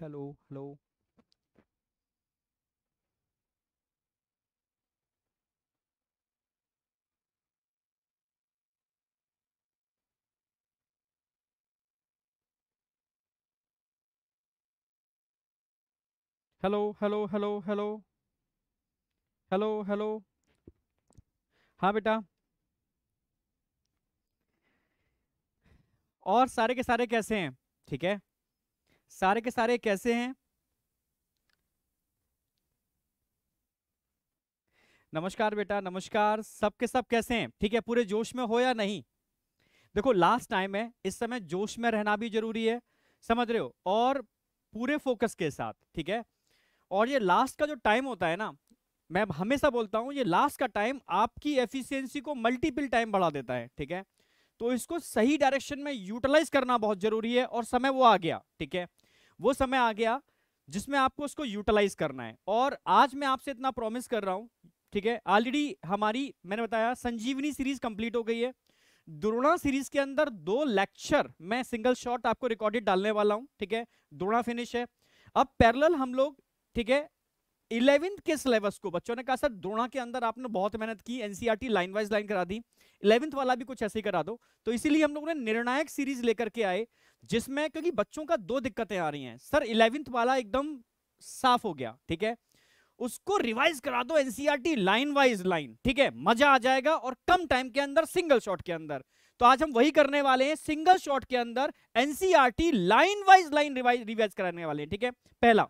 Hello hello hello hello hello hello hello hello हाँ बेटा और सारे के सारे कैसे हैं ठीक है सारे के सारे कैसे हैं नमस्कार बेटा नमस्कार सबके सब कैसे हैं ठीक है पूरे जोश में हो या नहीं देखो लास्ट टाइम है इस समय जोश में रहना भी जरूरी है समझ रहे हो और पूरे फोकस के साथ ठीक है और ये लास्ट का जो टाइम होता है ना मैं हमेशा बोलता हूँ ये लास्ट का टाइम आपकी एफिशिएंसी को मल्टीपल टाइम बढ़ा देता है ठीक है तो इसको सही डायरेक्शन में यूटिलाइज करना बहुत जरूरी है और समय वो आ गया ठीक है वो समय आ गया जिसमें आपको उसको यूटिलाइज करना है और आज मैं आपसे इतना प्रॉमिस कर रहा हूँ ठीक है ऑलरेडी हमारी मैंने बताया संजीवनी सीरीज कंप्लीट हो गई है द्रोणा सीरीज के अंदर दो लेक्चर मैं सिंगल शॉट आपको रिकॉर्डेड डालने वाला हूँ ठीक है द्रोणा फिनिश है अब पैरल हम लोग ठीक है इलेवेंथ के सिलेबस को बच्चों ने कहा सर द्रोणा के अंदर आपने बहुत मेहनत की NCERT e line wise line करा दी इलेवेंथ वाला भी कुछ ऐसे ही करा दो तो इसीलिए हम लोगों ने निर्णायक सीरीज लेकर के आए जिसमें क्योंकि बच्चों का दो दिक्कतें आ रही हैं सर इलेवेंथ वाला एकदम साफ हो गया ठीक है उसको रिवाइज करा दो NCERT e line wise line ठीक है मजा आ जाएगा और कम टाइम के अंदर सिंगल शॉट के अंदर तो आज हम वही करने वाले हैं सिंगल शॉट के अंदर NCERT e line wise line revise revise कराने वाले हैं ठीक है पहला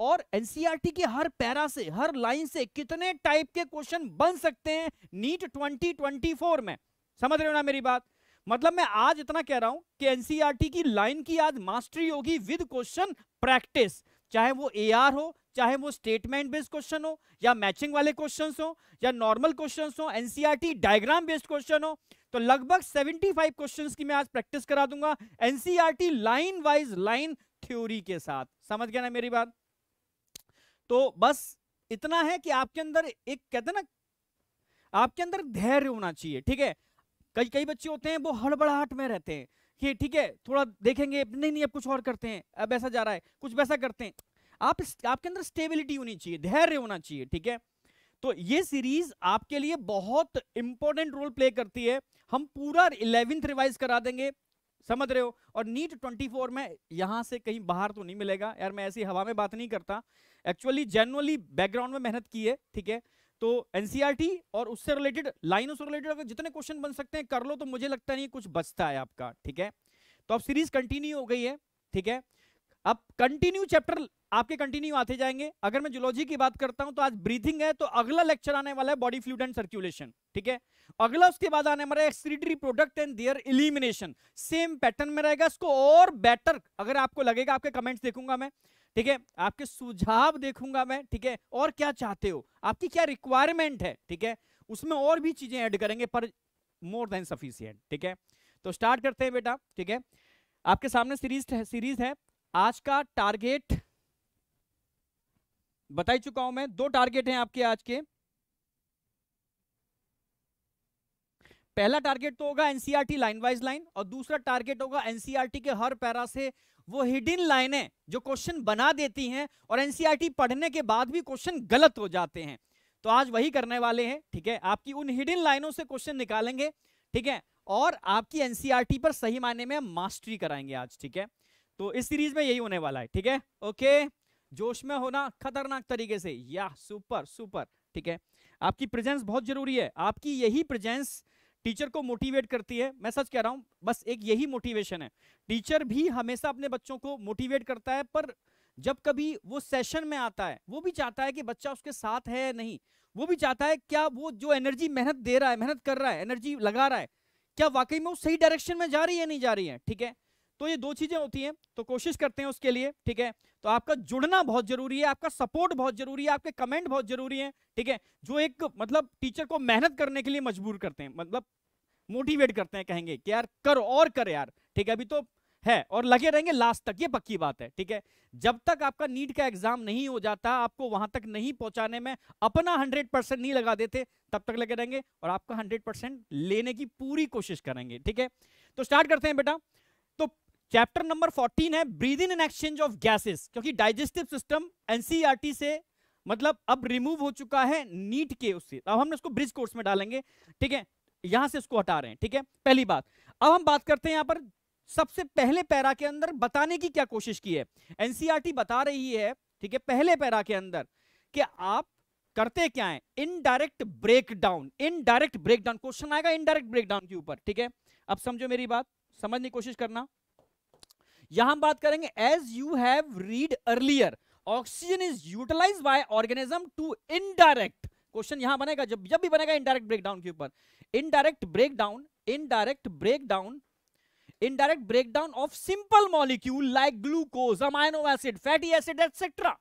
और एनसीईआरटी e के हर पैरा से हर लाइन से कितने टाइप के क्वेश्चन बन सकते हैं नीट 2024 में समझ रहे हो ना मेरी बात मतलब मैं आज इतना कह रहा हूं कि एनसीईआरटी e की लाइन की आज मास्टरी होगी विद क्वेश्चन प्रैक्टिस चाहे वो एआर हो चाहे वो स्टेटमेंट बेस्ड क्वेश्चन हो या मैचिंग वाले क्वेश्चन हो या नॉर्मल क्वेश्चन हो एनसीईआरटी डायग्राम बेस्ड क्वेश्चन हो तो लगभग 75 क्वेश्चंस की मैं आज प्रैक्टिस करा दूंगा NCERT line wise line theory के साथ समझ गया ना मेरी बात तो बस इतना है कि आपके अंदर एक कहते ना आपके अंदर धैर्य होना चाहिए ठीक है कई कई बच्चे होते हैं वो हड़बड़ाहट में रहते हैं कि ठीक है थोड़ा देखेंगे नहीं नहीं अब कुछ और करते हैं अब ऐसा जा रहा है कुछ वैसा करते हैं आप आपके अंदर स्टेबिलिटी होनी चाहिए धैर्य होना चाहिए ठीक है तो ये सीरीज आपके लिए बहुत इंपॉर्टेंट रोल प्ले करती है हम पूरा इलेवेंथ रिवाइज करा देंगे समझ रहे हो और नीट 24 में यहाँ से कहीं बाहर तो नहीं मिलेगा यार मैं ऐसी हवा में बात नहीं करता एक्चुअली जनरली बैकग्राउंड में मेहनत की है ठीक है तो एनसीईआरटी e और उससे रिलेटेड लाइनों से रिलेटेड अगर जितने क्वेश्चन बन सकते हैं कर लो तो मुझे लगता नहीं कुछ बचता है आपका ठीक है तो अब सीरीज कंटिन्यू हो गई है ठीक है अब कंटिन्यू चैप्टर आपके कंटिन्यू आते जाएंगे अगर मैं जुलॉजी की बात करता हूं तो आज ब्रीथिंग है तो अगला लेक्चर आने वाला है बॉडी फ्लूड एंड सर्कुलेशन ठीक है अगला उसके बाद आने वाला है excretory product and their elimination same pattern में रहेगा इसको और बेटर अगर आपको लगेगा आपके कमेंट्स देखूंगा मैं ठीक है आपके सुझाव देखूंगा मैं ठीक है और क्या चाहते हो आपकी क्या रिक्वायरमेंट है ठीक है उसमें और भी चीजें ऐड करेंगे पर मोर देन सफिशियंट ठीक है तो स्टार्ट करते हैं बेटा ठीक है आपके सामने सीरीज सीरीज है आज का टारगेट बताई चुका हूं मैं दो टारगेट हैं आपके आज के पहला टारगेट तो होगा एनसीआरटी लाइन वाइज लाइन और दूसरा टारगेट होगा एनसीआरटी e के हर पैरा से वो हिडन लाइनें जो क्वेश्चन बना देती हैं और एनसीआरटी e पढ़ने के बाद भी क्वेश्चन गलत हो जाते हैं तो आज वही करने वाले हैं ठीक है आपकी उन हिडन लाइनों से क्वेश्चन निकालेंगे ठीक है और आपकी एनसीआरटी e पर सही मायने में मास्टरी कराएंगे आज ठीक है तो इस सीरीज में यही होने वाला है ठीक है ओके जोश में होना खतरनाक तरीके से या सुपर सुपर ठीक है आपकी प्रेजेंस बहुत जरूरी है आपकी यही प्रेजेंस टीचर को मोटिवेट करती है मैं सच कह रहा हूँ बस एक यही मोटिवेशन है टीचर भी हमेशा अपने बच्चों को मोटिवेट करता है पर जब कभी वो सेशन में आता है वो भी चाहता है कि बच्चा उसके साथ है या नहीं वो भी चाहता है क्या वो जो एनर्जी मेहनत दे रहा है मेहनत कर रहा है एनर्जी लगा रहा है क्या वाकई में वो सही डायरेक्शन में जा रही है नहीं जा रही है ठीक है तो ये दो चीजें होती हैं तो कोशिश करते हैं उसके लिए ठीक है तो आपका जुड़ना बहुत जरूरी है आपका सपोर्ट बहुत जरूरी है आपके कमेंट बहुत जरूरी है ठीक है जो एक मतलब टीचर को मेहनत करने के लिए मजबूर करते हैं मतलब मोटिवेट करते हैं कहेंगे कि यार कर और कर यार ठीक है अभी तो है और लगे रहेंगे लास्ट तक ये पक्की बात है ठीक है जब तक आपका नीट का एग्जाम नहीं हो जाता आपको वहां तक नहीं पहुंचाने में अपना हंड्रेड परसेंट नहीं लगा देते तब तक लगे रहेंगे और आपका हंड्रेड परसेंट लेने की पूरी कोशिश करेंगे ठीक है तो स्टार्ट करते हैं बेटा चैप्टर नंबर 14 है breathing exchange of gases क्योंकि डाइजेस्टिव सिस्टम एनसीईआरटी से मतलब अब रिमूव हो चुका है नीट के उससे अब हम इसको ब्रिज कोर्स में डालेंगे ठीक है यहां से इसको हटा रहे हैं ठीक है पहली बात अब हम बात करते हैं यहां पर सबसे पहले पैरा के अंदर बताने की क्या कोशिश की है एनसीआरटी e बता रही है ठीक है पहले पैरा के अंदर कि आप करते क्या है indirect breakdown indirect breakdown question आएगा इनडायरेक्ट ब्रेकडाउन के ऊपर ठीक है अब समझो मेरी बात समझने की कोशिश करना यहां हम बात करेंगे as you have read earlier oxygen is utilise by organism to indirect question यहां बनेगा जब जब भी बनेगा इनडायरेक्ट ब्रेकडाउन के ऊपर indirect breakdown indirect breakdown indirect breakdown of simple molecule like glucose amino acid fatty acid etcetera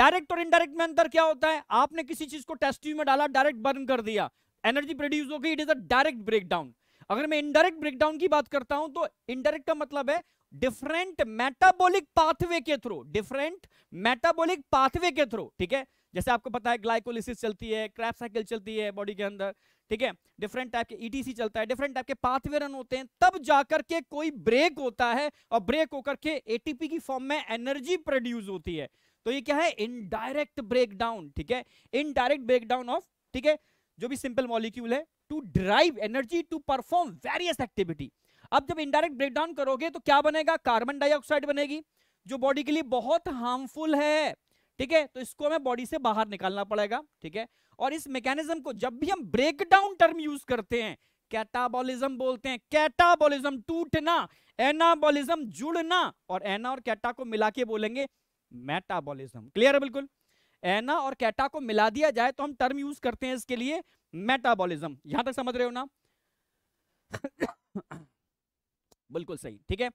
direct और indirect में अंतर क्या होता है आपने किसी चीज को टेस्ट में डाला डायरेक्ट बर्न कर दिया एनर्जी प्रोड्यूस हो गई it is a direct breakdown अगर मैं इनडायरेक्ट ब्रेकडाउन की बात करता हूं तो इनडायरेक्ट का मतलब है डिफरेंट मेटाबोलिक पाथवे के थ्रू डिफरेंट मेटाबोलिक पाथवे के थ्रू ठीक है जैसे आपको पता है ग्लाइकोलिसिस चलती है क्रैप साइकिल चलती है बॉडी के अंदर ठीक है डिफरेंट टाइप के ईटीसी e चलता है डिफरेंट टाइप के पाथवे रन होते हैं तब जाकर के कोई ब्रेक होता है और ब्रेक होकर के एटीपी की फॉर्म में एनर्जी प्रोड्यूस होती है तो ये क्या है इनडायरेक्ट ब्रेकडाउन ठीक है इनडायरेक्ट ब्रेकडाउन ऑफ ठीक है जो भी सिंपल मॉलिक्यूल है to drive energy to perform various activity अब जब इनडायरेक्ट ब्रेकडाउन करोगे तो क्या बनेगा कार्बन डाइऑक्साइड बनेगी जो बॉडी के लिए बहुत हार्मफुल है ठीक है तो इसको हमें बॉडी से बाहर निकालना पड़ेगा ठीक है और इस मैकेनिज्म को जब भी हम ब्रेकडाउन टर्म यूज करते हैं कैटाबॉलिज्म बोलते हैं कैटाबॉलिज्म टूटना एनाबॉलिज्म जुड़ना और एना और कैटा को मिला के बोलेंगे मेटाबॉलिज्म क्लियर है बिल्कुल एना और कैटा को मिला दिया जाए तो हम टर्म यूज करते हैं इसके लिए मेटाबॉलिज्म यहां तक समझ रहे हो ना बिल्कुल सही ठीक है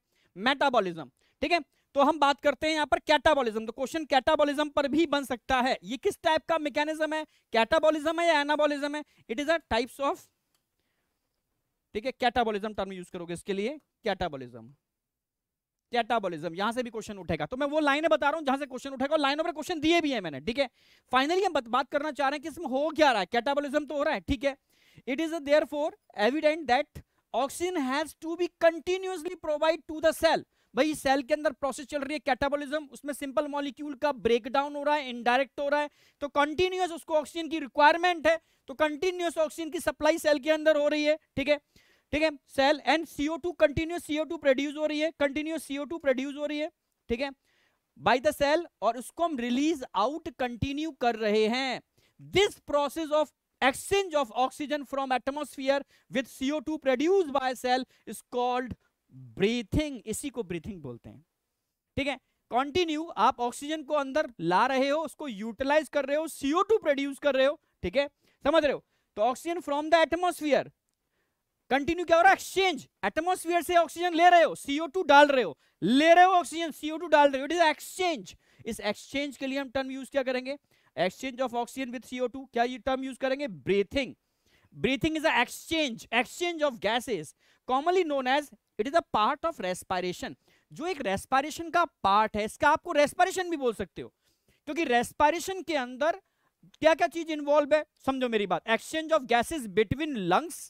मेटाबॉलिज्म ठीक है तो हम बात करते हैं यहाँ पर कैटाबॉलिज्म तो क्वेश्चन कैटाबॉलिज्म पर भी बन सकता है ये किस टाइप का मैकेनिज्म है कैटाबॉलिज्म है या एनाबॉलिज्म है it is a types of ठीक है कैटाबॉलिज्म टर्म यूज करोगे इसके लिए कैटाबॉलिज्म कैटाबॉलिज्म यहां से भी क्वेश्चन उठेगा तो मैं वो लाइनें बता रहा हूं जहां से क्वेश्चन उठेगा लाइनों पर क्वेश्चन दिए भी है मैंने ठीक है फाइनली हम बात करना चाह रहे हैं कि इसमें हो क्या रहा है कैटाबॉलिज्म तो हो रहा है ठीक है it is there evident that oxygen has to be continuously provide to the cell भाई सेल के अंदर प्रोसेस चल रही है कैटाबॉलिज्म उसमें सिंपल मॉलिक्यूल का ब्रेकडाउन हो रहा है इनडायरेक्ट हो रहा है तो कंटिन्यूस उसको ऑक्सीजन की रिक्वायरमेंट है तो कंटिन्यूस ऑक्सीजन की सप्लाई सेल के अंदर हो रही है ठीक है ठीक है cell and CO two continuous C O two produce हो रही है कंटिन्यूस सीओ टू प्रोड्यूस हो रही है ठीक है बाई द सेल और उसको हम रिलीज आउट कंटिन्यू कर रहे हैं this process of exchange of oxygen from atmosphere atmosphere C O two produce by cell is called breathing इसी को ब्रीथिंग बोलते हैं ठीक है कंटिन्यू आप ऑक्सीजन को अंदर ला रहे हो उसको यूटिलाइज कर रहे हो सीओ टू प्रोड्यूस कर रहे हो ठीक है समझ रहे हो तो oxygen from the atmosphere continue क्या हो रहा है एक्सचेंज एटमोस्फियर से ऑक्सीजन ले रहे हो सीओ टू डाल रहे हो ले रहे हो ऑक्सीजन सीओ टू डाल रहे हो इट इज एक्सचेंज इस एक्सचेंज के लिए हम टर्म यूज क्या करेंगे exchange of oxygen with C O two क्या ये टर्म यूज करेंगे breathing breathing is a exchange exchange of gases commonly known as it is a part of respiration जो एक रेस्पायरेशन का पार्ट है इसका आपको रेस्पायरेशन भी बोल सकते हो क्योंकि रेस्पायरेशन के अंदर क्या क्या चीज इन्वॉल्व है समझो मेरी बात exchange of gases between lungs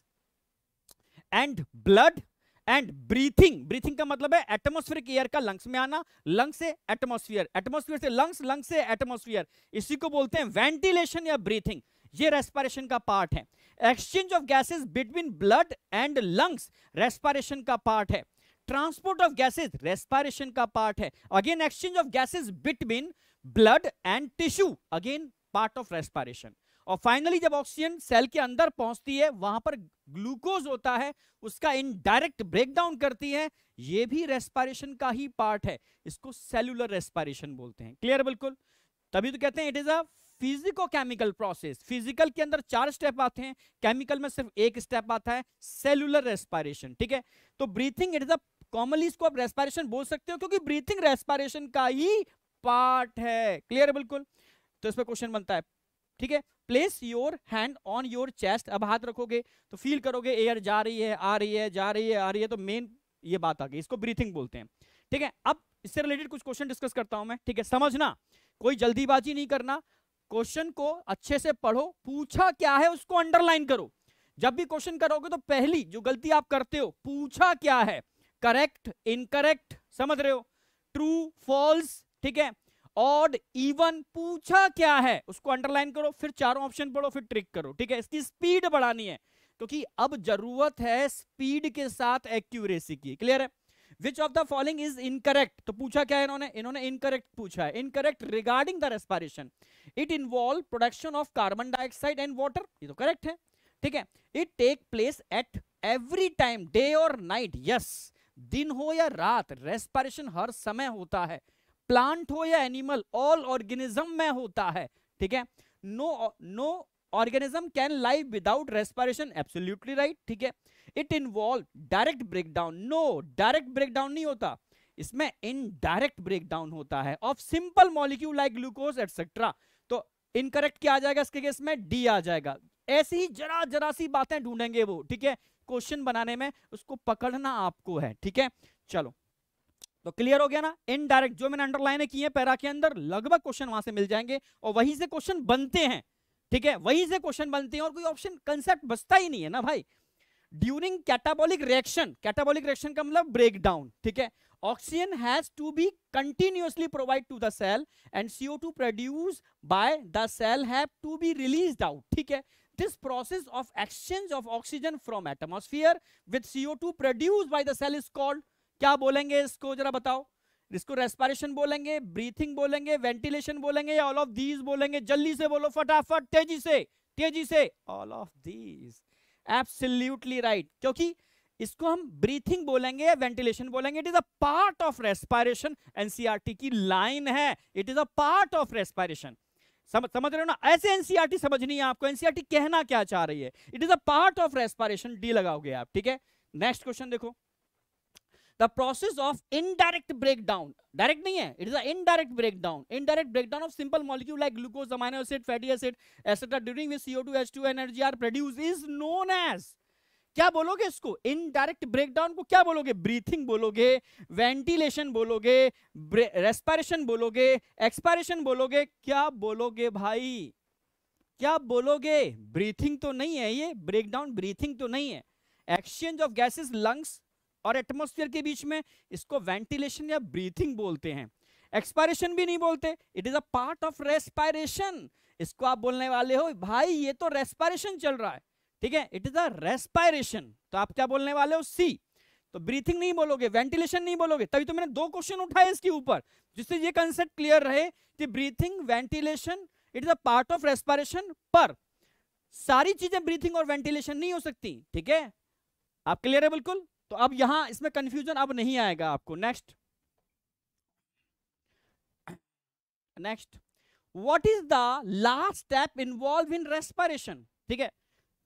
and blood and breathing breathing का मतलब है एटमोस्फेरिक एयर का लंग्स में आना लंग्स से एटमोस्फियर एटमोस्फियर से लंग्स लंग से एटमोस्फियर इसी को बोलते हैं वेंटिलेशन या ब्रीथिंग ये रेस्पायरेशन का पार्ट है exchange of gases between blood and lungs respiration का पार्ट है ट्रांसपोर्ट ऑफ गैसेज रेस्पायरेशन का पार्ट है again exchange of gases between blood and tissue again part of respiration और फाइनली जब ऑक्सीजन सेल के अंदर पहुंचती है वहां पर ग्लूकोज होता है उसका इनडायरेक्ट ब्रेकडाउन करती है ये भी रेस्पायरेशन का ही पार्ट है इसको सेलुलर रेस्पायरेशन बोलते हैं क्लियर बिल्कुल तभी तो कहते हैं it is a physico chemical process physical के अंदर चार स्टेप आते हैं केमिकल में सिर्फ एक स्टेप आता है सेलुलर रेस्पायरेशन ठीक है तो breathing it is a commonly इसको आप रेस्पायरेशन बोल सकते हो क्योंकि ब्रीथिंग रेस्पायरेशन का ही पार्ट है क्लियर बिल्कुल तो इसमें क्वेश्चन बनता है ठीक है place your hand on your chest अब हाथ रखोगे तो फील करोगे एयर जा रही है आ रही है जा रही है आ रही है तो मेन ये बात आ गई इसको ब्रीथिंग बोलते हैं ठीक है अब इससे रिलेटेड कुछ क्वेश्चन डिस्कस करता हूं मैं ठीक है समझना कोई जल्दीबाजी नहीं करना क्वेश्चन को अच्छे से पढ़ो पूछा क्या है उसको अंडरलाइन करो जब भी क्वेश्चन करोगे तो पहली जो गलती आप करते हो पूछा क्या है करेक्ट इनकरेक्ट समझ रहे हो ट्रू फॉल्स ठीक है ऑड इवन पूछा क्या है उसको अंडरलाइन करो फिर चारों ऑप्शन पढ़ो फिर ट्रिक करो ठीक है इसकी स्पीड बढ़ानी है क्योंकि अब जरूरत है स्पीड के साथ एक्यूरेसी की क्लियर है which of the following is incorrect तो पूछा क्या है इन्होंने इन्होंने इनकरेक्ट पूछा है incorrect regarding the respiration it involve production of carbon dioxide and water ये तो करेक्ट है ठीक है it take place at every time day और नाइट यस दिन हो या रात रेस्पायरेशन हर समय होता है प्लांट हो या एनिमल ऑल ऑर्गेनिज्म में होता है ठीक है no no organism can live without respiration absolutely right ठीक है it involve direct breakdown no direct breakdown नहीं होता इसमें इनडायरेक्ट ब्रेकडाउन होता है of simple molecule like glucose etcetera तो इनकरेक्ट क्या आ जाएगा इसके केस में डी आ जाएगा ऐसी ही जरा जरा सी बातें ढूंढेंगे वो ठीक है क्वेश्चन बनाने में उसको पकड़ना आपको है ठीक है चलो तो क्लियर हो गया ना इनडायरेक्ट जो मैंने अंडरलाइन किए पैरा के अंदर लगभग क्वेश्चन वहां से मिल जाएंगे और वहीं से क्वेश्चन बनते हैं ठीक है वहीं से क्वेश्चन बनते हैं और कोई ऑप्शन कंसेप्ट बचता ही नहीं है ना भाई during catabolic reaction catabolic reaction का मतलब ब्रेकडाउन ठीक है oxygen has to be continuously provide to the cell and CO two produce by the cell have to be release out ठीक है this process of exchange of oxygen from atmosphere with C O two produce by the cell is called क्या बोलेंगे इसको जरा बताओ इसको respiration बोलेंगे breathing बोलेंगे वेंटिलेशन बोलेंगे या ऑल ऑफ दीज बोलेंगे जल्दी से बोलो फटाफट तेजी से तेजी से all of these absolutely right क्योंकि इसको हम ब्रीथिंग बोलेंगे या वेंटिलेशन बोलेंगे it is a part of respiration NCERT की लाइन है it is a part of respiration समझ रहे हो ना ऐसे एनसीईआरटी e समझनी है आपको एनसीईआरटी e कहना क्या चाह रही है it is a part of respiration D लगाओगे आप ठीक है नेक्स्ट क्वेश्चन देखो the process of indirect breakdown direct नहीं है it is indirect breakdown indirect breakdown of simple molecule like glucose amino acid fatty acid etcetera during with C O two H two energy are produce is known as क्या बोलोगे इसको indirect breakdown को क्या बोलोगे breathing बोलोगे ventilation बोलोगे respiration बोलोगे expiration बोलोगे क्या बोलोगे भाई क्या बोलोगे ब्रीथिंग तो नहीं है ये ब्रेकडाउन ब्रीथिंग तो नहीं है एक्सचेंज ऑफ गैसेस लंग्स और एटमोस्फियर के बीच में इसको वेंटिलेशन या ब्रीथिंग बोलते हैं एक्सपायरेशन भी नहीं बोलते it is a part of respiration इसको आप बोलने वाले हो भाई ये तो रेस्पायरेशन चल रहा है ठीक है इट इज अ रेस्पायरेशन तो आप क्या बोलने वाले हो सी तो ब्रीथिंग नहीं बोलोगे वेंटिलेशन नहीं बोलोगे तभी तो मैंने दो क्वेश्चन उठाए इसके ऊपर जिससे ये कंसेप्ट क्लियर रहे कि breathing ventilation it is a part of respiration पर सारी चीजें ब्रीथिंग और वेंटिलेशन नहीं हो सकती ठीक है आप क्लियर है बिल्कुल तो अब यहां इसमें कंफ्यूजन अब नहीं आएगा आपको next next what is the last step involve in respiration ठीक है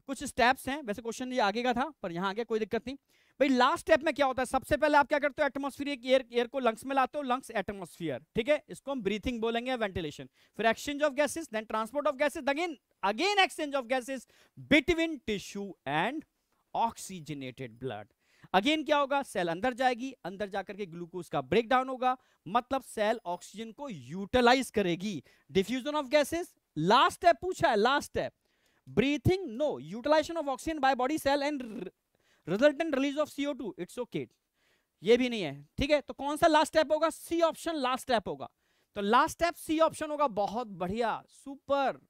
कुछ स्टेप्स हैं वैसे क्वेश्चन ये आगे का था पर यहां आगे कोई दिक्कत नहीं भाई लास्ट स्टेप में क्या होता है सबसे पहले आप क्या करते हो एटमोस्फियर एयर एयर को लंग्स में लाते हो लंग्स एटमोस्फियर ठीक है इसको हम ब्रीथिंग बोलेंगे वेंटिलेशन फिर exchange of gases then transport of gases again again exchange of gases between tissue and oxygenated blood again क्या होगा सेल अंदर जाएगी अंदर जाकर के ग्लूकोज का ब्रेकडाउन होगा मतलब सेल ऑक्सीजन को यूटिलाइज करेगी diffusion of gases last step पूछा है last step breathing no utilization of oxygen by body cell and resultant release of CO two it's okay ये भी नहीं है ठीक है तो कौन सा लास्ट स्टेप होगा सी ऑप्शन लास्ट स्टेप होगा तो लास्ट स्टेप सी ऑप्शन होगा बहुत बढ़िया सुपर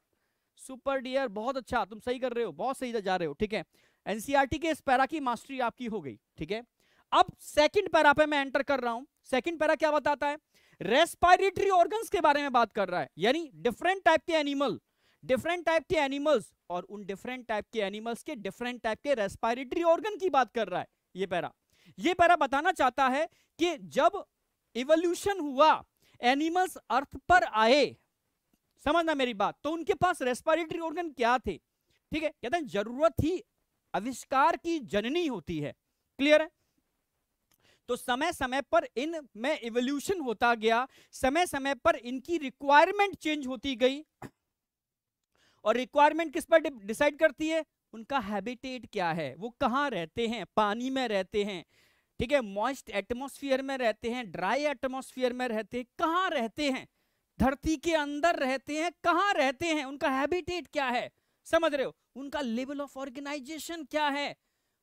सुपर डियर बहुत अच्छा तुम सही कर रहे हो बहुत सही जा रहे हो ठीक है एनसीआरटी के इस पैरा की मास्टरी आपकी हो गई ठीक है अब सेकंड पैरा पे मैं एंटर कर रहा हूं सेकंड पैरा क्या बताता है रेस्पायरेटरी ऑर्गन्स के बारे में बात कर रहा है यानी डिफरेंट टाइप के एनिमल डिफरेंट टाइप के एनिमल्स और उन डिफरेंट टाइप के एनिमल्स के डिफरेंट टाइप के रेस्पायरेटरी ऑर्गन की बात कर रहा है ये पैरा ये पैरा बताना चाहता है कि जब इवोल्यूशन हुआ एनिमल्स अर्थ पर आए समझना मेरी बात तो उनके पास रेस्पायरेटरी ऑर्गन क्या थे ठीक है कहते हैं जरूरत ही अविष्कार की जननी होती है क्लियर है तो समय समय पर इन में इवोल्यूशन होता गया समय समय पर इनकी रिक्वायरमेंट चेंज होती गई और रिक्वायरमेंट किस पर डिसाइड करती है उनका हैबिटेट क्या है वो कहाँ रहते हैं पानी में रहते हैं ठीक है मॉइस्ट एटमोसफियर में रहते हैं ड्राई एटमोसफियर में रहते हैं कहाँ रहते हैं धरती के अंदर रहते हैं कहाँ रहते हैं उनका हैबिटेट क्या है समझ रहे हो उनका लेवल ऑफ ऑर्गेनाइजेशन क्या है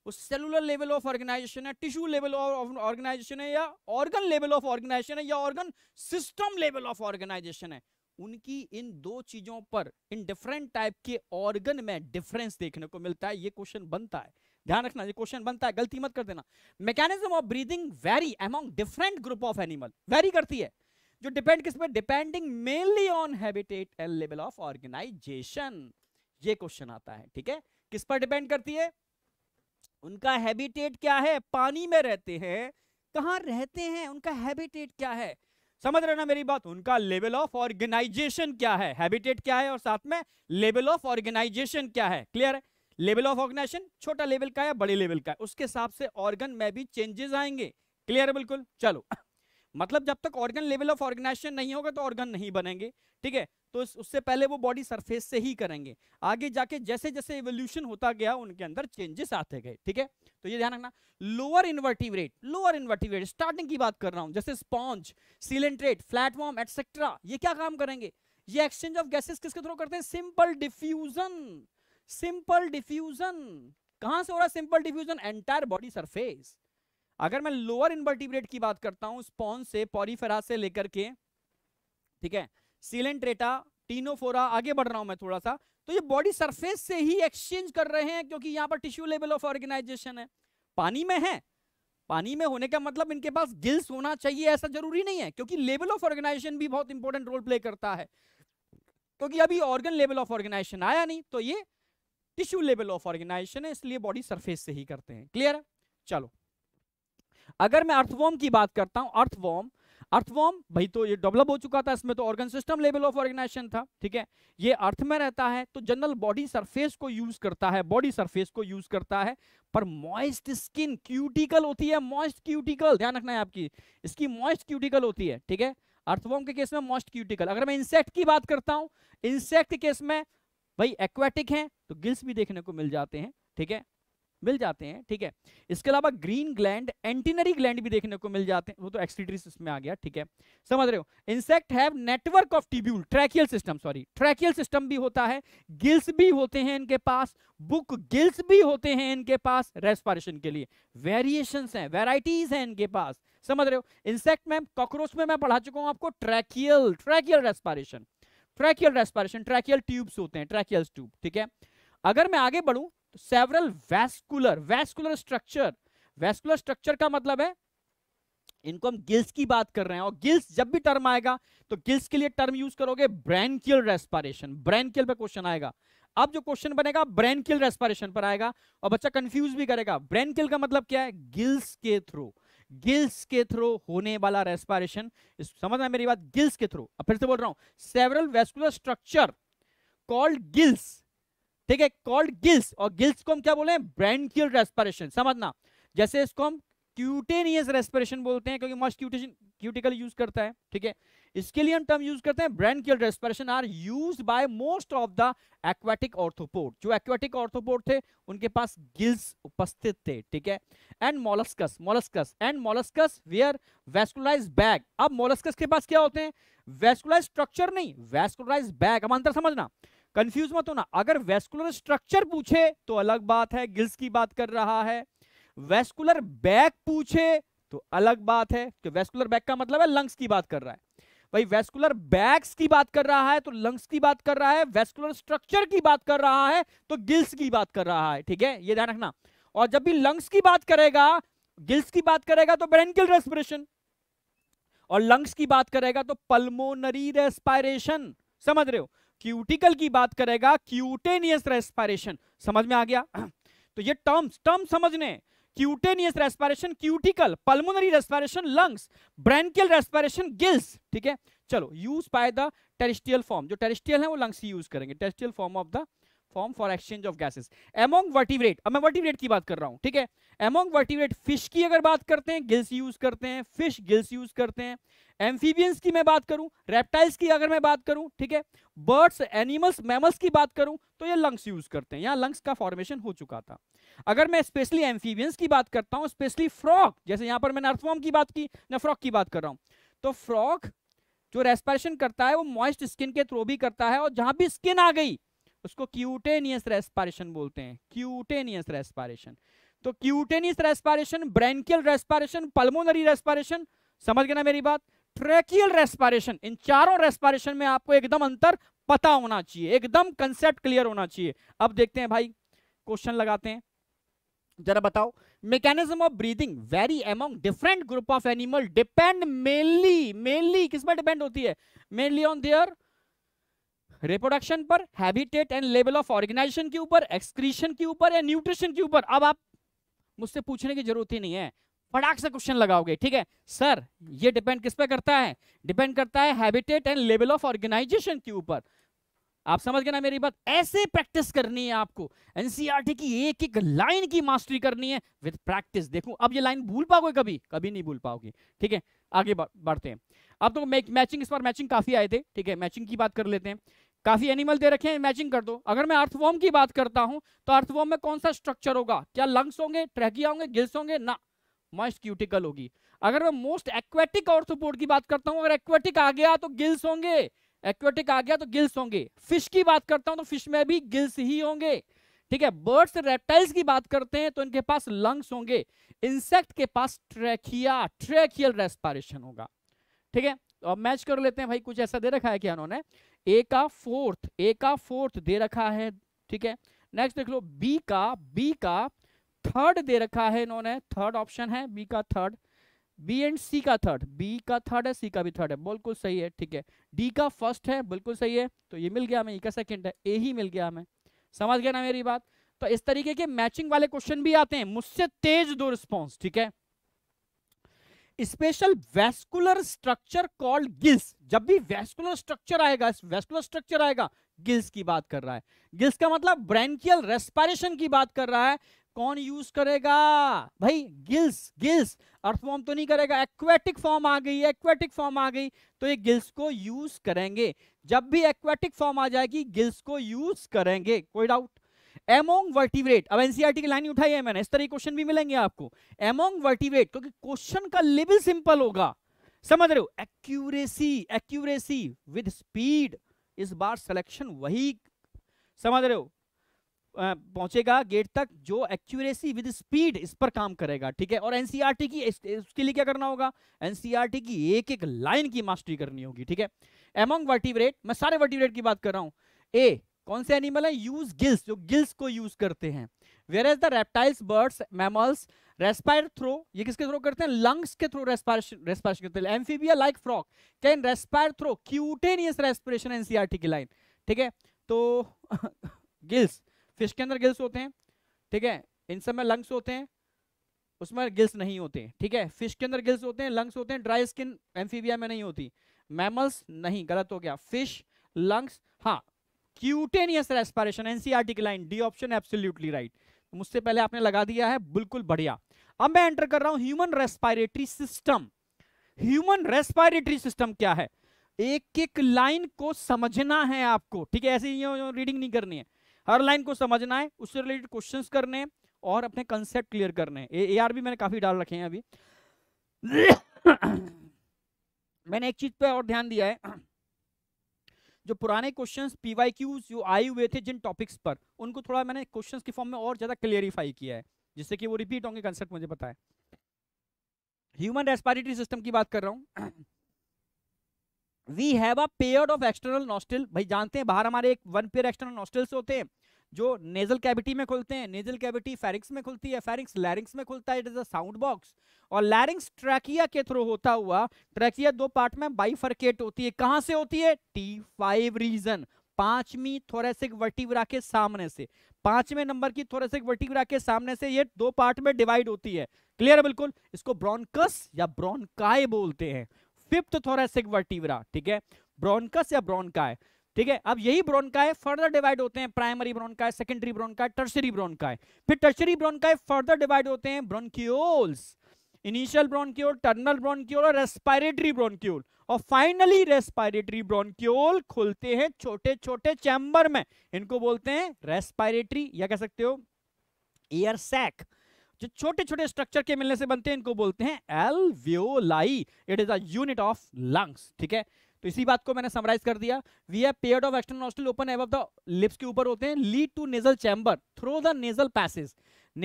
वो सेलुलर लेवल ऑफ ऑर्गेनाइजेशन है टिश्यू लेवल ऑफ ऑर्गेनाइजेशन है या ऑर्गन लेवल ऑफ ऑर्गेनाइजेशन है या organ system level of organization है उनकी इन दो चीजों पर इन डिफरेंट टाइप के ऑर्गन में डिफरेंस देखने को मिलता है ये क्वेश्चन बनता है ध्यान रखना ये क्वेश्चन बनता है गलती मत कर देना mechanism of breathing very among different group of animal very करती है जो डिपेंड किस पे depending mainly on habitat and level of organization ये क्वेश्चन आता है ठीक है किस पर डिपेंड करती है उनका हैबिटेट क्या है पानी में रहते हैं कहाँ रहते हैं उनका हैबिटेट क्या है समझ रहे ना मेरी बात उनका लेवल ऑफ ऑर्गेनाइजेशन क्या है हैबिटेट क्या है और साथ में लेवल ऑफ ऑर्गेनाइजेशन क्या है क्लियर है लेवल ऑफ ऑर्गेनाइजेशन छोटा लेवल का है बड़े लेवल का है उसके हिसाब से ऑर्गन में भी चेंजेस आएंगे क्लियर है बिल्कुल चलो मतलब जब तक ऑर्गन लेवल ऑफ ऑर्गेनाइजेशन नहीं होगा तो ऑर्गन नहीं बनेंगे ठीक है तो उससे पहले वो बॉडी सरफेस से ही करेंगे आगे जाके जैसे जैसे इवोल्यूशन होता गया उनके अंदर चेंजेस आते गए ठीक है तो ये ध्यान रखना lower invertebrate lower invertebrate starting की बात कर रहा हूं जैसे स्पॉन्ज सिलेंट्रेट फ्लैटफॉर्म एटसेट्रा ये क्या काम करेंगे ये एक्सचेंज ऑफ गैसेस किसके थ्रू करते हैं सिंपल डिफ्यूजन सिंपल डिफ्यूजन कहां से हो रहा है simple diffusion entire body surface अगर मैं लोअर इन्वर्टिब्रेट की बात करता हूं स्पॉन्ज से पॉरीफेरा से लेकर के ठीक है सिलेंट्रेटा टीनोफोरा आगे बढ़ रहा हूं मैं थोड़ा सा तो ये बॉडी सरफेस से ही एक्सचेंज कर रहे हैं क्योंकि यहाँ पर टिश्यू लेवल ऑफ ऑर्गेनाइजेशन है पानी में है पानी में होने का मतलब इनके पास गिल्स होना चाहिए ऐसा जरूरी नहीं है क्योंकि लेवल ऑफ ऑर्गेनाइजेशन भी बहुत इंपॉर्टेंट रोल प्ले करता है क्योंकि अभी ऑर्गन लेवल ऑफ ऑर्गेनाइजेशन आया नहीं तो ये टिश्यू लेवल ऑफ ऑर्गेनाइजेशन है इसलिए बॉडी सरफेस से ही करते हैं क्लियर है चलो अगर मैं अर्थवॉर्म की बात करता हूं अर्थवॉर्म अर्थवॉर्म भाई तो ये डेवलप हो चुका था इसमें तो organ system level of organization था ठीक है ये अर्थ में रहता है तो जनरल बॉडी सरफेस को यूज करता है बॉडी सरफेस को यूज करता है पर मॉइस्ट स्किन क्यूटिकल होती है मॉइस्ट क्यूटिकल ध्यान रखना है आपकी इसकी मॉइस्ट क्यूटिकल होती है ठीक है अर्थवॉर्म के केस में मॉइस्ट क्यूटिकल अगर मैं इंसेक्ट की बात करता हूँ इंसेक्ट केस में भाई एक्वेटिक है तो गिल्स भी देखने को मिल जाते हैं ठीक है मिल जाते हैं ठीक है इसके अलावा ग्रीन ग्लैंड एंटीनरी ग्लैंड भी देखने को मिल जाते हैं वो तो एक्सटीटरी सिस्टम आ गया ठीक है समझ रहे हो insect have network of tubule tracheal system sorry tracheal system भी होता है गिल्स भी होते हैं इनके पास बुक गिल्स भी होते हैं इनके पास रेस्पायरेशन के लिए वेरिएशन है वेराइटीज है इनके पास समझ रहे हो इंसेक्ट में कॉकरोच में मैं पढ़ा चुका हूं आपको tracheal tracheal respiration tracheal respiration tracheal tubes होते हैं ट्रैकियल ट्यूब ठीक है अगर मैं आगे बढ़ूं several vascular vascular structure vascular structure का मतलब है इनको हम गिल्स की बात कर रहे हैं और गिल्स जब भी टर्म आएगा तो गिल्स के लिए टर्म यूज करोगे ब्रैनकियल रेस्पायरेशन ब्रैनकियल पे क्वेश्चन आएगा अब जो क्वेश्चन बनेगा ब्रैनकियल रेस्पायरेशन पर आएगा और बच्चा कंफ्यूज भी करेगा ब्रैनकियल का मतलब क्या है गिल्स के थ्रू गिल्स के थ्रू होने वाला रेस्पायरेशन समझ में मेरी बात गिल्स के थ्रू अब फिर से बोल रहा हूं several vascular structure called gills ठीक है कॉल्ड गिल्स और गिल्स को हम क्या बोले ब्रैंकियल रेस्पिरेशन समझना जैसे इसको हम क्यूटेनियस रेस्पिरेशन बोलते हैं क्योंकि मस्ट क्यूटेशन क्यूटिकल यूज करता है ठीक है इसके लिए हम टर्म यूज करते हैं branchial respiration are used by most of the aquatic arthropod जो एक्वाटिक ऑर्थोपोड थे उनके पास गिल्स उपस्थित थे ठीक है and molluscs molluscs and molluscs where vascularize bag अब मोलस्कस के पास क्या होते हैं वैस्कुलराइज स्ट्रक्चर नहीं वैस्कुलराइज बैग अब अंतर समझना कंफ्यूज मत होना अगर वेस्कुलर स्ट्रक्चर पूछे तो अलग बात है गिल्स की बात कर रहा है वेस्कुलर बैक पूछे तो अलग बात है कि वेस्कुलर बैक का मतलब है लंग्स की बात कर रहा है भाई वेस्कुलर बैक्स की बात कर रहा है तो लंग्स की बात कर रहा है वेस्कुलर स्ट्रक्चर की बात कर रहा है तो गिल्स की बात कर रहा है ठीक है ये ध्यान रखना और जब भी लंग्स की बात करेगा गिल्स की बात करेगा तो ब्रेनकिल रेस्पिरेशन और लंग्स की बात करेगा तो पल्मोनरी रेस्पायरेशन समझ रहे हो क्यूटिकल की बात करेगा क्यूटेनियस रेस्पायरेशन समझ में आ गया तो ये टर्म्स टर्म समझने cutaneous respiration cuticle pulmonary respiration lungs branchial respiration gills ठीक है चलो use by the terrestrial form जो टेरिस्टियल है वो लंग्स ही यूज करेंगे terrestrial form of the form for exchange of gases among vertebrate अब मैं वर्टिवरेट की बात कर रहा हूं ठीक है एमोंग वर्टिवरेट फिश की अगर बात करते हैं गिल्स यूज करते हैं फिश गिल्स यूज करते हैं एम्फीबियंस की मैं बात करूं रेप्टाइल्स की अगर मैं बात करूं ठीक है बर्ड्स एनिमल्स मैमल्स की बात करूं तो ये लंग्स यूज करते हैं यहाँ लंग्स का फॉर्मेशन हो चुका था अगर मैं स्पेशली एम्फीबियंस की बात करता हूँ स्पेशली फ्रॉक जैसे यहाँ पर मैंने अर्थवॉर्म की बात की मैं फ्रॉक की बात कर रहा हूँ तो फ्रॉक जो रेस्पायरेशन करता है वो मॉइस्ट स्किन के थ्रू भी करता है और जहां भी स्किन आ गई उसको क्यूटेनियस रेस्पायरेशन बोलते हैं क्यूटेनियस रेस्पायरेशन तो cutaneous respiration branchial respiration pulmonary respiration समझ गए ना मेरी बात ट्रेकियल रेस्पायरेशन इन चारों रेस्पायरेशन में आपको एकदम अंतर पता होना चाहिए एकदम कंसेप्ट क्लियर होना चाहिए अब देखते हैं भाई क्वेश्चन लगाते हैं जरा बताओ mechanism of breathing very among different group of animal depend mainly mainly किस पर डिपेंड होती है मेनली ऑन देयर रिप्रोडक्शन पर habitat and level of organization के ऊपर एक्सक्रीशन के ऊपर या न्यूट्रिशन के ऊपर अब आप मुझसे पूछने की जरूरत ही नहीं है फटाक से क्वेश्चन लगाओगे ठीक है सर ये डिपेंड किस पे करता है डिपेंड करता है habitat and level of organization के ऊपर आप समझ गए ना मेरी बात ऐसे प्रैक्टिस करनी है आपको एनसीईआरटी e की एक एक लाइन की मास्टरी करनी है विद प्रैक्टिस देखो अब ये लाइन भूल पाओगे कभी कभी नहीं भूल पाओगे ठीक है आगे बढ़ते हैं अब तो मैचिंग इस बार मैचिंग काफी आए थे ठीक है मैचिंग की बात कर लेते हैं काफ़ी एनिमल दे रखे हैं इमेजिन कर दो अगर मैं अर्थवॉर्म की बात करता हूं तो अर्थवॉर्म में कौन सा स्ट्रक्चर होगा क्या लंग्स होंगे ट्रैकिया होंगे गिल्स होंगे ना मॉइस्ट क्यूटिकल होगी अगर मैं मोस्ट एक्वेटिक ऑर्थोपोड की बात करता हूँ अगर एक्वेटिक आ गया तो गिल्स होंगे एक्वेटिक आ गया तो गिल्स होंगे फिश की बात करता हूँ तो फिश में भी गिल्स ही होंगे ठीक है बर्ड्स रेप्टाइल्स की बात करते हैं तो इनके पास लंग्स होंगे इंसेक्ट के पास ट्रैकिया ट्रैकियल रेस्पायरेशन होगा ठीक है तो अब मैच कर लेते हैं भाई कुछ ऐसा दे रखा है क्या उन्होंने ए का फोर्थ ए का फोर्थ दे रखा है ठीक है नेक्स्ट देख लो बी का बी का थर्ड दे रखा है इन्होंने थर्ड ऑप्शन है बी का थर्ड बी एंड सी का थर्ड बी का थर्ड है सी का भी थर्ड है बिल्कुल सही है ठीक है डी का फर्स्ट है बिल्कुल सही है तो ये मिल गया हमें ई e का सेकंड है ए ही मिल गया हमें समझ गया ना मेरी बात तो इस तरीके के मैचिंग वाले क्वेश्चन भी आते हैं मुझसे तेज दो रिस्पॉन्स ठीक है special vascular structure called gills जब भी वेस्कुलर स्ट्रक्चर आएगा वेस्कुलर स्ट्रक्चर आएगा गिल्स की बात कर रहा है गिल्स का मतलब ब्रेंकियल रेस्पायरेशन की बात कर रहा है कौन यूज करेगा भाई गिल्स गिल्स अर्थ फॉर्म तो नहीं करेगा एक्वेटिक फॉर्म आ गई एक्वेटिक फॉर्म आ गई तो ये गिल्स को यूज करेंगे जब भी एक्वेटिक फॉर्म आ जाएगी गिल्स को यूज करेंगे कोई डाउट एमोंग वर्टिब्रेट अब एनसीआरटी e की लाइन उठाई है मैंने इस तरह क्वेश्चन भी मिलेंगे आपको एमोंग वर्टिब्रेट क्योंकि क्वेश्चन का लेवल सिंपल होगा समझ रहे हो एक्यूरेसी एक्यूरेसी विद स्पीड इस बार सिलेक्शन वही समझ रहे हो पहुंचेगा गेट तक जो एक्यूरेसी विद स्पीड इस पर काम करेगा ठीक है और एनसीईआरटी e की उसके लिए क्या करना होगा एनसीईआरटी e की एक एक लाइन की मास्टरी करनी होगी ठीक है एमोंग वर्टिब्रेट मैं सारे वर्टिब्रेट की बात कर रहा हूं ए कौन से एनिमल है यूज गिल्स जो गिल्स को यूज करते हैं whereas the reptiles birds mammals respire through ये किसके थ्रो करते हैं लंग्स के थ्रो रेस्पायरेशन रेस्पायरेशन करते हैं amphibia like frog can respire through cutaneous respiration NCERT की लाइन ठीक है तो गिल्स फिश के अंदर गिल्स होते हैं ठीक है इन सब में लंग्स होते हैं उसमें गिल्स नहीं होते ठीक है फिश के अंदर गिल्स होते हैं लंग्स होते हैं ड्राई स्किन एम्फीबिया में नहीं होती मैमल्स नहीं गलत हो गया फिश लंग्स हाँ क्यूटेनियस रेस्पायरेशन एनसीआरटी की line D option absolutely right मुझसे पहले आपने लगा दिया है बिल्कुल बढ़िया अब मैं एंटर कर रहा हूं human respiratory system human respiratory system क्या है एक एक लाइन को समझना है आपको ठीक है ऐसी रीडिंग नहीं करनी है हर लाइन को समझना है उससे रिलेटेड क्वेश्चन करने हैं और अपने कंसेप्ट क्लियर करने हैं ए आर भी मैंने काफी डाल रखे हैं अभी मैंने एक चीज पे और ध्यान दिया है जो पुराने क्वेश्चंस पीवाईक्यूज जो आए हुए थे जिन टॉपिक्स पर उनको थोड़ा मैंने क्वेश्चंस के फॉर्म में और ज़्यादा क्लियरिफाई किया है जिससे कि वो रिपीट होंगे कंसेप्ट मुझे पता है ह्यूमन रेस्पायरेटरी सिस्टम की बात कर रहा हूँ we have a pair of external nostril भाई जानते हैं बाहर हमारे एक वन पेयर एक्सटर्नल नॉस्टल्स होते हैं जो नेजल कैविटी में खुलते हैं नेजल कैविटी फेरिक्स में खुलती है फेरिक्स लैरिंग्स में खुलता है it is a sound box और लैरिंग्स ट्रैकिया के थ्रू होता हुआ ट्रैकिया दो पार्ट में बाइफर्केट होती है कहां से होती है टी फाइव रीजन पांचवी थोरेसिक वर्टिब्रा के सामने से पांचवें नंबर की थोरेसिक वर्टिब्रा के सामने से ये दो पार्ट में डिवाइड होती है क्लियर है बिल्कुल इसको ब्रॉनकस या ब्रॉनकाय बोलते हैं फिफ्थ थोरेसिक वर्टिब्रा ठीक है ब्रॉनकस या ब्रॉनकाय ठीक है अब यही ब्रोनकाय फर्दर डिवाइड होते हैं primary bronchi secondary bronchi tertiary bronchi फिर टर्सरी ब्रोनकाय फर्दर डिवाइड होते हैं ब्रोनक्यूल्स इनिशियल ब्रोनक्यूल टर्नल ब्रोनक्यूल और रेस्पायरेटरी ब्रोनक्यूल और फाइनली रेस्पायरेटरी ब्रोनक्यूल खुलते हैं छोटे छोटे चैम्बर में इनको बोलते हैं रेस्पायरेटरी या कह सकते हो एयर सैक जो छोटे छोटे स्ट्रक्चर के मिलने से बनते हैं इनको बोलते हैं alveoli it is a unit of lungs ठीक है तो इसी बात को मैंने समराइज कर दिया we have pair of external nostril open above the lips के ऊपर होते हैं lead to nasal chamber through the nasal passage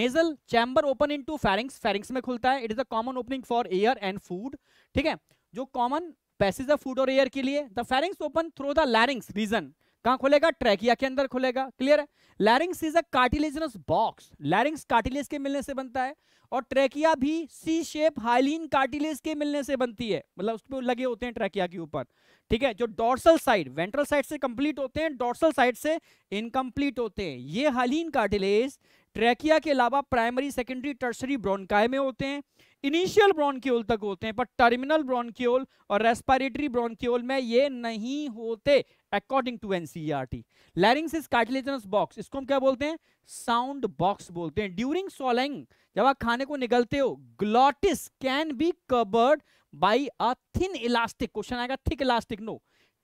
nasal chamber open into pharynx pharynx में खुलता है it is a common opening for air and food ठीक है जो कॉमन पैसेज ऑफ फूड और एयर के लिए the pharynx open through the larynx region कहां खुलेगा ट्रैकिया के अंदर खुलेगा क्लियर है larynx is a cartilaginous box larynx cartilage के मिलने से बनता है और ट्रैकिया भी सी शेप हाइलिन कार्टिलेज के मिलने से बनती है मतलब उस पर लगे होते हैं ट्रैकिया के ऊपर ठीक है जो डॉर्सल साइड वेंट्रल साइड से कंप्लीट होते हैं डॉर्सल साइड से इनकम्प्लीट होते हैं ये हाइलिन कार्टिलेज ट्रैकिया के अलावा प्राइमरी सेकेंडरी टर्सरी ब्रोनकाय में होते हैं इनिशियल ब्रोनक्योल तक होते हैं पर टर्मिनल ब्रोनक्योल और रेस्पिरेटरी ब्रोनक्योल में ये नहीं होते according to NCERT larynx is cartilaginous box इसको हम क्या बोलते हैं साउंड बॉक्स बोलते हैं ड्यूरिंग सोलैंग जब आप खाने को निकलते हो glottis can be covered by a thin elastic question आएगा thick elastic no no.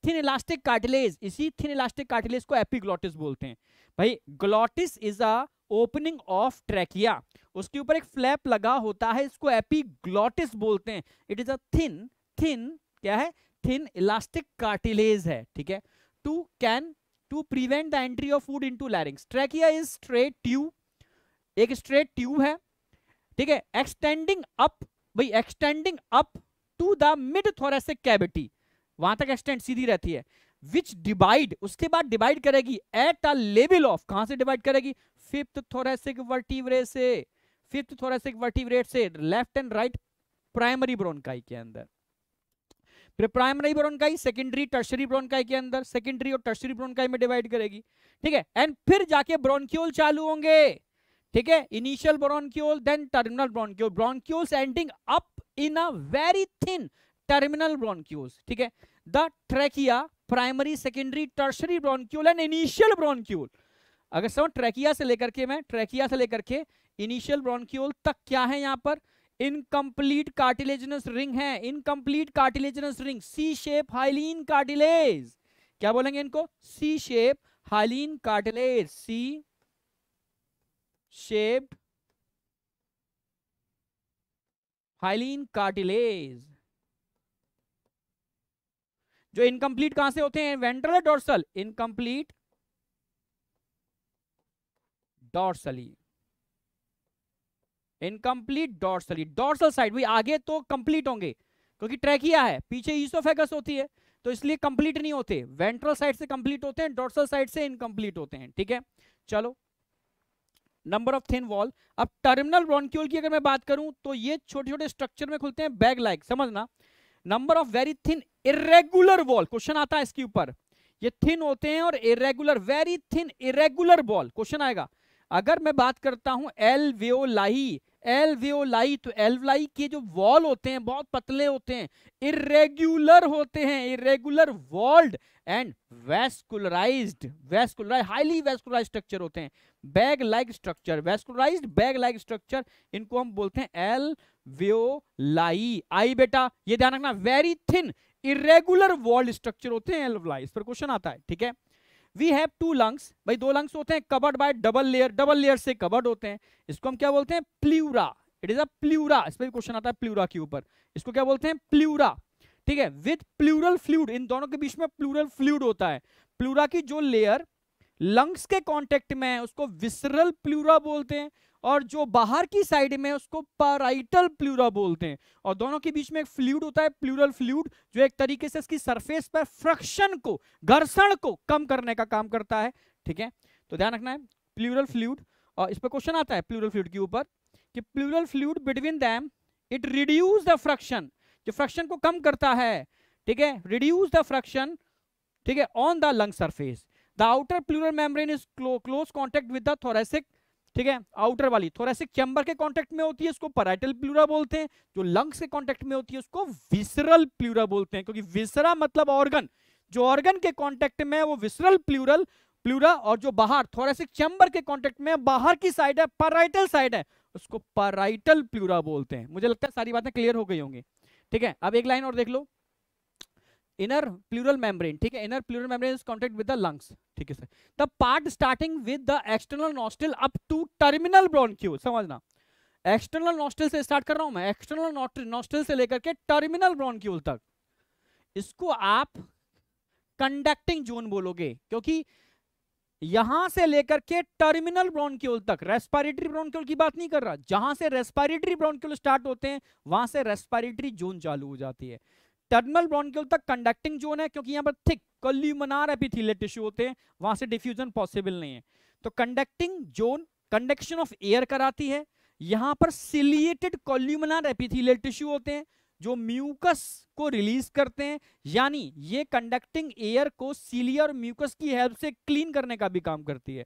Thin elastic cartilage इसी थिन इलास्टिक कार्टिलेज को एपिग्लॉटिस बोलते हैं भाई glottis is a opening of trachea उसके ऊपर एक फ्लैप लगा होता है इसको एपिग्लॉटिस बोलते हैं it is a thin thin क्या है थिन इलास्टिक कार्टिलेज है ठीक है to can to prevent the entry of food into larynx trachea is straight tube एक स्ट्रेट ट्यूब है ठीक है एक्सटेंडिंग अप भाई extending up to the mid thoracic cavity वहां तक एक्सटेंट सीधी रहती है विच डिवाइड उसके बाद डिवाइड करेगी एट अ लेवल ऑफ कहां से डिवाइड करेगी फिफ्थ थोरेसिक वर्टिवरे से फिफ्थ थोरेसिक वर्टिब्रेट से left and right primary bronchi के अंदर primary bronchi secondary tertiary bronchi के अंदर सेकेंडरी और टर्शरी ब्रोनकाई में डिवाइड करेगी ठीक है एंड फिर जाके ब्रोनक्यूल चालू होंगे ठीक है initial bronchiole then terminal bronchiole bronchioles ending up in a very thin terminal bronchiole ठीक है the trachea primary secondary tertiary bronchiole and initial bronchiole अगर सब ट्रेकिया से लेकर के मैं ट्रेकिया से लेकर के इनिशियल ब्रॉन्क्यूल तक क्या है यहां पर इनकम्प्लीट कार्टिलेजनस रिंग है incomplete cartilaginous ring C shape hyaline cartilage क्या बोलेंगे इनको C shape hyaline cartilage C shape hyaline cartilage जो इनकम्प्लीट कहां से होते हैं ventral dorsal incomplete dorsally incomplete dorsally dorsal side भी आगे तो कंप्लीट होंगे क्योंकि ट्रैकिया है पीछे ईसोफेगस होती है तो इसलिए कंप्लीट नहीं होते वेंट्रल साइड से कंप्लीट होते हैं डॉर्सल साइड से इनकम्प्लीट होते हैं ठीक है चलो नंबर ऑफ थिन वॉल अब टर्मिनल ब्रॉन्क्यूल की अगर मैं बात करूं तो ये छोटे छोटे स्ट्रक्चर में खुलते हैं बैग लाइक समझना number of very thin irregular wall question आता है इसके ऊपर ये थिन होते हैं और irregular very thin irregular wall question आएगा अगर मैं बात करता हूं एल एल एलवियोलाई एलवियोलाई तो एल लाई के जो वॉल होते हैं बहुत पतले होते हैं इरेगुलर होते हैं irregular walled and vascularized vascularize highly vascularize structure होते हैं bag like structure vascularized bag like structure इनको हम बोलते हैं एल लाई आई बेटा ये ध्यान रखना very thin irregular walled structure होते हैं एल्वलाई इस पर क्वेश्चन आता है ठीक है वी हैव टू लंग्स भाई दो लंग्स होते हैं covered by double layer double layer से कवर्ड होते हैं इसको हम क्या बोलते हैं प्ल्यूरा इट इज अ प्ल्यूरा इस पर भी क्वेश्चन आता है प्ल्यूरा के ऊपर इसको क्या बोलते हैं प्ल्यूरा ठीक है विद प्लूरल फ्लूड इन दोनों के बीच में प्लूरल फ्लूड होता है प्लूरा की जो लेयर लंग्स के कॉन्टेक्ट में है उसको विसरल प्लूरा बोलते हैं और जो बाहर की साइड में उसको पाराइटल प्लूरा बोलते हैं और दोनों के बीच में एक फ्लूड होता है प्लूरल फ्लूड जो एक तरीके से इसकी सरफेस पर फ्रक्शन को घर्षण को कम करने का काम करता है ठीक है तो ध्यान रखना है प्लूरल फ्लूड और इस पर क्वेश्चन आता है प्लूरल फ्लूड के ऊपर कि pleural fluid between them it reduce the friction जो फ्रक्शन को कम करता है ठीक है रिड्यूस द फ्रक्शन ठीक है on the lung surface the outer pleural membrane is close contact with the thoracic ठीक है आउटर वाली थोरेसिक चैम्बर के कॉन्टेक्ट में होती है उसको पराइटल प्लूरा बोलते हैं जो लंग्स के कॉन्टेक्ट में होती है उसको विसरल प्लूरा बोलते हैं क्योंकि विसरा मतलब ऑर्गन जो ऑर्गन के कॉन्टेक्ट में वो विसरल प्लूरल प्लूरा और जो बाहर थोरेसिक चैम्बर के कॉन्टेक्ट में बाहर की साइड है पराइटल साइड है उसको पराइटल प्लूरा बोलते हैं मुझे लगता है सारी बातें क्लियर हो गई होंगी ठीक है अब एक लाइन और देख लो इनर प्लूरल मेम्ब्रेन ठीक है inner pleural membrane is contact with the lungs ठीक है sir the part starting with the external nostril up to terminal bronchiole समझना एक्सटर्नल नॉस्ट्रल से स्टार्ट कर रहा हूं मैं एक्सटर्नल नॉस्ट्रल से लेकर के टर्मिनल ब्रोनक्यूल तक इसको आप कंडक्टिंग जोन बोलोगे क्योंकि यहां से लेकर के टर्मिनल ब्रोनक्यूल तक रेस्पायरेटरी ब्रोनक्यूल की बात नहीं कर रहा जहां से रेस्पायरेटरी ब्रोनक्यूल स्टार्ट होते हैं वहां से रेस्पायरेटरी जोन चालू हो जाती है टर्मल ब्रोनक्यूल तक कंडक्टिंग जोन है क्योंकि यहाँ पर थिक कल्यूमनार एपिथीलियल टिश्यू होते हैं वहां से डिफ्यूजन पॉसिबल नहीं है तो conducting zone conduction of air कराती है यहाँ पर सिलिएटेड कॉल्यूमनार एपिथीलियल टिश्यू होते हैं जो म्यूकस को रिलीज करते हैं यानी ये कंडक्टिंग एयर को सीलिया और म्यूकस की हेल्प से क्लीन करने का भी काम करती है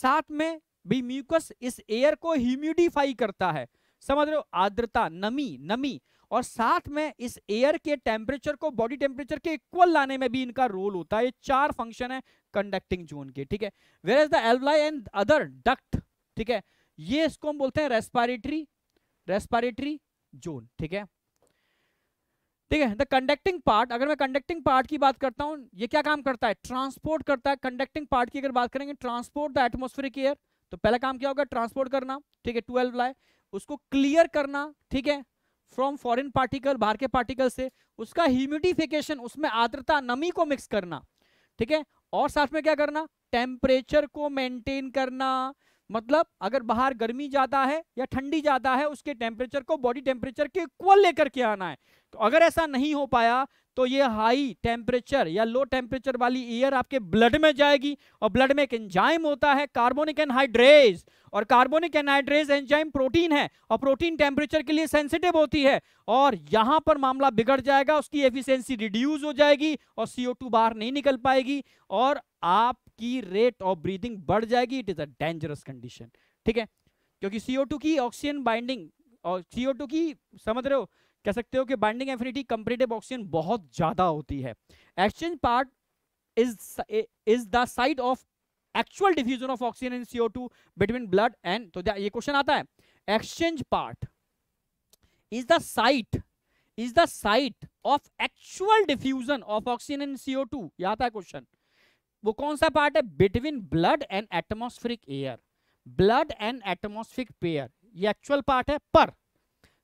साथ में भी म्यूकस इस एयर को ह्यूमिडिफाई करता है समझ रहे हो आर्द्रता नमी नमी और साथ में इस एयर के टेम्परेचर को बॉडी टेम्परेचर के इक्वल लाने में भी इनका रोल होता है ये चार फंक्शन है कंडक्टिंग जोन के ठीक है where is the alveoli and other duct ठीक है ये इसको हम बोलते हैं रेस्पारेटरी रेस्पारेटरी जोन ठीक है ठीक है द कंडक्टिंग पार्ट अगर मैं कंडक्टिंग पार्ट की बात करता हूं ये क्या काम करता है ट्रांसपोर्ट करता है कंडक्टिंग पार्ट की अगर बात करेंगे ट्रांसपोर्ट द एटमोस्फेरिक एयर तो पहला काम क्या होगा ट्रांसपोर्ट करना ठीक है ट्वेल्व लाई उसको क्लियर करना ठीक है फ्रॉम फॉरेन पार्टिकल बाहर के पार्टिकल से उसका ह्यूमिडिफिकेशन उसमें आर्द्रता नमी को मिक्स करना ठीक है और साथ में क्या करना टेम्परेचर को मेंटेन करना मतलब अगर बाहर गर्मी ज़्यादा है या ठंडी ज़्यादा है उसके टेम्परेचर को बॉडी टेम्परेचर के इक्वल लेकर के आना है तो अगर ऐसा नहीं हो पाया तो ये हाई टेम्परेचर या लो टेम्परेचर वाली एयर आपके ब्लड में जाएगी और ब्लड में एक एंजाइम होता है कार्बोनिक एनहाइड्रेज और कार्बोनिक एनहाइड्रेज एंजाइम प्रोटीन है और प्रोटीन टेम्परेचर के लिए सेंसिटिव होती है और यहां पर मामला बिगड़ जाएगा उसकी एफिशिएंसी रिड्यूस हो जाएगी और सीओ बाहर नहीं निकल पाएगी और आपकी रेट ऑफ ब्रीदिंग बढ़ जाएगी it is a dangerous condition ठीक है क्योंकि सीओ की ऑक्सीजन बाइंडिंग और सीओ की समझ रहे हो कह सकते हो कि बाइंडिंग एफिनिटी कंपेरेटिव ऑक्सीजन बहुत ज़्यादा होती है exchange part is is the side of actual diffusion of oxygen in CO two between blood and तो ये क्वेश्चन आता है exchange part is the site is the site of actual diffusion of oxygen in CO two यह आता है question वो कौन सा पार्ट है between blood and atmosphere air blood and atmospheric pair ये एक्चुअल पार्ट है पर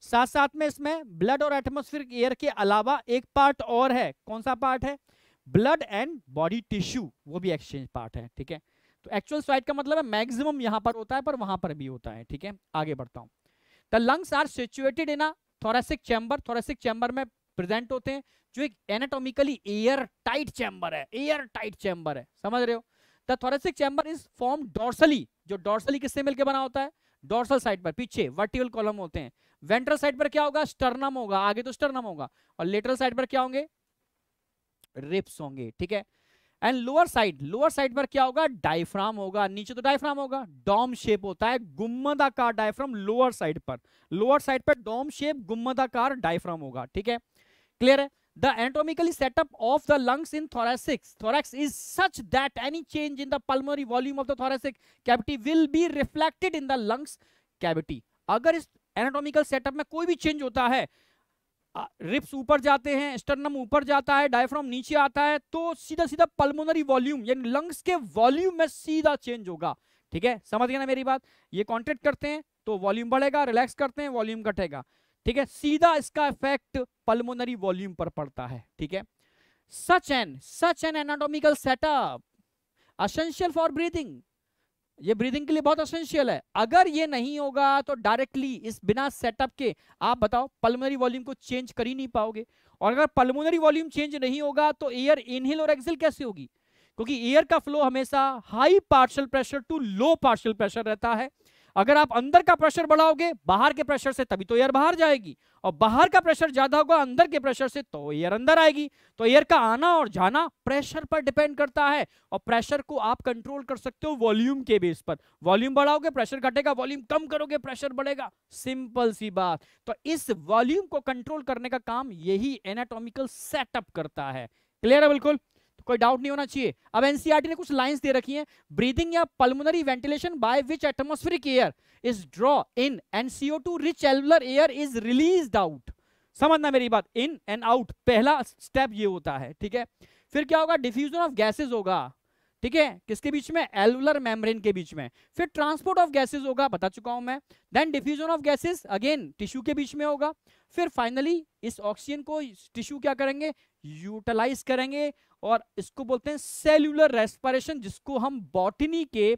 साथ साथ में इसमें ब्लड और एटमोस्फेरिक एयर के अलावा एक पार्ट और है कौन सा पार्ट है ब्लड एंड बॉडी टिश्यू वो भी एक्सचेंज पार्ट है ठीक है तो एक्चुअल स्वाइट का मतलब है मैक्सिमम यहाँ पर होता है पर वहां पर भी होता है ठीक है आगे बढ़ता हूँ the lungs are situated in a thoracic chamber thoracic chamber में प्रेजेंट होते हैं जो एक एनाटोमिकली एयर टाइट चैम्बर है एयर टाइट चैम्बर है समझ रहे हो the thoracic chamber is form dorsally जो डोर्सली किससे मिलकर बना होता है डोर्सल साइड पर पीछे वर्टिकल कॉलम होते हैं वेंट्रल साइड पर क्या होगा स्टर्नम होगा आगे तो स्टर्नम होगा और लेटरल साइड पर क्या होंगे रिप्स होंगे ठीक है and lower side lower side पर क्या होगा डायफ्राम होगा नीचे तो डायफ्राम होगा डॉम शेप होता है गुम्मदाकार डायफ्राम लोअर साइड पर लोअर साइड पर डॉम शेप गुम्मदाकार डायफ्राम होगा ठीक है क्लियर है the anatomical setup of the lungs in thoracic thorax is such that any change in the pulmonary volume of the thoracic cavity will be reflected in the lungs cavity अगर इस anatomical setup में कोई भी change होता है ribs ऊपर जाते हैं स्टर्नम ऊपर जाता है डायफ्राम नीचे आता है तो सीधा सीधा पल्मोनरी वॉल्यूम यानी लंग्स के वॉल्यूम में सीधा चेंज होगा ठीक है समझ गया ना मेरी बात ये कॉन्ट्रेक्ट करते हैं तो वॉल्यूम बढ़ेगा रिलैक्स करते हैं वॉल्यूम घटेगा ठीक है सीधा इसका इफेक्ट पल्मोनरी वॉल्यूम पर पड़ता है ठीक है such an such an anatomical setup essential for breathing ये ब्रीदिंग के लिए बहुत असेंशियल है अगर ये नहीं होगा तो डायरेक्टली इस बिना सेटअप के आप बताओ पल्मोनरी वॉल्यूम को चेंज कर ही नहीं पाओगे और अगर पल्मोनरी वॉल्यूम चेंज नहीं होगा तो एयर इनहेल और एक्सेल कैसे होगी क्योंकि एयर का फ्लो हमेशा high partial pressure to low partial pressure रहता है अगर आप अंदर का प्रेशर बढ़ाओगे बाहर के प्रेशर से तभी तो एयर बाहर जाएगी और बाहर का प्रेशर ज्यादा होगा अंदर के प्रेशर से तो एयर अंदर आएगी तो एयर का आना और जाना प्रेशर पर डिपेंड करता है और प्रेशर को आप कंट्रोल कर सकते हो वॉल्यूम के बेस पर वॉल्यूम बढ़ाओगे प्रेशर घटेगा वॉल्यूम कम करोगे प्रेशर बढ़ेगा सिंपल सी बात तो इस वॉल्यूम को कंट्रोल करने का काम यही एनाटोमिकल सेटअप करता है क्लियर है बिल्कुल कोई डाउट नहीं होना चाहिए अब एनसीआरटी e ने कुछ लाइंस दे रखी हैं ब्रीदिंग या pulmonary ventilation by which atmospheric air is draw in and CO two rich alveolar air is release out समझना मेरी बात इन एंड आउट पहला स्टेप ये होता है ठीक है फिर क्या होगा डिफ्यूजन ऑफ गैसेज होगा ठीक है किसके बीच में एलुलर मेम्ब्रेन के बीच में फिर ट्रांसपोर्ट ऑफ गैसेस होगा बता चुका हूं मैं then diffusion of gases again tissue के बीच में होगा फिर फाइनली इस ऑक्सीजन को टिश्यू क्या करेंगे यूटिलाइज करेंगे और इसको बोलते हैं सेल्यूलर रेस्पायरेशन जिसको हम बॉटनी के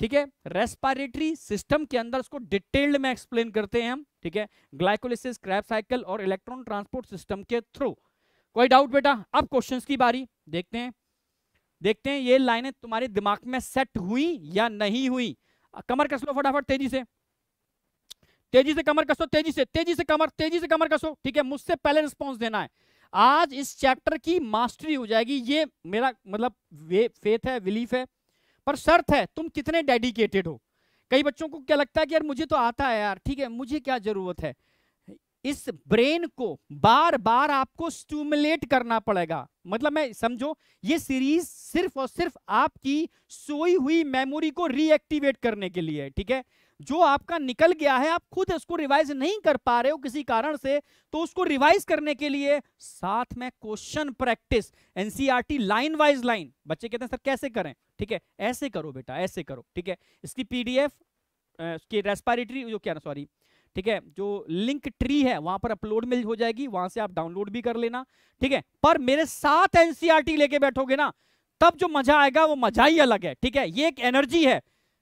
ठीक है रेस्पायरेटरी सिस्टम के अंदर उसको डिटेल्ड में एक्सप्लेन करते हैं हम ठीक है ग्लाइकोलिसिस क्रैप साइकिल और इलेक्ट्रॉन ट्रांसपोर्ट सिस्टम के थ्रू कोई डाउट बेटा अब क्वेश्चंस की बारी देखते हैं देखते हैं ये लाइनें तुम्हारे दिमाग में सेट हुई या नहीं हुई कमर कसलो फटाफट तेजी से तेजी से कमर कसो तेजी से तेजी से कमर तेजी से कमर कसो ठीक है मुझसे पहले रिस्पॉन्स देना है आज इस चैप्टर की मास्टरी हो जाएगी ये मेरा मतलब फेथ है बिलीफ है पर शर्त है तुम कितने डेडिकेटेड हो कई बच्चों को क्या लगता है कि यार मुझे तो आता है यार ठीक है मुझे क्या जरूरत है इस ब्रेन को बार बार आपको स्टूमुलेट करना पड़ेगा मतलब मैं समझो ये सीरीज सिर्फ और सिर्फ आपकी सोई हुई मेमोरी को रीएक्टिवेट करने के लिए ठीक है जो आपका निकल गया है आप खुद इसको रिवाइज नहीं कर पा रहे हो किसी कारण से तो उसको रिवाइज करने के लिए साथ में question practice NCERT line wise line बच्चे कहते हैं सर कैसे करें ठीक है ऐसे करो बेटा ऐसे करो ठीक है इसकी पीडीएफ इसकी रेस्पायरेटरी जो क्या सॉरी ठीक है जो लिंक ट्री है वहां पर अपलोड मिल हो जाएगी वहां से आप डाउनलोड भी कर लेना ठीक है पर मेरे साथ एनसीआरटी e लेके बैठोगे ना तब जो मजा आएगा वो मजा ही अलग है ठीक है ये एक एनर्जी है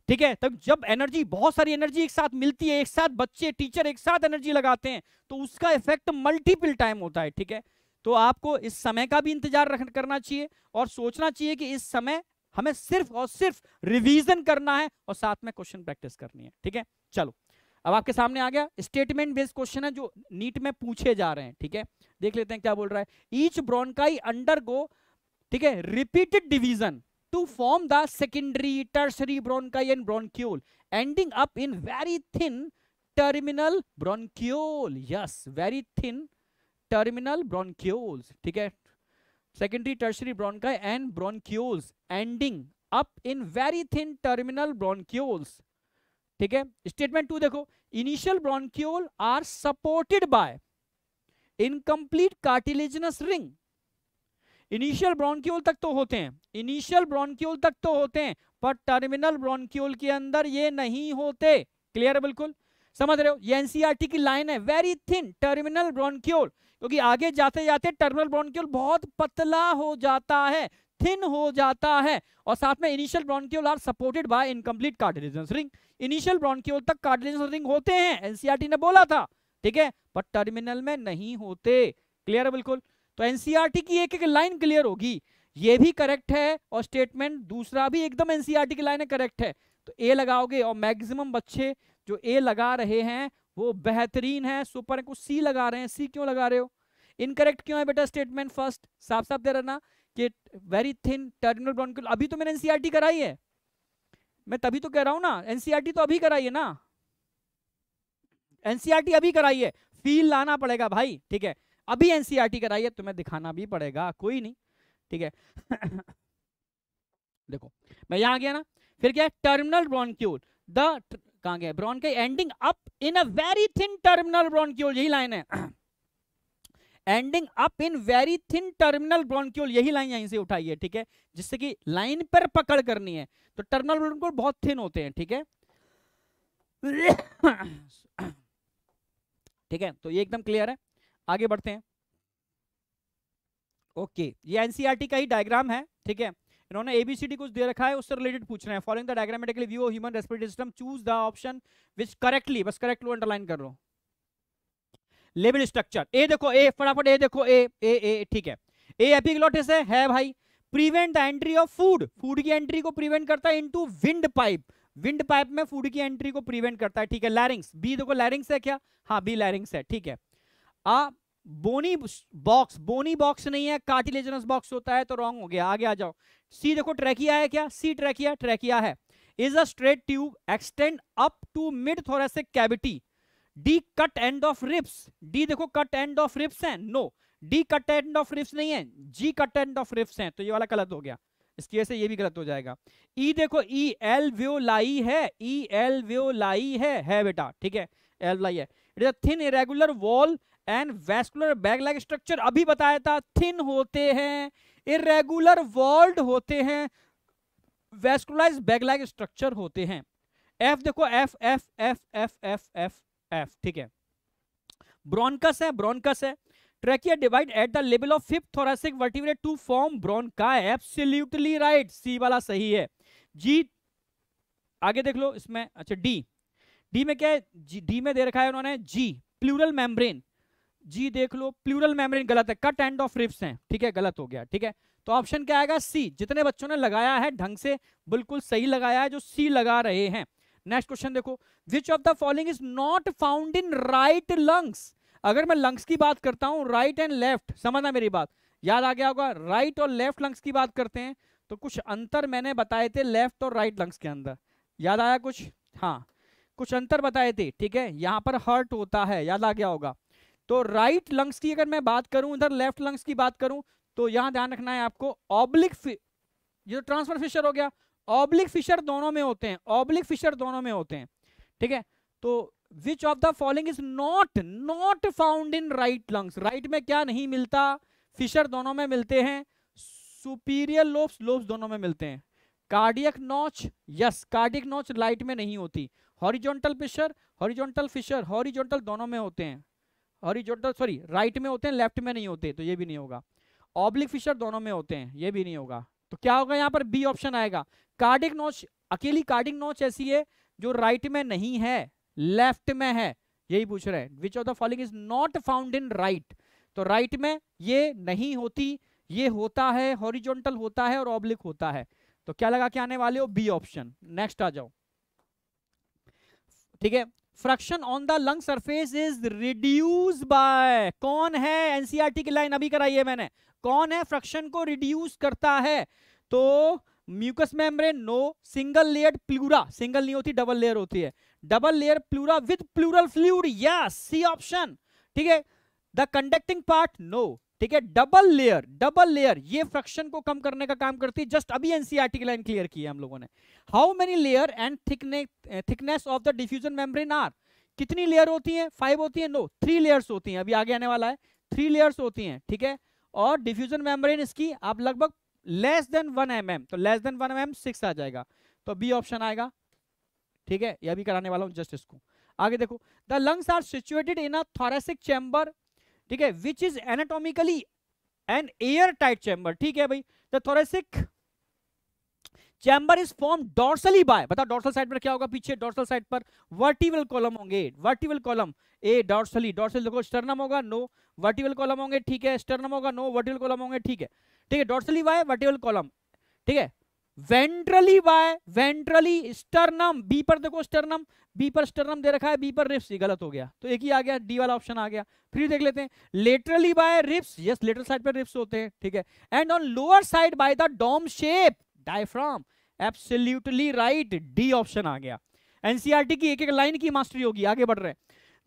ठीक है तब जब एनर्जी बहुत सारी एनर्जी एक साथ मिलती है एक साथ बच्चे टीचर एक साथ एनर्जी लगाते हैं तो उसका इफेक्ट मल्टीपल टाइम होता है ठीक है तो आपको इस समय का भी इंतजार रख करना चाहिए और सोचना चाहिए कि इस समय हमें सिर्फ और सिर्फ रिवीजन करना है और साथ में क्वेश्चन प्रैक्टिस करनी है ठीक है चलो अब आपके सामने आ गया स्टेटमेंट बेस्ड क्वेश्चन है जो नीट में पूछे जा रहे हैं ठीक है देख लेते हैं क्या बोल रहा है ईच ब्रॉनकाई अंडर गो ठीक है repeated division to form the secondary tertiary bronchi and bronchiole ending up in very thin terminal bronchiole yes very thin terminal bronchiole ठीक है secondary tertiary bronchi and bronchiole ending up in very thin terminal bronchiole ठीक है statement two देखो initial bronchiole are supported by incomplete cartilaginous ring initial bronchiole तक तो होते हैं initial bronchiole तक तो होते हैं पर टर्मिनल ब्रॉन्क्यूल के अंदर ये नहीं होते क्लियर है बिल्कुल समझ रहे हो ये एनसीईआरटी e की लाइन है वेरी थिन टर्मिनल ब्रॉन्क्यूल क्योंकि आगे जाते जाते टर्मिनल ब्रॉन्क्यूल बहुत पतला हो जाता है थिन हो जाता है और साथ में initial bronchiole are supported by incomplete cartilaginous ring initial bronchiole तक कार्डिलेजन रिंग होते हैं एनसीईआरटी e ने बोला था ठीक है पर टर्मिनल में नहीं होते क्लियर है बिल्कुल तो एनसीईआरटी e की एक एक लाइन क्लियर होगी ये भी करेक्ट है और स्टेटमेंट दूसरा भी एकदम एनसीईआरटी e की लाइन करेक्ट है तो ए लगाओगे और मैक्सिमम बच्चे जो ए लगा रहे हैं वो बेहतरीन है सुपर है कुछ सी लगा रहे हैं सी क्यों लगा रहे हो इनकरेक्ट क्यों है बेटा स्टेटमेंट फर्स्ट साफ साफ दे रहना कि वेरी थिन टर्मिनल ब्रॉन्क्यूल अभी तो मैंने एनसीईआरटी e कराई है मैं तभी तो कह रहा हूं ना एनसीईआरटी तो अभी कराई है ना एनसीईआरटी अभी कराई है फील लाना पड़ेगा भाई ठीक है अभी एनसीईआरटी e कराई है तुम्हें दिखाना भी पड़ेगा कोई नहीं ठीक है देखो मैं यहां गया ना फिर क्या है टर्मिनल ब्रॉनक्यूल द कहा गया bronchi ending up in a very thin terminal bronchiole यही लाइन है ending up in very thin terminal bronchiole यही लाइन यहीं से उठाई है ठीक है जिससे कि लाइन पर पकड़ करनी है तो टर्मिनल ब्रॉनक्यूल बहुत थिन होते हैं ठीक है ठीक है तो ये एकदम क्लियर है आगे बढ़ते हैं ओके ये एनसीईआरटी e का ही डायग्राम है ठीक है इन्होंने एबीसीडी कुछ दे रखा है उससे रिलेटेड पूछ रहे हैं following the diagrammatically view human respiratory system choose the option which correctly बस करेक्ट अंडरलाइन कर लो लेबल स्ट्रक्चर ए देखो ए फटाफट ए देखो ए ए ए ठीक है ए एपिग्लोटिस है, है भाई prevent the entry of food food की एंट्री को प्रिवेंट करता है into windpipe windpipe में फूड की एंट्री को प्रिवेंट करता है ठीक है लैरिंग्स बी देखो लैरिंग्स है क्या हाँ बी लैरिंग्स है ठीक है आ बोनी बॉक्स बोनी बॉक्स नहीं है कार्टिलेजनस बॉक्स होता है तो रॉन्ग हो गया आगे आ जाओ सी देखो ट्रैकिया है क्या सी ट्रैकिया ट्रैकिया है is a straight tube extend up to mid thoracic cavity D cut end of ribs D देखो कट एंड ऑफ रिप्स है no D cut end of ribs नहीं है जी कट एंड ऑफ रिप्स है तो ये वाला गलत हो गया इसकी वजह से ये भी गलत हो जाएगा ई e देखो ई एल व्यो लाई है ई एल व्यो लाई है बेटा ठीक है एल लाई है it is a thin irregular wall and vascular bag like structure अभी बताया था थिन होते हैं इरेगुलर वॉल्ड होते हैं वेस्कुलाइज बैग लाइक स्ट्रक्चर होते हैं एफ देखो F F F F F F F ठीक है ब्रॉनकस है ब्रॉनकस है trachea divide at the level of fifth thoracic vertebrae to form bronchi absolutely right C वाला सही है जी आगे देख लो इसमें अच्छा डी डी में क्या है डी में दे रखा है उन्होंने जी प्लूरल मेम्ब्रेन जी देख लो प्लूरल मेम्ब्रेन गलत है कट एंड ऑफ रिप्स हैं ठीक है गलत हो गया ठीक है तो ऑप्शन क्या आएगा सी जितने बच्चों ने लगाया है ढंग से बिल्कुल सही लगाया है जो सी लगा रहे हैं नेक्स्ट क्वेश्चन देखो which of the following is not found in right lungs अगर मैं लंग्स की बात करता हूँ राइट एंड लेफ्ट समझना मेरी बात याद आ गया होगा राइट और लेफ्ट लंग्स की बात करते हैं तो कुछ अंतर मैंने बताए थे लेफ्ट और राइट लंग्स के अंदर याद आया कुछ हाँ कुछ अंतर बताए थे ठीक है यहाँ पर हर्ट होता है याद आ गया होगा तो राइट लंग्स की अगर मैं बात करूं इधर लेफ्ट लंग्स की बात करूं तो यहां ध्यान रखना है आपको ऑब्लिक ये तो ट्रांसफर फिशर हो गया ऑब्लिक फिशर दोनों में होते हैं ऑब्लिक फिशर दोनों में होते हैं ठीक है तो which of the following is not not found in right lungs right में क्या नहीं मिलता फिशर दोनों में मिलते हैं सुपीरियर लोब्स लोब्स दोनों में मिलते हैं cardiac notch yes cardiac notch right में नहीं होती horizontal fissure horizontal fissure horizontal दोनों में होते हैं हॉरिजॉन्टल सॉरी राइट में होते हैं लेफ्ट में नहीं होते तो ये भी नहीं होगा ऑब्लिक फिशर दोनों में होते हैं ये भी नहीं होगा तो क्या होगा यहाँ पर बी ऑप्शन आएगा कार्डिक नोच अकेली कार्डिक नोच ऐसी है जो राइट में नहीं है लेफ्ट में है यही पूछ रहे हैं which of the following is not found in right तो राइट में ये नहीं होती ये होता है हॉरिजॉन्टल होता है और ऑब्लिक होता है तो क्या लगा के आने वाले हो बी ऑप्शन नेक्स्ट आ जाओ ठीक है friction on the lung surface is reduce by कौन है एनसीआरटी e की लाइन अभी कराई है मैंने कौन है फ्रैक्शन को रिड्यूस करता है तो mucus membrane no single layer pleura single नहीं होती डबल लेयर होती है double layer pleura with pleural fluid yes C option ठीक है द कंडक्टिंग पार्ट नो ठीक है डबल लेयर डबल लेयर ये फ्रैक्शन को कम करने का काम करती है जस्ट अभी एनसीआरटी e की लाइन क्लियर की है हम लोगों ने how many layer and thickness of the diffusion membrane are कितनी लेयर होती है फाइव होती है नो थ्री लेयर्स होती है अभी आगे आने वाला है थ्री लेयर्स होती है ठीक है और डिफ्यूजन मेम्ब्रेन इसकी आप लगभग लेस देन वन एम तो less than one M six आ जाएगा तो बी ऑप्शन आएगा ठीक है यह भी कराने वाला हूं जस्ट इसको आगे देखो the lungs are situated in a thoracic chamber ठीक है which is anatomically an air tight chamber ठीक है भाई the thoracic chamber is form dorsally by बताओ डॉर्सल साइड पर क्या होगा पीछे डॉर्सल साइड पर वर्टिवल कॉलम होंगे vertebral column A dorsally dorsal देखो स्टर्नम होगा नो वर्टिवल कॉलम होंगे ठीक है स्टर्नम होगा नो वर्टिवल कॉलम होंगे ठीक है ठीक है डॉर्सली बाय वर्टिवल कॉलम ठीक है ventrally by ventrally sternum B पर देखो स्टर्नम बी पर स्टर्नम दे रखा है बी पर रिप्स गलत हो गया तो एक ही आ गया डी वाला ऑप्शन आ गया फिर देख लेते हैं laterally by ribs yes lateral side पर रिप्स होते हैं ठीक है and on lower side by the dome shape diaphragm absolutely right D option आ गया एनसीईआरटी की एक एक लाइन की मास्टरी होगी आगे बढ़ रहे हैं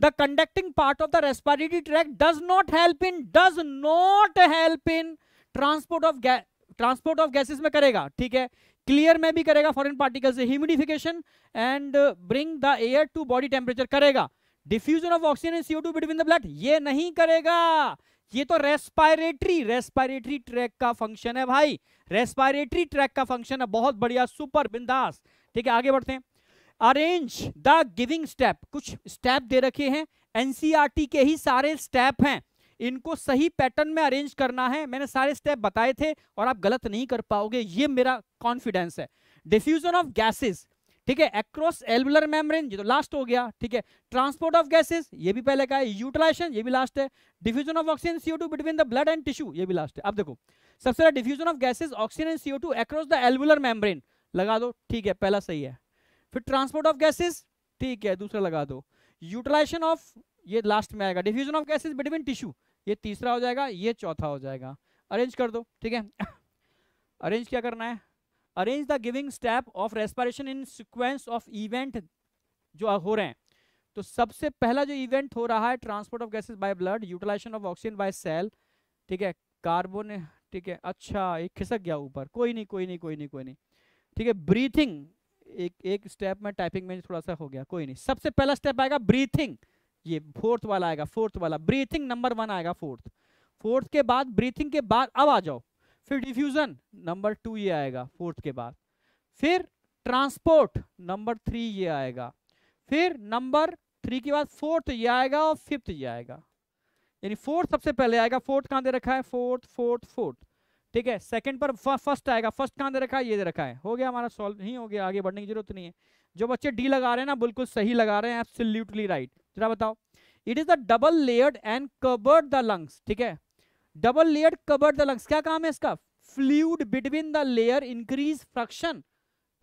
the conducting part of the respiratory tract does not help in does not help in transport of gas transport of gases में करेगा ठीक है क्लियर में भी करेगा फॉरेन पार्टिकल से humidification and bring the air to body temperature करेगा diffusion of oxygen and CO two between the blood ये नहीं करेगा ये तो रेस्पायरेटरी रेस्पायरेटरी ट्रैक का फंक्शन है भाई रेस्पायरेटरी ट्रैक का फंक्शन है बहुत बढ़िया सुपर बिंदास ठीक है आगे बढ़ते हैं अरेंज द गिविंग स्टेप कुछ स्टेप दे रखे हैं एनसीआरटी e के ही सारे स्टेप हैं इनको सही पैटर्न में अरेंज करना है मैंने सारे स्टेप बताए थे और आप गलत नहीं कर पाओगे ये मेरा कॉन्फिडेंस है डिफ्यूजन ऑफ गैसेस ठीक है एक्रॉस एल्बुलर मेम्ब्रेन ये तो लास्ट हो गया ठीक है ट्रांसपोर्ट ऑफ गैसेस ये भी पहले का है यूटिलाइजेशन ये भी लास्ट है diffusion of oxygen CO two between the blood and tissue ये भी लास्ट है अब देखो सबसे पहला diffusion of gases oxygen and CO two across the एल्बुलर मेम्ब्रेन लगा दो ठीक है पहला सही है फिर ट्रांसपोर्ट ऑफ गैसेज ठीक है दूसरा लगा दो यूटिलाइजेशन ऑफ ये लास्ट में आएगा diffusion of gases between tissue ये तीसरा हो जाएगा ये चौथा हो जाएगा अरेंज कर दो ठीक है अरेंज क्या करना है arrange the giving step of respiration in sequence of event जो हो रहे हैं तो सबसे पहला जो इवेंट हो रहा है transport of gases by blood utilisation of oxygen by cell ठीक है कार्बोन ठीक है अच्छा एक खिसक गया ऊपर कोई नहीं कोई नहीं कोई नहीं कोई नहीं ठीक है ब्रीथिंग एक एक स्टेप में टाइपिंग में थोड़ा सा हो गया कोई नहीं सबसे पहला स्टेप आएगा ब्रीथिंग ये फोर्थ वाला आएगा फोर्थ वाला ब्रीथिंग नंबर वन आएगा फोर्थ फोर्थ के बाद ब्रीथिंग के बाद अब आ जाओ फिर डिफ्यूजन नंबर टू ये आएगा फोर्थ के बाद फिर ट्रांसपोर्ट नंबर थ्री ये आएगा फिर नंबर थ्री के बाद फोर्थ ये आएगा और फिफ्थ ये आएगा यानी फोर्थ सबसे पहले आएगा फोर्थ कहाँ दे रखा है फोर्थ फोर्थ फोर्थ ठीक है सेकंड पर फर्स्ट आएगा फर्स्ट कहाँ दे रखा है ये दे रखा है हो गया हमारा सॉल्व नहीं हो गया आगे बढ़ने की जरूरत नहीं है जो बच्चे डी लगा रहे हैं ना बिल्कुल सही लगा रहे हैं एब्सोल्युटली राइट right. जरा बताओ it is the double layered and covered the lungs ठीक है double layered covered the lungs क्या काम है इसका fluid between the layer increase friction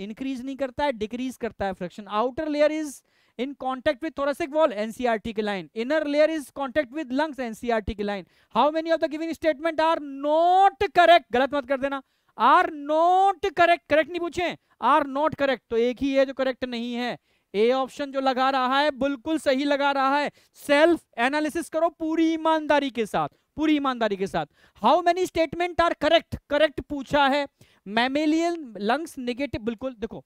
increase नहीं करता है डिक्रीज करता है friction outer layer is in contact with thoracic wall NCERT की line inner layer is contact with lungs NCERT की line how many of the given statement are not correct गलत मत कर देना आर नॉट करेक्ट करेक्ट नहीं पूछे are not correct तो एक ही है जो करेक्ट नहीं है ए ऑप्शन जो लगा रहा है बिल्कुल सही लगा रहा है सेल्फ एनालिसिस करो पूरी ईमानदारी के साथ पूरी ईमानदारी के साथ how many statement are correct correct पूछा है मैमेलियन लंग्स निगेटिव बिल्कुल देखो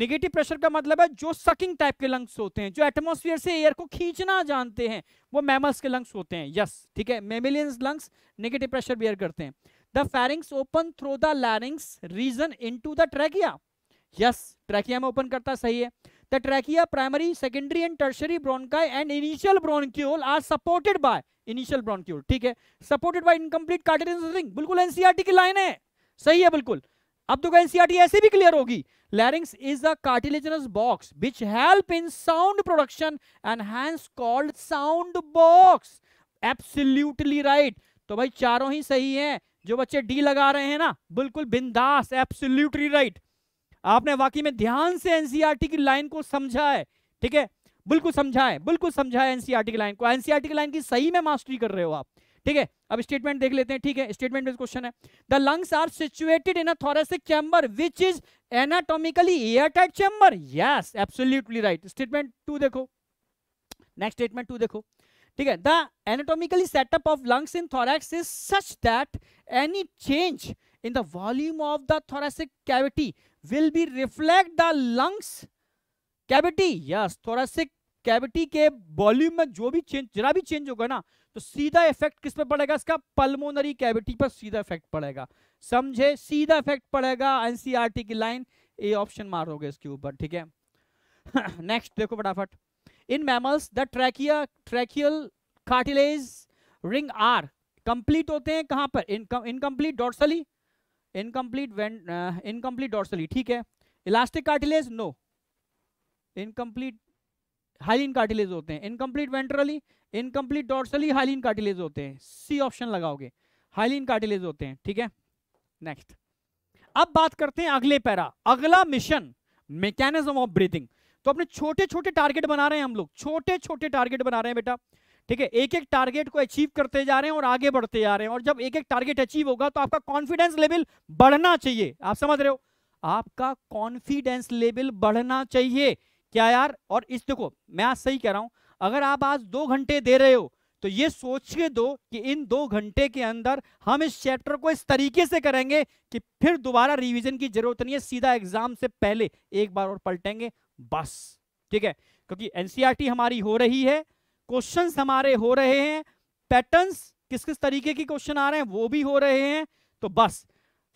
निगेटिव प्रेशर का मतलब है जो सकिंग टाइप के लंग्स होते हैं जो एटमोस्फियर से एयर को खींचना जानते हैं वो मैमल्स के लंग्स होते हैं यस ठीक है mammalian lungs negative pressure bear करते हैं the pharynx open through the larynx region to the trachea yes trachea में ओपन करता सही है The trachea, primary, secondary and tertiary bronchi and initial bronchiole are supported by initial bronchiole. ठीक है supported by incomplete cartilage ring. बिल्कुल NCERT की line है सही है बिल्कुल अब तो एनसीईआरटी ऐसे भी क्लियर होगी larynx is a cartilaginous box which help in sound production and hence called sound box absolutely right तो भाई चारों ही सही हैं जो बच्चे डी लगा रहे हैं ना बिल्कुल बिंदास एब्सोल्युटली राइट आपने वाकई में ध्यान से एनसीईआरटी e की लाइन को समझा है ठीक है बिल्कुल समझा है बिल्कुल समझा है एनसीईआरटी की लाइन को एनसीईआरटी e की लाइन की सही में मास्टरी कर रहे हो आप ठीक है अब स्टेटमेंट देख लेते हैं ठीक है स्टेटमेंट में क्वेश्चन है the lungs are situated in a thoracic chamber which is anatomically air tight chamber yes absolutely right statement two देखो नेक्स्ट स्टेटमेंट टू देखो ठीक है the anatomically setup of lungs in thorax is such that any change in the volume of the thoracic cavity will be reflect the lungs cavity yes thoracic cavity के volume में जो भी change जरा भी change होगा ना तो सीधा इफेक्ट किस पे पड़ेगा इसका पल्मोनरी कैविटी पर सीधा इफेक्ट पड़ेगा समझे सीधा इफेक्ट पड़ेगा एनसीईआरटी e की लाइन ए ऑप्शन मारोगे इसके ऊपर ठीक है नेक्स्ट देखो फटाफट in mammals the trachea tracheal cartilage ring are complete होते हैं कहां पर incomplete dorsally incomplete vent incomplete dorsally ठीक है elastic cartilage no incomplete hyaline cartilage होते हैं incomplete ventrally incomplete dorsally hyaline cartilage होते हैं सी ऑप्शन लगाओगे हाइलिन कार्टिलेज होते हैं ठीक है नेक्स्ट अब बात करते हैं अगले पैरा अगला मिशन मैकेनिज्म ऑफ ब्रीथिंग तो अपने छोटे छोटे टारगेट बना रहे हैं हम लोग छोटे छोटे टारगेट बना रहे हैं बेटा ठीक है एक एक टारगेट को अचीव करते जा रहे हैं और आगे बढ़ते जा रहे हैं और जब एक एक टारगेट अचीव होगा तो आपका कॉन्फिडेंस लेवल बढ़ना चाहिए आप समझ रहे हो आपका कॉन्फिडेंस लेवल बढ़ना चाहिए क्या यार और इस देखो मैं आज सही कह रहा हूं अगर आप आज दो घंटे दे रहे हो तो ये सोच के दो कि इन दो घंटे के अंदर हम इस चैप्टर को इस तरीके से करेंगे कि फिर दोबारा रिवीजन की जरूरत नहीं है सीधा एग्जाम से पहले एक बार और पलटेंगे बस ठीक है क्योंकि एनसीआरटी e हमारी हो रही है क्वेश्चंस हमारे हो रहे हैं पैटर्न्स किस किस तरीके के क्वेश्चन आ रहे हैं वो भी हो रहे हैं तो बस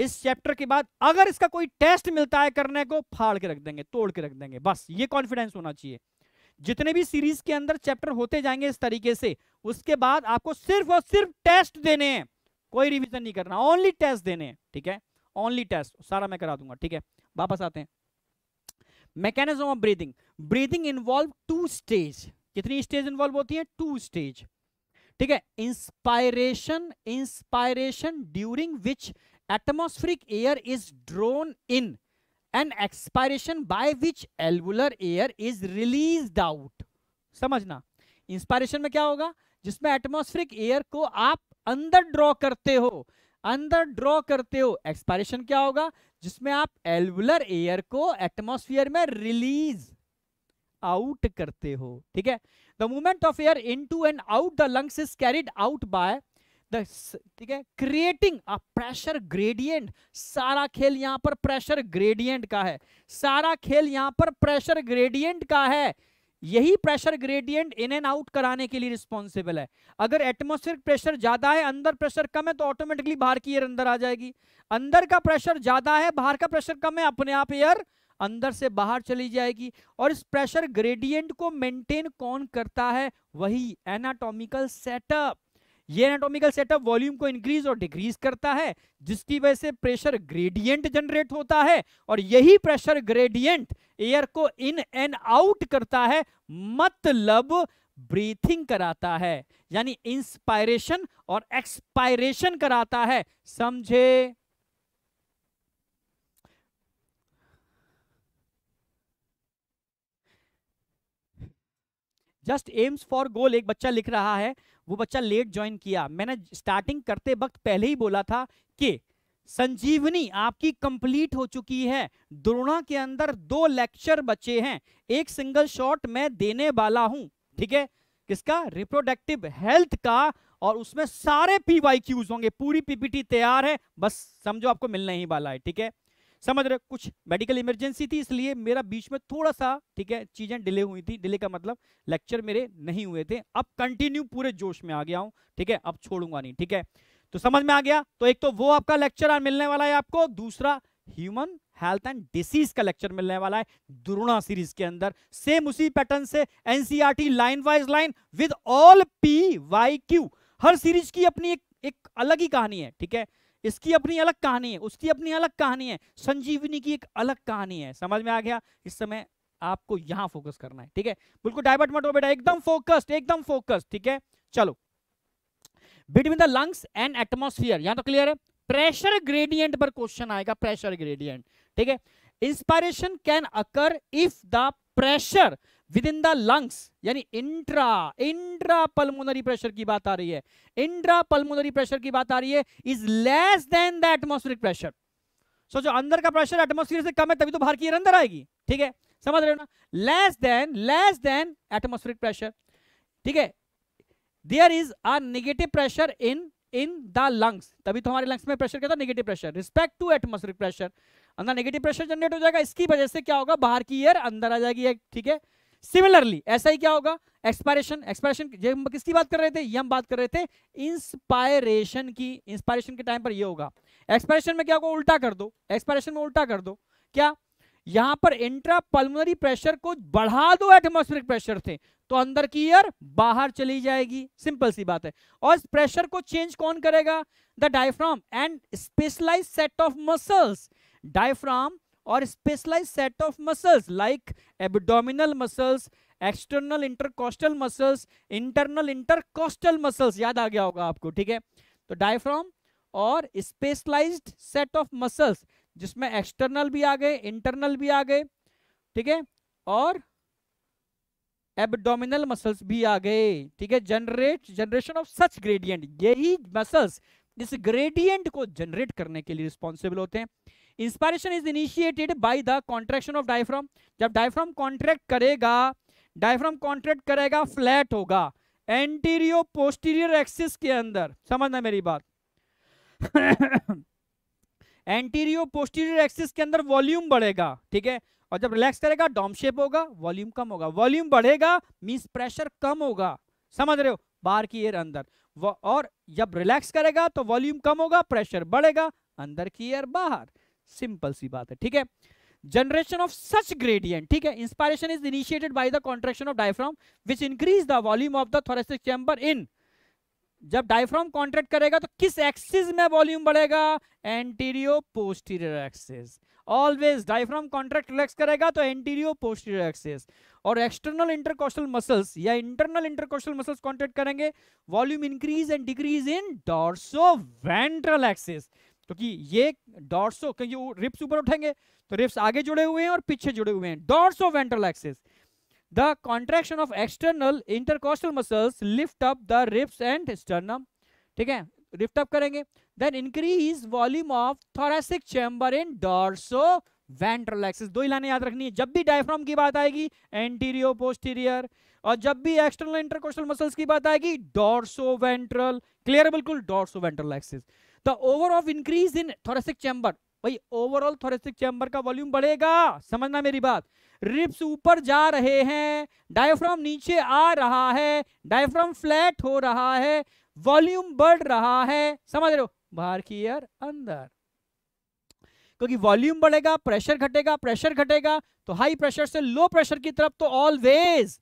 इस चैप्टर के बाद अगर इसका कोई टेस्ट मिलता है करने को फाड़ के रख देंगे तोड़ के रख देंगे बस ये कॉन्फिडेंस होना चाहिए जितने भी सीरीज के अंदर चैप्टर होते जाएंगे इस तरीके से उसके बाद आपको सिर्फ और सिर्फ टेस्ट देने हैं कोई रिविजन नहीं करना ओनली टेस्ट देने हैं ठीक है ओनली टेस्ट सारा मैं करा दूंगा ठीक है वापस आते हैं mechanism of breathing breathing involve two stage कितनी स्टेज इन्वॉल्व होती है टू स्टेज ठीक है inspiration inspiration during which atmospheric air is drawn in and expiration by which alveolar air is release out समझना इंस्पायरेशन में क्या होगा जिसमें एटमोस्फेरिक एयर को आप अंदर ड्रॉ करते हो अंदर ड्रॉ करते हो एक्सपायरेशन क्या होगा जिसमें आप एल्वुलर एयर को एटमोस्फियर में रिलीज आउट करते हो ठीक है the movement of air into and out the lungs is carried out by ठीक है क्रिएटिंग अ प्रेशर ग्रेडियंट सारा खेल यहां पर प्रेशर ग्रेडियंट का है सारा खेल यहां पर प्रेशर ग्रेडियंट का है यही pressure gradient in and out कराने के लिए रिस्पॉन्सिबल है अगर एटमोस्फेयर प्रेशर ज्यादा है अंदर प्रेशर कम है तो ऑटोमेटिकली बाहर की एयर अंदर आ जाएगी अंदर का प्रेशर ज्यादा है बाहर का प्रेशर कम है अपने आप एयर अंदर से बाहर चली जाएगी और इस प्रेशर ग्रेडियंट को मेंटेन कौन करता है वही एनाटॉमिकल सेटअप ये एनाटॉमिकल सेटअप वॉल्यूम को इंक्रीज और डिक्रीज करता है जिसकी वजह से प्रेशर ग्रेडियंट जनरेट होता है और यही प्रेशर ग्रेडियंट एयर को इन एंड आउट करता है मतलब ब्रीथिंग कराता है यानी इंस्पायरेशन और एक्सपायरेशन कराता है समझे जस्ट एम्स फॉर गोल एक बच्चा लिख रहा है वो बच्चा लेट ज्वाइन किया मैंने स्टार्टिंग करते वक्त पहले ही बोला था कि संजीवनी आपकी कंप्लीट हो चुकी है द्रोणा के अंदर दो लेक्चर बचे हैं एक सिंगल शॉट मैं देने वाला हूं ठीक है किसका रिप्रोडक्टिव हेल्थ का और उसमें सारे पीवाई क्यूज होंगे पूरी पीपीटी तैयार है बस समझो आपको मिलने ही वाला है ठीक है समझ रहे कुछ मेडिकल इमरजेंसी थी इसलिए मेरा बीच में थोड़ा सा ठीक है चीज़ें डिले हुई थी डिले का मतलब लेक्चर मेरे नहीं हुए थे अब कंटिन्यू पूरे जोश में आ गया हूं ठीक है अब छोड़ूंगा नहीं ठीक है तो समझ में आ गया तो एक तो वो आपका लेक्चर मिलने वाला है आपको दूसरा ह्यूमन हेल्थ एंड डिसीज का लेक्चर मिलने वाला है द्रोणा सीरीज के अंदर सेम उसी पैटर्न से NCERT line wise line with all P Y Q हर सीरीज की अपनी एक एक अलग ही कहानी है ठीक है इसकी अपनी अलग कहानी है उसकी अपनी अलग कहानी है संजीवनी की एक अलग कहानी है समझ में आ गया इस समय आपको यहां फोकस करना है ठीक है बिल्कुल डाइवर्ट मत हो बेटा एकदम फोकस्ड एकदम फोकस्ड ठीक है चलो between the lungs and atmosphere यहां तो क्लियर है प्रेशर ग्रेडियंट पर क्वेश्चन आएगा प्रेशर ग्रेडियंट ठीक है inspiration can occur if the pressure within the lungs यानी इंट्रा इंट्रा पल्मोनरी प्रेशर की बात आ रही है इंट्रा पल्मोनरी प्रेशर की बात आ रही है is less than the atmospheric pressure so जो अंदर का प्रेशर एटमोस्फेयर से कम है तभी तो बाहर की एयर अंदर आएगी ठीक है समझ रहे हो ना less than less than atmospheric pressure ठीक है there is a negative pressure in in the lungs तभी तो हमारे लंग्स में प्रेशर कहता था negative pressure respect to atmospheric pressure अंदर नेगेटिव प्रेशर जनरेट हो जाएगा इसकी वजह से क्या होगा बाहर की एयर अंदर आ जाएगी ठीक है सिमिलरली ऐसा ही क्या होगा एक्सपायरेशन एक्सपायरेशन किसकी बात कर रहे थे ये हम बात कर रहे थे इंस्पायरेशन की इंस्पायरेशन के टाइम पर ये होगा एक्सपायरेशन में क्या होगा उल्टा कर दो एक्सपायरेशन में उल्टा कर दो क्या यहां पर इंट्रा पल्मोनरी प्रेशर को बढ़ा दो एटमोस्फेरिक प्रेशर से तो अंदर की एयर बाहर चली जाएगी सिंपल सी बात है और इस प्रेशर को चेंज कौन करेगा the diaphragm and specialize set of muscles diaphragm और specialize set of muscles like abdominal muscles external intercostal muscles internal intercostal muscles याद आ गया होगा आपको ठीक है तो डायफ्राम और स्पेशलाइज्ड सेट ऑफ मसल्स जिसमें एक्सटर्नल भी आ गए इंटरनल भी आ गए ठीक है और एबडोमिनल मसल्स भी आ गए ठीक है generate generation of such gradient यही मसल्स इस ग्रेडियंट को जनरेट करने के लिए रिस्पॉन्सिबल होते हैं inspiration is initiated by the contraction of diaphragm जब डायफ्राम कॉन्ट्रैक्ट करेगा डायफ्राम कॉन्ट्रैक्ट करेगा फ्लैट होगा एंटीरियो पोस्टीरियर एक्सिस के अंदर समझना मेरी बात एंटीरियो पोस्टीरियर एक्सिस के अंदर वॉल्यूम बढ़ेगा ठीक है और जब रिलैक्स करेगा डॉम शेप होगा वॉल्यूम कम होगा वॉल्यूम बढ़ेगा मींस प्रेशर कम होगा समझ रहे हो बाहर की एयर अंदर और जब रिलैक्स करेगा तो वॉल्यूम कम होगा प्रेशर बढ़ेगा अंदर की एयर बाहर सिंपल सी बात है ठीक है जनरेशन ऑफ सच ग्रेडियंट ठीक है inspiration is initiated by the contraction of diaphragm which increase the volume of the thoracic chamber in जब डायफ्राम कॉन्ट्रेक्ट करेगा तो किस एक्सिस में वॉल्यूम बढ़ेगा anterior posterior axis always diaphragm contract relax करेगा तो एंटीरियो पोस्टीरियर एक्सिस और एक्सटर्नल इंटरकोस्टल मसल्स या इंटरनल इंटरकोस्टल मसल्स कॉन्ट्रैक्ट करेंगे volume increase and decrease in dorso ventral axis क्योंकि तो ये डॉर्सो क्योंकि रिप्स ऊपर उठेंगे तो रिप्स आगे जुड़े हुए हैं और पीछे जुड़े हुए हैं dorso ventral axis the contraction of external intercostal muscles lift up the ribs and sternum ठीक है लिफ्ट अप करेंगे then increase volume of thoracic chamber in dorso ventral axis दो ही लाने याद रखनी है जब भी डायफ्राम की बात आएगी एंटीरियर पोस्टीरियर और जब भी एक्सटर्नल इंटरकोस्टल मसल्स की बात आएगी डॉर्सो वेंट्रल क्लियर बिल्कुल dorso ventral axis the over increase in thoracic chamber भाई ओवरऑल थोरेसिक चैम्बर का वॉल्यूम बढ़ेगा समझना मेरी बात रिप्स ऊपर जा रहे हैं डायफ्राम नीचे आ रहा है डायफ्राम फ्लैट हो रहा है वॉल्यूम बढ़ रहा है समझ रहे हो बाहर की एयर अंदर क्योंकि वॉल्यूम बढ़ेगा प्रेशर घटेगा प्रेशर घटेगा तो हाई प्रेशर से लो प्रेशर की तरफ तो ऑलवेज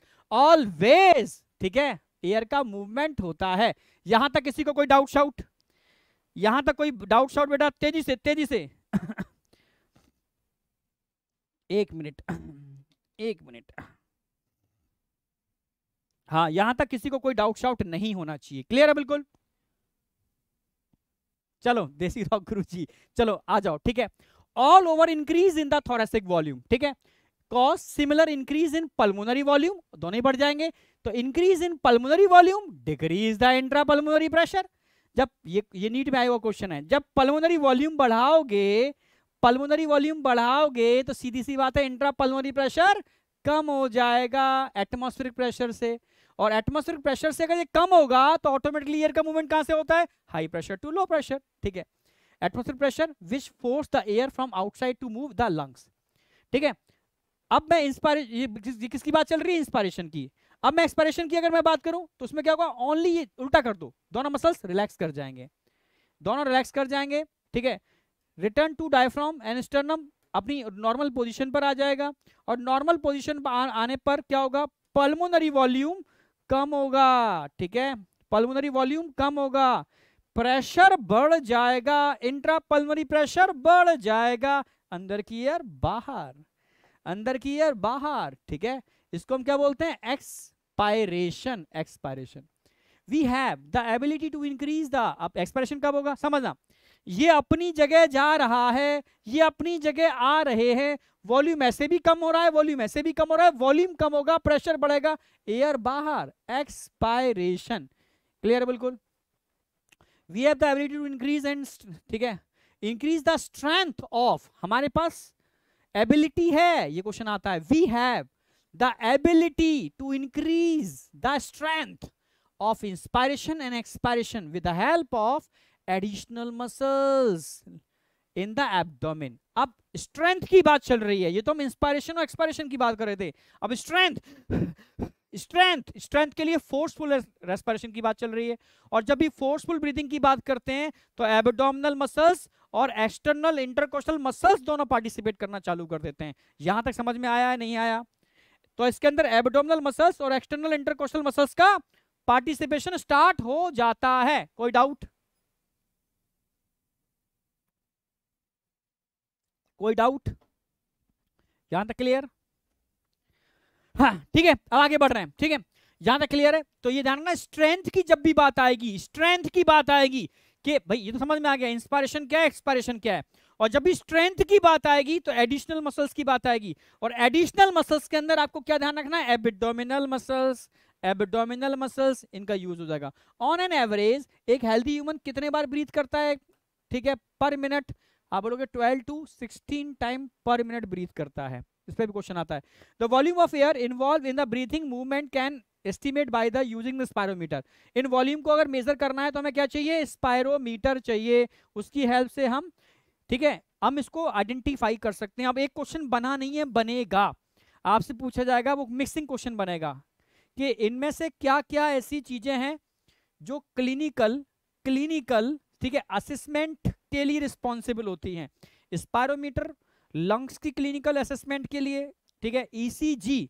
ऑलवेज ठीक है एयर का मूवमेंट होता है यहां तक किसी को कोई डाउट शाउट यहां तक कोई डाउट शाउट बेटा तेजी से तेजी से एक मिनट एक मिनट हाँ यहां तक किसी को कोई डाउट शाउट नहीं होना चाहिए क्लियर है बिल्कुल चलो देसी रॉक गुरु जी चलो आ जाओ ठीक है all over increase in the thoracic volume ठीक है cause similar increase in pulmonary volume दोनों ही बढ़ जाएंगे तो increase in pulmonary volume decrease the intra pulmonary pressure जब ये ये नीट में आया हुआ क्वेश्चन है जब पल्मोनरी वॉल्यूम बढ़ाओगे पल्मोनरी वॉल्यूम बढ़ाओगे तो सीधी सी बात है इंट्रा पल्मोनरी प्रेशर कम हो जाएगा एटमोस्फेरिक प्रेशर से और एटमोस्फेरिक प्रेशर से अगर ये कम होगा तो ऑटोमेटिकली एयर का मूवमेंट कहां से होता है high pressure to low pressure ठीक है atmospheric pressure which force the air from outside to move the lungs ठीक है अब मैं इंस्पायर किसकी बात चल रही है इंस्पायरेशन की अब मैं एक्सपायरेशन की अगर मैं बात करूं तो उसमें क्या होगा ओनली ये उल्टा कर दो दोनों मसल्स रिलैक्स कर जाएंगे दोनों रिलैक्स कर जाएंगे ठीक है return to diaphragm and sternum अपनी नॉर्मल पोजिशन पर आ जाएगा और नॉर्मल पोजिशन पर आने पर क्या होगा पल्मोनरी वॉल्यूम कम होगा ठीक है पल्मोनरी वॉल्यूम कम होगा प्रेशर बढ़ जाएगा इंट्रा पल्मोनरी प्रेशर बढ़ जाएगा अंदर की एयर बाहर अंदर की एयर बाहर ठीक है इसको हम क्या बोलते हैं expiration expiration we have the ability to increase the अब एक्सपायरेशन कब होगा समझना ये अपनी जगह जा रहा है ये अपनी जगह आ रहे हैं वॉल्यूम ऐसे भी कम हो रहा है वॉल्यूम ऐसे भी कम हो रहा है वॉल्यूम कम होगा प्रेशर बढ़ेगा एयर बाहर एक्सपायरेशन क्लियर बिल्कुल we have the ability to increase and ठीक है इंक्रीज द स्ट्रेंथ ऑफ हमारे पास एबिलिटी है ये क्वेश्चन आता है we have the ability to increase the strength of inspiration and expiration with the help of additional muscles in the abdomen अब strength की बात चल रही है ये तो हम इंस्पायरेशन और एक्सपायरेशन की बात कर रहे थे अब स्ट्रेंथ स्ट्रेंथ स्ट्रेंथ के लिए फोर्सफुल रेस्पायरेशन की बात चल रही है और जब भी फोर्सफुल ब्रीदिंग की बात करते हैं तो एबडोमिनल मसल्स और एक्सटर्नल इंटरकोस्टल मसल्स दोनों पार्टिसिपेट करना चालू कर देते हैं यहां तक समझ में आया है नहीं आया तो इसके अंदर एबडोमल मसल्स और एक्सटर्नल इंटरकोशल मसल्स का पार्टिसिपेशन स्टार्ट हो जाता है कोई डाउट कोई डाउट यहां तक क्लियर हाँ ठीक है अब आगे बढ़ रहे हैं ठीक है यहां तक क्लियर है तो ये ध्यान रखना स्ट्रेंथ की जब भी बात आएगी स्ट्रेंथ की बात आएगी कि भाई ये तो समझ में आ गया इंस्पायरेशन क्या है एक्सपायरेशन क्या है और जब भी स्ट्रेंथ की बात आएगी तो एडिशनल मसल्स की बात आएगी और एडिशनल मसल्स के अंदर आपको क्या ध्यान रखना है एबिडोमिनल मसल्स एबिडोमिनल मसल्स इनका यूज हो जाएगा ऑन एन एवरेज एक हेल्दी ह्यूमन कितने बार ब्रीथ करता है ठीक है पर मिनट आप बोलोगे 12 to 16 time per minute breathe करता है इस पर भी क्वेश्चन आता है the volume of air involve in the breathing movement can estimate by the using the spirometer इन वॉल्यूम को अगर मेजर करना है तो हमें क्या चाहिए स्पायरोमीटर चाहिए उसकी हेल्प से हम ठीक है हम इसको आइडेंटिफाई कर सकते हैं अब एक क्वेश्चन बना नहीं है बनेगा आपसे पूछा जाएगा वो मिक्सिंग क्वेश्चन बनेगा कि इनमें से क्या क्या ऐसी चीजें हैं जो क्लिनिकल क्लिनिकल ठीक है असेसमेंट के लिए रिस्पॉन्सिबल होती हैं स्पायरोमीटर लंग्स की क्लिनिकल असेसमेंट के लिए ठीक है ECG e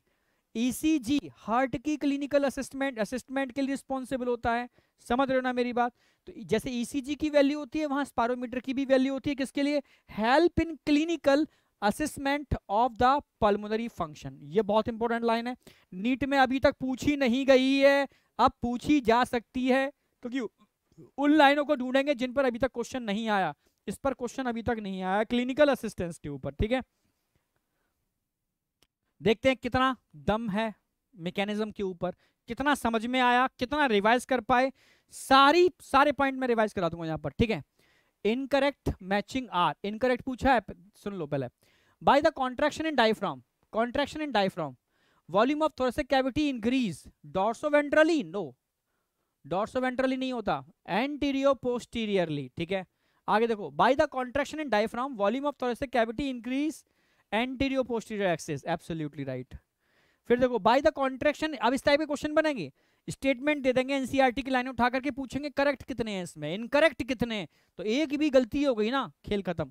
ECG e heart की क्लिनिकल असिस्टमेंट असिस्टमेंट के लिए रिस्पॉन्सिबल होता है समझ रहे हो ना मेरी बात तो जैसे ईसीजी e की वैल्यू होती है वहां स्पारोमीटर की भी वैल्यू होती है किसके लिए help in clinical assessment of the pulmonary function ये बहुत इंपॉर्टेंट लाइन है नीट में अभी तक पूछी नहीं गई है अब पूछी जा सकती है क्योंकि उन लाइनों को ढूंढेंगे जिन पर अभी तक क्वेश्चन नहीं आया इस पर क्वेश्चन अभी तक नहीं आया क्लिनिकल असिस्टेंस के ऊपर ठीक है देखते हैं कितना दम है मैकेनिज्म के ऊपर कितना समझ में आया कितना रिवाइज कर पाए सारी सारे पॉइंट में रिवाइज करा दूंगा यहाँ पर ठीक है इनकरेक्ट मैचिंग आर इनकरेक्ट पूछा है सुन लो पहले by the contraction in diaphragm contraction in diaphragm volume of thoracic cavity increase dorsoventrally no dorsoventrally नहीं होता एंटीरियो पोस्टीरियरली ठीक है आगे देखो by the contraction in diaphragm volume of thoracic cavity increase anterior posterior axis absolutely right फिर देखो by the contraction अब इस टाइप के क्वेश्चन बनेंगे स्टेटमेंट दे देंगे एनसीईआरटी e की लाइनें उठा करके पूछेंगे करेक्ट कितने हैं इसमें इनकरेक्ट कितने हैं तो एक भी गलती हो गई ना खेल खत्म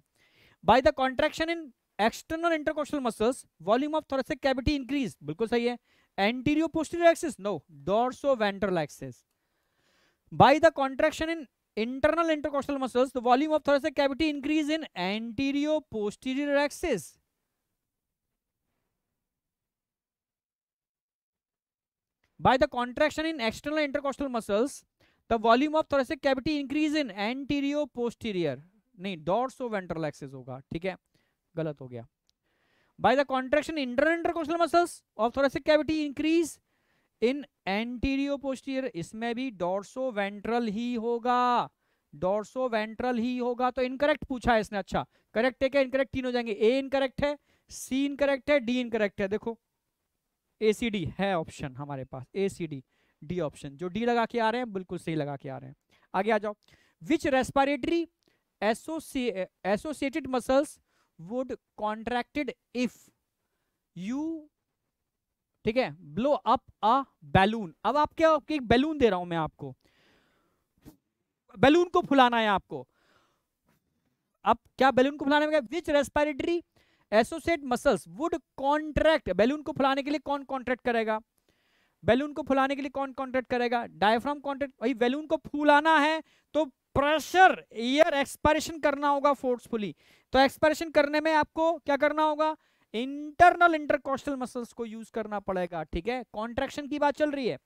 by the contraction in external intercostal muscles volume of thoracic cavity increase बिल्कुल सही है anterior posterior axis no dorso ventral axis by the contraction in internal intercostal muscles the volume of thoracic cavity increase in anterior posterior axis by the contraction in external intercostal muscles the volume of thoracic cavity increase in anterior posterior नहीं dorso ventral axis होगा ठीक है गलत हो गया by the contraction inter intercostal muscles of thoracic cavity increase in anterior posterior इसमें भी dorso ventral ही होगा डॉर्सो वेंट्रल ही होगा तो इनकरेक्ट पूछा है इसने अच्छा करेक्ट है क्या इनकरेक्ट तीन हो जाएंगे ए इनकरेक्ट है सी इनकरेक्ट है डी इनकरेक्ट है देखो ए सी डी है ऑप्शन हमारे पास A C D D option जो डी लगा के आ रहे हैं बिल्कुल सही लगा के आ रहे हैं आगे आ जाओ which respiratory associated muscles would contracted if you ठीक है ब्लो अप अ बैलून अब आप क्या आपके एक बैलून दे रहा हूं मैं आपको बैलून को फुलाना है आपको अब क्या बैलून को फुलाने में which respiratory associate muscles would contract balloon को फुलाने के लिए कौन कॉन्ट्रैक्ट करेगा बैलून को फुलाने के लिए कौन कॉन्ट्रैक्ट करेगा डायफ्राम कॉन्ट्रैक्ट भाई बैलून को फुलाना है तो प्रेशर एयर एक्सपायरेशन करना होगा फोर्सफुली तो एक्सपायरेशन करने में आपको क्या करना होगा इंटरनल इंटरकोस्टल मसल्स को यूज करना पड़ेगा ठीक है कॉन्ट्रैक्शन की बात चल रही है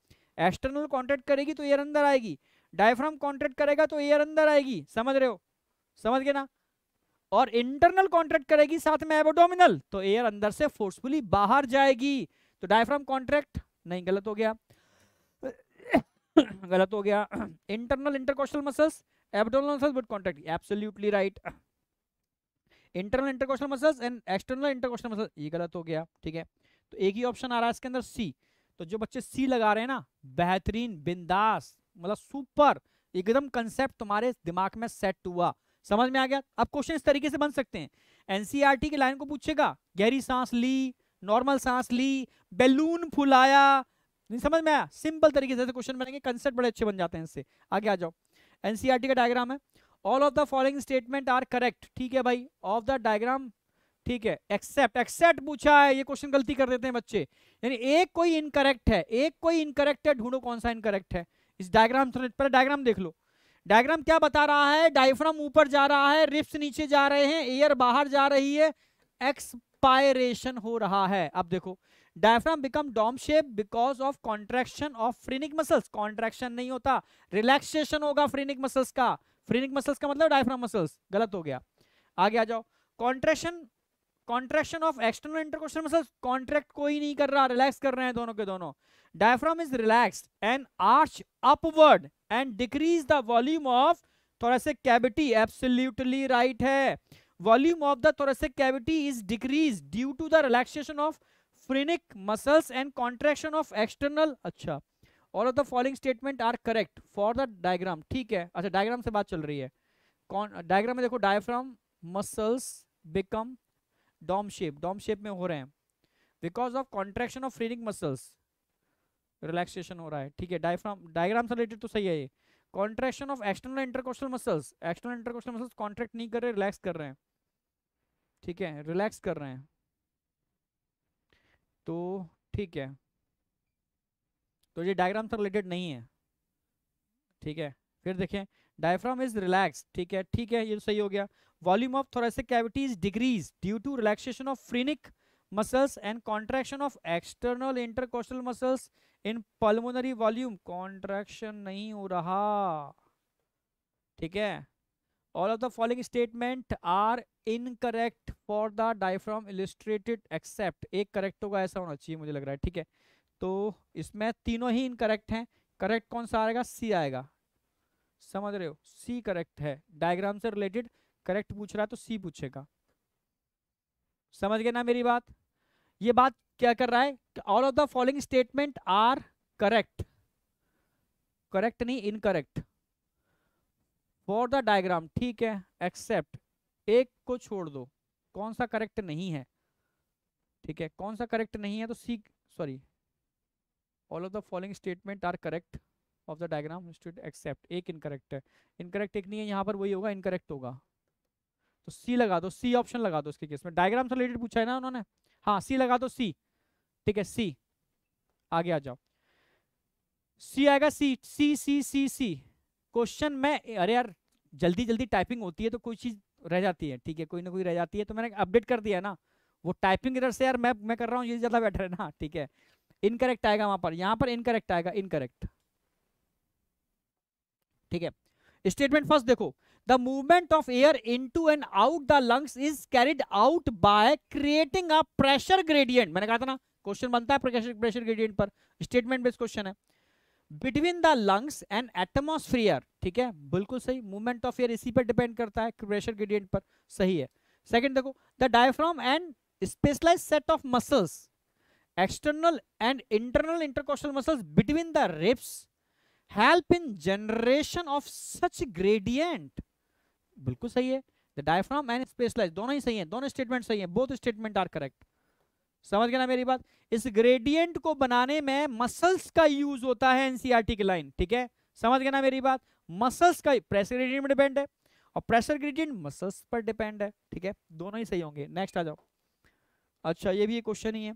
एक्सटर्नल कॉन्ट्रैक्ट करेगी तो एयर अंदर आएगी डायफ्राम कॉन्ट्रैक्ट करेगा तो एयर अंदर आएगी समझ रहे हो समझ गए ना और इंटरनल कॉन्ट्रैक्ट करेगी साथ में एबोडोमिनल तो एयर अंदर से फोर्सफुली बाहर जाएगी तो डायफ्राम कॉन्ट्रैक्ट नहीं गलत हो गया गलत हो गया internal intercostal muscles abdominal muscles would contract absolutely right internal intercostal muscles and external intercostal muscles ये गलत हो गया ठीक है तो एक ही ऑप्शन आ रहा है इसके अंदर सी तो जो बच्चे सी लगा रहे हैं ना बेहतरीन बिंदास मतलब सुपर एकदम कंसेप्ट तुम्हारे दिमाग में सेट हुआ समझ में आ गया अब क्वेश्चन इस तरीके से बन सकते हैं एनसीईआरटी e के लाइन को पूछेगा गहरी सांस ली नॉर्मल सांस ली बैलून फुलाया नहीं समझ में आया सिंपल तरीके से क्वेश्चन बनेंगे कंसेप्ट बड़े अच्छे बन जाते हैं इससे आगे आ जाओ एनसीआर e का डायग्राम है all of the following statement are correct ठीक है भाई ऑफ द डायग्राम ठीक है एक्सेप्ट एक्सेप्ट पूछा है ये क्वेश्चन गलती कर देते हैं बच्चे यानी एक कोई इनकरेक्ट है एक कोई इनकरेक्ट है ढूंढो कौन सा इनकरेक्ट है इस डायग्राम पर डायग्राम देख लो डायग्राम क्या बता रहा है डायफ्राम ऊपर जा रहा है रिप्स नीचे जा रहे हैं एयर बाहर जा रही है एक्सपायरेशन हो रहा है अब देखो diaphragm become dome shape because of contraction of phrenic muscles contraction नहीं होता रिलैक्सेशन होगा फ्रीनिक मसल्स का फ्रीनिक मसल्स का मतलब डायफ्राम मसल्स गलत हो गया आगे आ जाओ contraction contraction of external intercostal muscles contract कोई नहीं कर रहा रिलैक्स कर रहे हैं दोनों के दोनों diaphragm is relax and arch upward and decrease the volume of thoracic cavity absolutely right है volume of the thoracic cavity is decrease due to the relaxation of phrenic muscles and contraction of external अच्छा all of the following statement are correct for the diagram ठीक है अच्छा diagram से बात चल रही है कौन डायग्राम में देखो diaphragm muscles become dome shape dome shape में हो रहे हैं because of contraction of phrenic muscles relaxation हो रहा है ठीक है डायफ्राम डायग्राम से रिलेटेड तो सही है ये contraction of external intercostal muscles external intercostal muscles contract नहीं कर रहे रिलैक्स कर रहे हैं ठीक है रिलैक्स कर रहे हैं तो ठीक है तो ये डायग्राम से रिलेटेड नहीं है ठीक है फिर देखें डायफ्राम इज रिलैक्स ठीक है ठीक है ये तो सही हो गया volume of thoracic cavities decrease due to relaxation of phrenic muscles and contraction of external intercostal muscles in pulmonary volume contraction नहीं हो रहा ठीक है all of the following statement are incorrect for the diaphragm illustrated except एक correct होगा ऐसा होना चाहिए मुझे लग रहा है ठीक है तो इसमें तीनों ही इनकरेक्ट हैं करेक्ट कौन सा आएगा सी आएगा समझ रहे हो सी करेक्ट है डायग्राम से रिलेटेड करेक्ट पूछ रहा है तो सी पूछेगा समझ गए ना मेरी बात ये बात क्या कर रहा है all of the following statement are correct correct नहीं इनकरेक्ट फॉर द डायग्राम ठीक है एक्सेप्ट एक को छोड़ दो कौन सा करेक्ट नहीं है ठीक है कौन सा करेक्ट नहीं है तो C sorry all of the following statement are correct of the diagram except एक इनकरेक्ट है इनकरेक्ट एक नहीं है यहाँ पर वही होगा इनकरेक्ट होगा तो सी लगा दो सी ऑप्शन लगा दो इसके केस में डायग्राम से रिलेटेड पूछा है ना उन्होंने हाँ सी लगा दो सी ठीक है सी आगे आ जाओ सी आएगा सी सी सी सी सी क्वेश्चन में अरे यार जल्दी जल्दी टाइपिंग होती है तो कोई चीज रह जाती है ठीक है कोई ना कोई रह जाती है तो मैंने अपडेट कर दिया ना वो टाइपिंग इधर से यार मैं मैं कर रहा हूँ ये ज्यादा बेटर है ना ठीक है इनकरेक्ट आएगा वहां पर यहाँ पर इनकरेक्ट आएगा इनकरेक्ट ठीक है स्टेटमेंट फर्स्ट देखो movement of air into and out the lungs is carried out by creating a pressure gradient मैंने कहा था ना क्वेश्चन बनता है प्रेशर प्रेशर ग्रेडियंट पर स्टेटमेंट बेस्ड क्वेश्चन है between the lungs and atmosphere ठीक है बिल्कुल सही मूवमेंट ऑफ एयर इसी पर डिपेंड करता है प्रेशर ग्रेडियंट पर सही है सेकंड देखो the diaphragm and specialize set of muscles external and internal intercostal muscles between the ribs help in generation of such gradient बिल्कुल सही है द डायफ्राम एंड स्पेशलाइज दोनों ही सही है दोनों स्टेटमेंट सही है बोथ स्टेटमेंट आर करेक्ट समझ गया ना मेरी बात इस ग्रेडियंट को बनाने में मसल्स का यूज होता है एनसीआरटी e की लाइन ठीक है समझ गया ना मेरी बात मसल्स का प्रेशर ग्रेडियंट में डिपेंड है और प्रेशर ग्रेडियंट मसल्स पर डिपेंड है ठीक है दोनों ही सही होंगे नेक्स्ट आ जाओ अच्छा ये भी क्वेश्चन ही है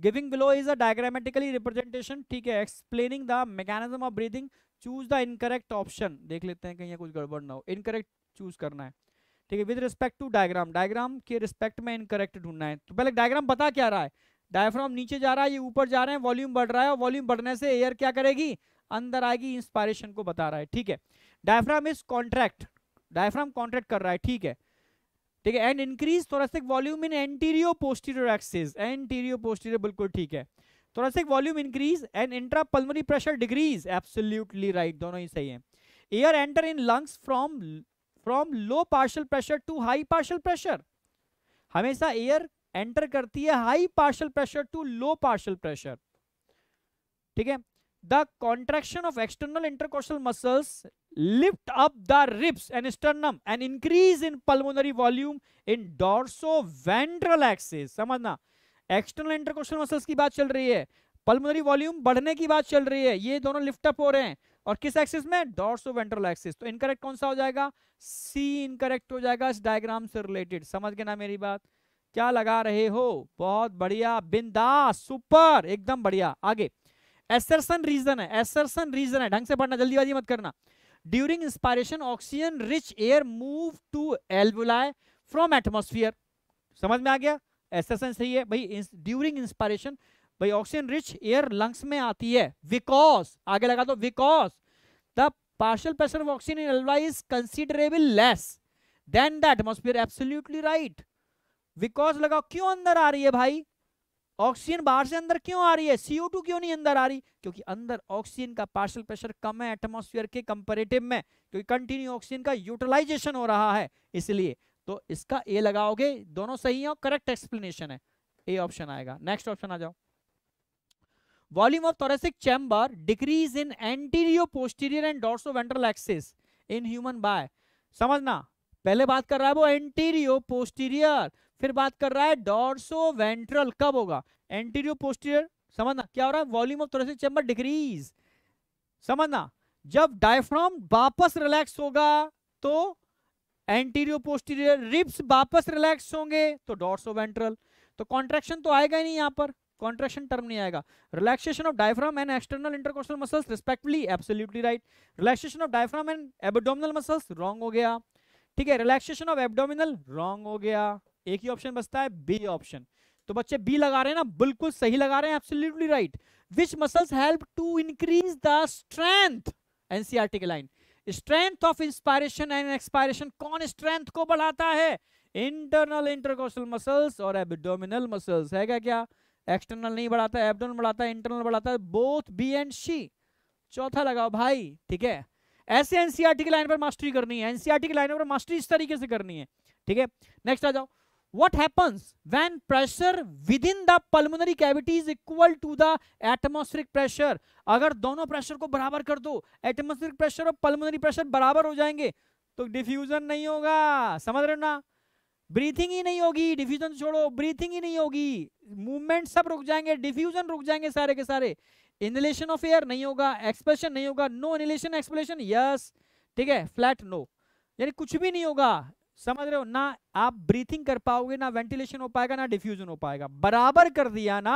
giving below is a diagrammatically representation ठीक है explaining the mechanism of breathing choose the incorrect option देख लेते हैं कहीं कुछ गड़बड़ ना हो इनकरेक्ट चूज करना है ठीक है with respect to diagram diagram के रिस्पेक्ट में इनकरेक्ट ढूंढना है तो पहले डायग्राम बता क्या रहा है डायफ्राम नीचे जा रहा है ये ऊपर जा रहे हैं वॉल्यूम बढ़ रहा है और वॉल्यूम बढ़ने से एयर क्या करेगी अंदर आएगी इंस्पायरेशन को बता रहा है ठीक है diaphragm is contract diaphragm contract कर रहा है ठीक है ठीक है and increase thoracic volume in antero posterior axis antero posterior बिल्कुल ठीक है thoracic volume increase and intra pulmonary pressure decrease absolutely right दोनों ही सही है air enter in lungs from from low partial pressure to high partial pressure हमेशा air enter करती है high partial pressure to low partial pressure ठीक है the contraction of external intercostal muscles up the ribs and and and increase in in volume in dorso ventral axis समझना external intercostal muscles की बात चल रही है पल्मोनरी वॉल्यूम बढ़ने की बात चल रही है ये दोनों लिफ्टअप हो रहे हैं और किस एक्सिस में डॉर्सो वेंट्रल एक्सिस तो इनकरेक्ट कौन सा हो जाएगा सी इनकरेक्ट हो जाएगा इस डायग्राम से रिलेटेड समझ गए ना मेरी बात क्या लगा रहे हो बहुत बढ़िया बिंदास सुपर एकदम बढ़िया आगे एसरसन रीजन है एसरसन रीजन है ढंग से पढ़ना जल्दीबाजी मत करना during inspiration oxygen rich air move to alveoli from atmosphere समझ में आ गया एसरसन सही है भाई ड्यूरिंग इंस्पायरेशन भाई ऑक्सीजन रिच एयर लंग्स में आती है बिकॉज आगे लगा दो because the partial pressure of oxygen in alpha is considerable less than the atmosphere absolutely right because लगाओ क्यों अंदर आ रही है भाई ऑक्सीजन बाहर से अंदर क्यों आ रही है सीओ टू क्यों नहीं अंदर आ रही क्योंकि अंदर ऑक्सीजन का पार्शियल प्रेशर कम है एटमोस्फियर के कंपेरेटिव में क्योंकि कंटिन्यू ऑक्सीजन का यूटिलाइजेशन हो रहा है इसलिए तो इसका ए लगाओगे दोनों सही है और करेक्ट एक्सप्लेनेशन है ए ऑप्शन आएगा नेक्स्ट ऑप्शन आ जाओ volume of thoracic chamber decrease in anterior posterior and dorsoventral axis in human by समझना पहले बात कर रहा है वो एंटीरियो पोस्टीरियर फिर बात कर रहा है डॉर्सो वेंट्रल कब होगा एंटीरियो पोस्टीरियर समझना क्या हो रहा है volume of thoracic chamber decrease समझना जब डायफ्राम वापस रिलैक्स होगा तो एंटीरियो पोस्टीरियर रिब्स वापस रिलैक्स होंगे तो डॉर्सो वेंट्रल तो कॉन्ट्रेक्शन तो आएगा ही नहीं यहां पर कॉन्ट्रेक्शन टर्म नहीं आएगा relaxation of diaphragm and external intercostal muscles respectively absolutely right relaxation of diaphragm and abdominal muscles wrong हो गया ठीक है रिलैक्सेशन ऑफ एबडोमिनल रॉन्ग हो गया एक ही ऑप्शन बचता है बी ऑप्शन तो बच्चे बी लगा रहे हैं ना बिल्कुल सही लगा रहे हैं absolutely right which muscles help to increase the strength NCERT के line strength of inspiration and expiration कौन स्ट्रेंथ को बढ़ाता है इंटरनल इंटरकोस्टल मसल्स और एबडोमिनल मसल्स है क्या क्या एक्सटर्नल नहीं बढ़ाता एबडोन बढ़ाता है इंटरनल बढ़ाता है बोथ बी एंड सी चौथा लगाओ भाई ठीक है ऐसे एनसीआरटी की लाइन पर मास्टरी करनी है एनसीआरटी की लाइन पर मास्टरी इस तरीके से करनी है ठीक है नेक्स्ट आ जाओ what happens pressure within the pulmonary cavity is equal to the atmospheric pressure अगर दोनों प्रेशर को बराबर कर दो एटमोस्फेरिक प्रेशर और पल्मोनरी प्रेशर बराबर हो जाएंगे तो डिफ्यूजन नहीं होगा समझ रहे हो ना ब्रीथिंग ही नहीं होगी डिफ्यूजन छोड़ो ब्रीथिंग ही नहीं होगी मूवमेंट सब रुक जाएंगे डिफ्यूजन रुक जाएंगे सारे के सारे इनलेशन ऑफ एयर नहीं होगा एक्सप्रेशन नहीं होगा नो इनलेशन एक्सप्रेशन यस ठीक है फ्लैट नो यानी कुछ भी नहीं होगा समझ रहे हो ना आप ब्रीथिंग कर पाओगे ना वेंटिलेशन हो पाएगा ना डिफ्यूजन हो पाएगा बराबर कर दिया ना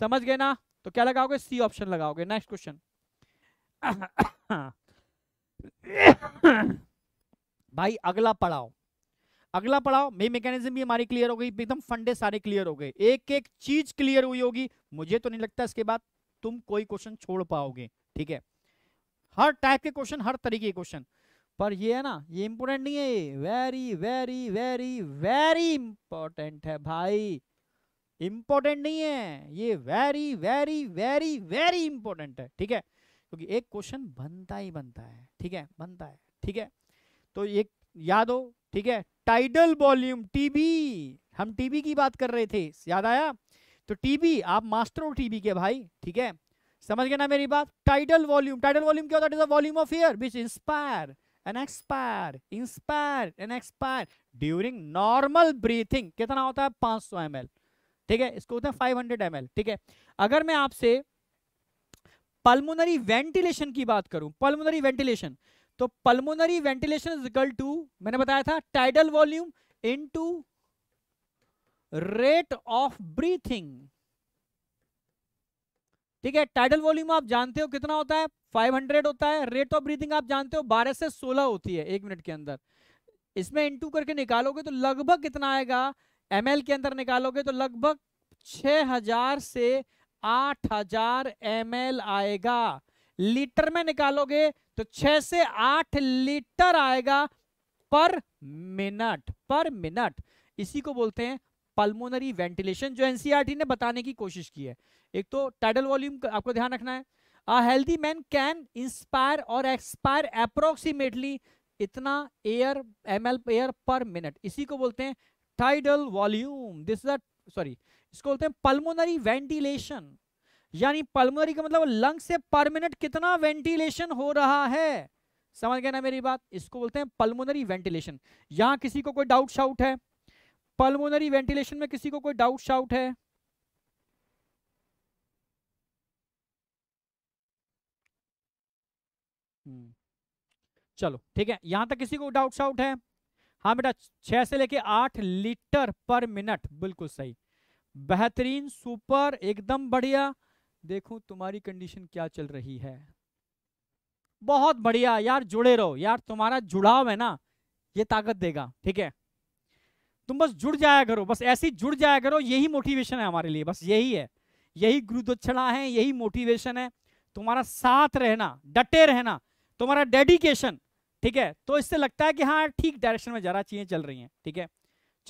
समझ गए ना तो क्या लगाओगे सी ऑप्शन लगाओगे नेक्स्ट क्वेश्चन भाई अगला पढ़ाओ अगला पढ़ाओ मे मैकेनिज्म भी हमारी क्लियर हो गई एकदम फंडे सारे क्लियर हो गए एक एक चीज क्लियर हुई होगी मुझे तो नहीं लगता इसके बाद तुम कोई क्वेश्चन छोड़ पाओगे ठीक है हर टाइप के क्वेश्चन हर तरीके के क्वेश्चन पर ये है ना ये इंपोर्टेंट नहीं है ये very very very very important है भाई इंपॉर्टेंट नहीं है ये very very very very important है ठीक है क्योंकि एक क्वेश्चन बनता ही बनता है ठीक है बनता है ठीक है तो एक याद हो ठीक है टाइडल वॉल्यूम टीबी हम टीबी की बात कर रहे थे याद आया तो टीबी आप मास्टर हो टीबी के भाई ठीक है समझ गए ना मेरी बात टाइडल वॉल्यूम टाइडल वॉल्यूम क्या होता है volume of air which inspire and expire inspire and expire during normal breathing कितना होता है 500 सौ ठीक है इसको होता है 500 हंड्रेड ठीक है अगर मैं आपसे पल्मोनरी वेंटिलेशन की बात करूं पल्मोनरी वेंटिलेशन तो pulmonary ventilation is equal to मैंने बताया था tidal volume into rate of breathing ठीक है टाइडल वॉल्यूम आप जानते हो कितना होता है 500 होता है रेट ऑफ ब्रीथिंग आप जानते हो 12 से 16 होती है एक मिनट के अंदर इसमें इंटू करके निकालोगे तो लगभग कितना आएगा एम के अंदर निकालोगे तो लगभग 6000 से 8000 एम आएगा लीटर में निकालोगे तो छह से आठ लीटर आएगा पर मिनट पर मिनट इसी को बोलते हैं पल्मोनरी वेंटिलेशन जो एनसीआरटी e ने बताने की कोशिश की है एक तो टाइडल वॉल्यूम आपको ध्यान रखना है a healthy man can inspire और एक्सपायर अप्रोक्सीमेटली इतना air M air per minute इसी को बोलते हैं tidal volume this is sorry इसको बोलते हैं पल्मोनरी वेंटिलेशन यानी पल्मोनरी का मतलब लंग से पर मिनट कितना वेंटिलेशन हो रहा है समझ गए ना मेरी बात इसको बोलते हैं पल्मोनरी वेंटिलेशन यहां किसी को कोई डाउट शाउट है पल्मोनरी वेंटिलेशन में किसी को कोई डाउट शाउट है हम्म। चलो ठीक है यहां तक किसी को डाउट शाउट है हाँ बेटा छह से लेके आठ लीटर पर मिनट बिल्कुल सही बेहतरीन सुपर एकदम बढ़िया देखूं तुम्हारी कंडीशन क्या चल रही है बहुत बढ़िया यार जुड़े रहो यार तुम्हारा जुड़ाव है ना ये ताकत देगा ठीक है तुम बस जुड़ जाया करो बस ऐसी जुड़ जाया करो यही मोटिवेशन है हमारे लिए बस यही है यही गुरुदक्षिणा है यही मोटिवेशन है तुम्हारा साथ रहना डटे रहना तुम्हारा डेडिकेशन ठीक है तो इससे लगता है कि हाँ ठीक डायरेक्शन में जरा चीजें चल रही हैं ठीक है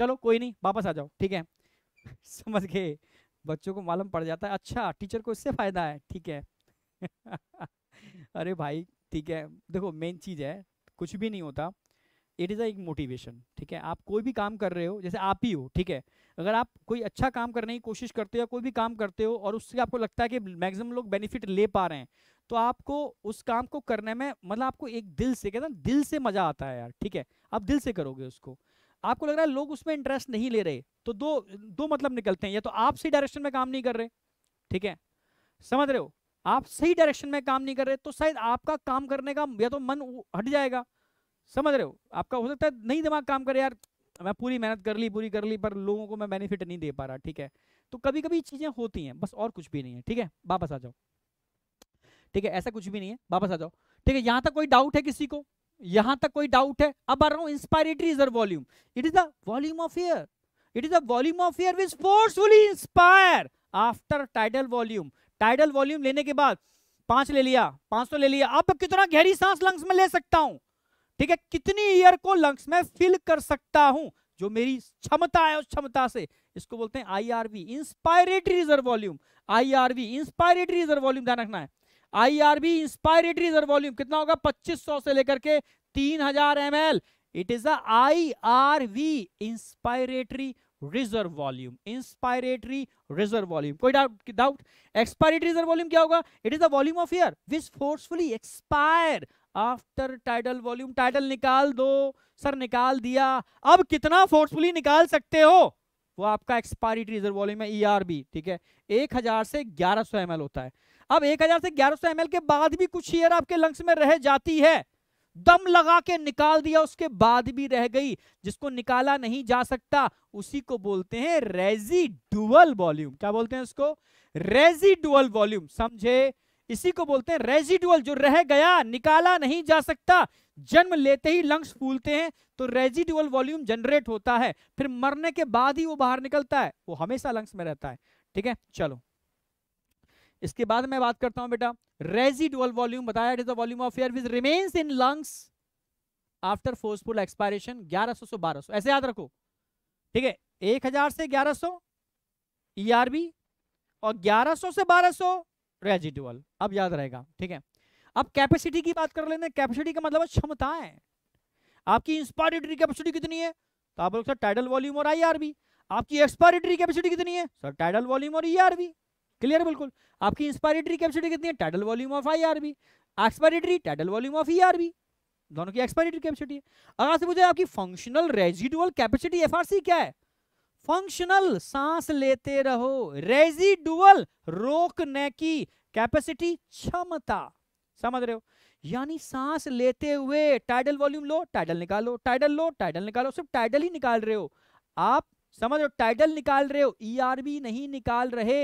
चलो कोई नहीं वापस आ जाओ ठीक है समझ गए बच्चों को मालूम पड़ जाता है अच्छा टीचर को इससे फ़ायदा है ठीक है अरे भाई ठीक है देखो मेन चीज़ है कुछ भी नहीं होता इट इज़ अ एक मोटिवेशन ठीक है आप कोई भी काम कर रहे हो जैसे आप ही हो ठीक है अगर आप कोई अच्छा काम करने की कोशिश करते हो कोई भी काम करते हो और उससे आपको लगता है कि मैक्सिमम लोग बेनिफिट ले पा रहे हैं तो आपको उस काम को करने में मतलब आपको एक दिल से कहते हैं दिल से मज़ा आता है यार ठीक है आप दिल से करोगे उसको आपको लग रहा है लोग उसमें इंटरेस्ट नहीं ले रहे तो दो दो मतलब निकलते हैं या तो आप सही डायरेक्शन में काम नहीं कर रहे ठीक है समझ रहे हो आप सही डायरेक्शन में काम नहीं कर रहे तो शायद आपका काम करने का या तो मन हट जाएगा समझ रहे हो आपका हो सकता है नहीं दिमाग काम करे यार मैं पूरी मेहनत कर ली पूरी कर ली पर लोगों को मैं बेनिफिट नहीं दे पा रहा ठीक है तो कभी कभी चीज़ें होती हैं बस और कुछ भी नहीं है ठीक है वापस आ जाओ ठीक है ऐसा कुछ भी नहीं है वापस आ जाओ ठीक है यहाँ तक कोई डाउट है किसी को यहां तक कोई डाउट है अब आ रहा हूं inspiratory is volume it is the volume of air it is the volume of air which forcefully inspire after tidal volume tidal volume लेने के बाद पांच ले लिया पांच तो ले लिया अब कितना गहरी सांस लंग्स में ले सकता हूं ठीक है कितनी ईयर को लंग्स में फिल कर सकता हूं जो मेरी क्षमता है उस क्षमता से इसको बोलते हैं IRV inspiratory reserve volume IRV inspiratory reserve volume ध्यान रखना है आईआरबी इंस्पायरेटरी रिजर्व वॉल्यूम कितना होगा 2500 से लेकर के 3000 हजार M L it is the I R V inspiratory reserve volume inspiratory reserve volume कोई doubt doubt expiratory reserve volume क्या होगा it is the volume of air which forcefully expire after tidal volume tidal निकाल दो sir निकाल दिया अब कितना forcefully निकाल सकते हो वो आपका एक्सपायरेटरी रिजर्व वॉल्यूम है ईआरबी e ठीक है एक हजार से ग्यारह सौ होता है अब 1000 से 1100 ml के बाद भी कुछ एयर आपके लंग्स में रह जाती है दम लगा के निकाल दिया उसके बाद भी रह गई जिसको निकाला नहीं जा सकता उसी को बोलते हैं रेजिडुअल वॉल्यूम क्या बोलते हैं उसको रेजिडुअल वॉल्यूम समझे इसी को बोलते हैं रेजिडुअल जो रह गया निकाला नहीं जा सकता जन्म लेते ही लंग्स फूलते हैं तो रेजिडुअल वॉल्यूम जनरेट होता है फिर मरने के बाद ही वो बाहर निकलता है वो हमेशा लंग्स में रहता है ठीक है चलो इसके बाद मैं बात करता हूं बेटा रेजिडुअल वॉल्यूम बताया it is volume of air which remains in lungs after forceful expiration 1100 से 1200 ऐसे याद रखो ठीक है 1000 से 1100 ईआरबी e और 1100 से 1200 रेजिडुअल अब याद रहेगा ठीक है अब कैपेसिटी की बात कर लेते कैपेसिटी का मतलब क्षमता है आपकी इंस्पायरेटरी कैपेसिटी कितनी है तो आप लोग सर टाइडल वॉल्यूम और आईआरबी आपकी एक्सपायरेटरी कैपेसिटी कितनी है सर टाइडल वॉल्यूम और ईआरबी e क्लियर बिल्कुल आपकी इंस्पायरेटरी कैपेसिटी कितनी है title volume of I R B expiratory title volume of E R B दोनों की एक्सपायरेटरी कैपेसिटी है अगर आपसे पूछे आपकी functional residual capacity F R सी क्या है फंक्शनल सांस लेते रहो रेजिडुअल रोकने की कैपेसिटी क्षमता समझ रहे हो यानी सांस लेते हुए टाइडल वॉल्यूम लो टाइडल निकालो टाइडल लो टाइडल निकालो सिर्फ टाइडल ही निकाल रहे हो आप समझ रहे हो टाइडल निकाल रहे हो ईआरबी e नहीं निकाल रहे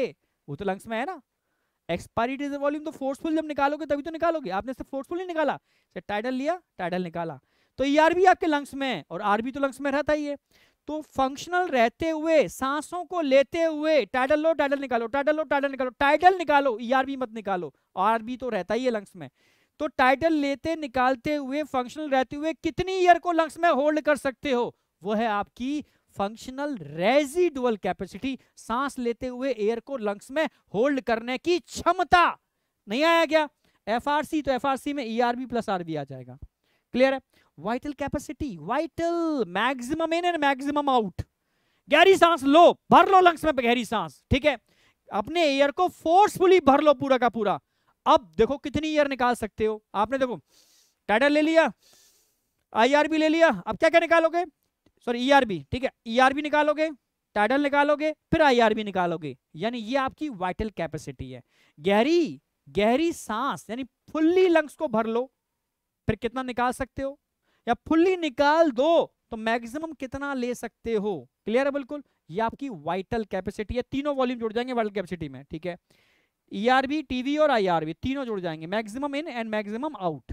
वो तो लंग्स में है ना एक्सपायरी डेज वॉल्यूम तो फोर्सफुल जब निकालोगे तभी तो निकालोगे आपने सिर्फ फोर्सफुल ही निकाला टाइडल लिया टाइडल निकाला तो ई आर भी आपके लंग्स में है और आर भी तो लंग्स में रहता ही है तो फंक्शनल रहते हुए सांसों को लेते हुए टाइडल लो टाइडल निकालो टाइडल लो टाइडल निकालो टाइडल निकालो ईआरबी e मत निकालो आरबी तो रहता ही है लंग्स में तो टाइटल लेते निकालते हुए फंक्शनल रहते हुए कितनी ईयर को लंग्स में होल्ड कर सकते हो वो है आपकी फंक्शनल रेजिडुअल कैपेसिटी सांस लेते हुए एयर को लंग्स में होल्ड करने की क्षमता नहीं आया गया एफआरसी तो एफआरसी में ईआरबी प्लस आरबी आ जाएगा क्लियर है vital capacity vital maximum in and maximum out गहरी सांस लो भर लो लंग्स में गहरी सांस ठीक है अपने एयर को फोर्सफुली भर लो पूरा का पूरा अब देखो कितनी एयर निकाल सकते हो आपने देखो टाइडर ले लिया आईआरबी ले लिया अब क्या क्या निकालोगे सॉरी ईआरबी e ठीक है ईआरबी e निकालोगे टाइडल निकालोगे फिर आईआरबी निकालोगे यानी ये आपकी वाइटल कैपेसिटी है गहरी गहरी सांस यानी फुल्ली लंग्स को भर लो फिर कितना निकाल सकते हो या फुल्ली निकाल दो तो मैक्सिमम कितना ले सकते हो क्लियर है बिल्कुल ये आपकी वाइटल कैपेसिटी है तीनों वॉल्यूम जुड़ जाएंगे वाइटल कैपेसिटी में ठीक है ईआरबी e टीवी और आईआरबी तीनों जुड़ जाएंगे maximum in and maximum out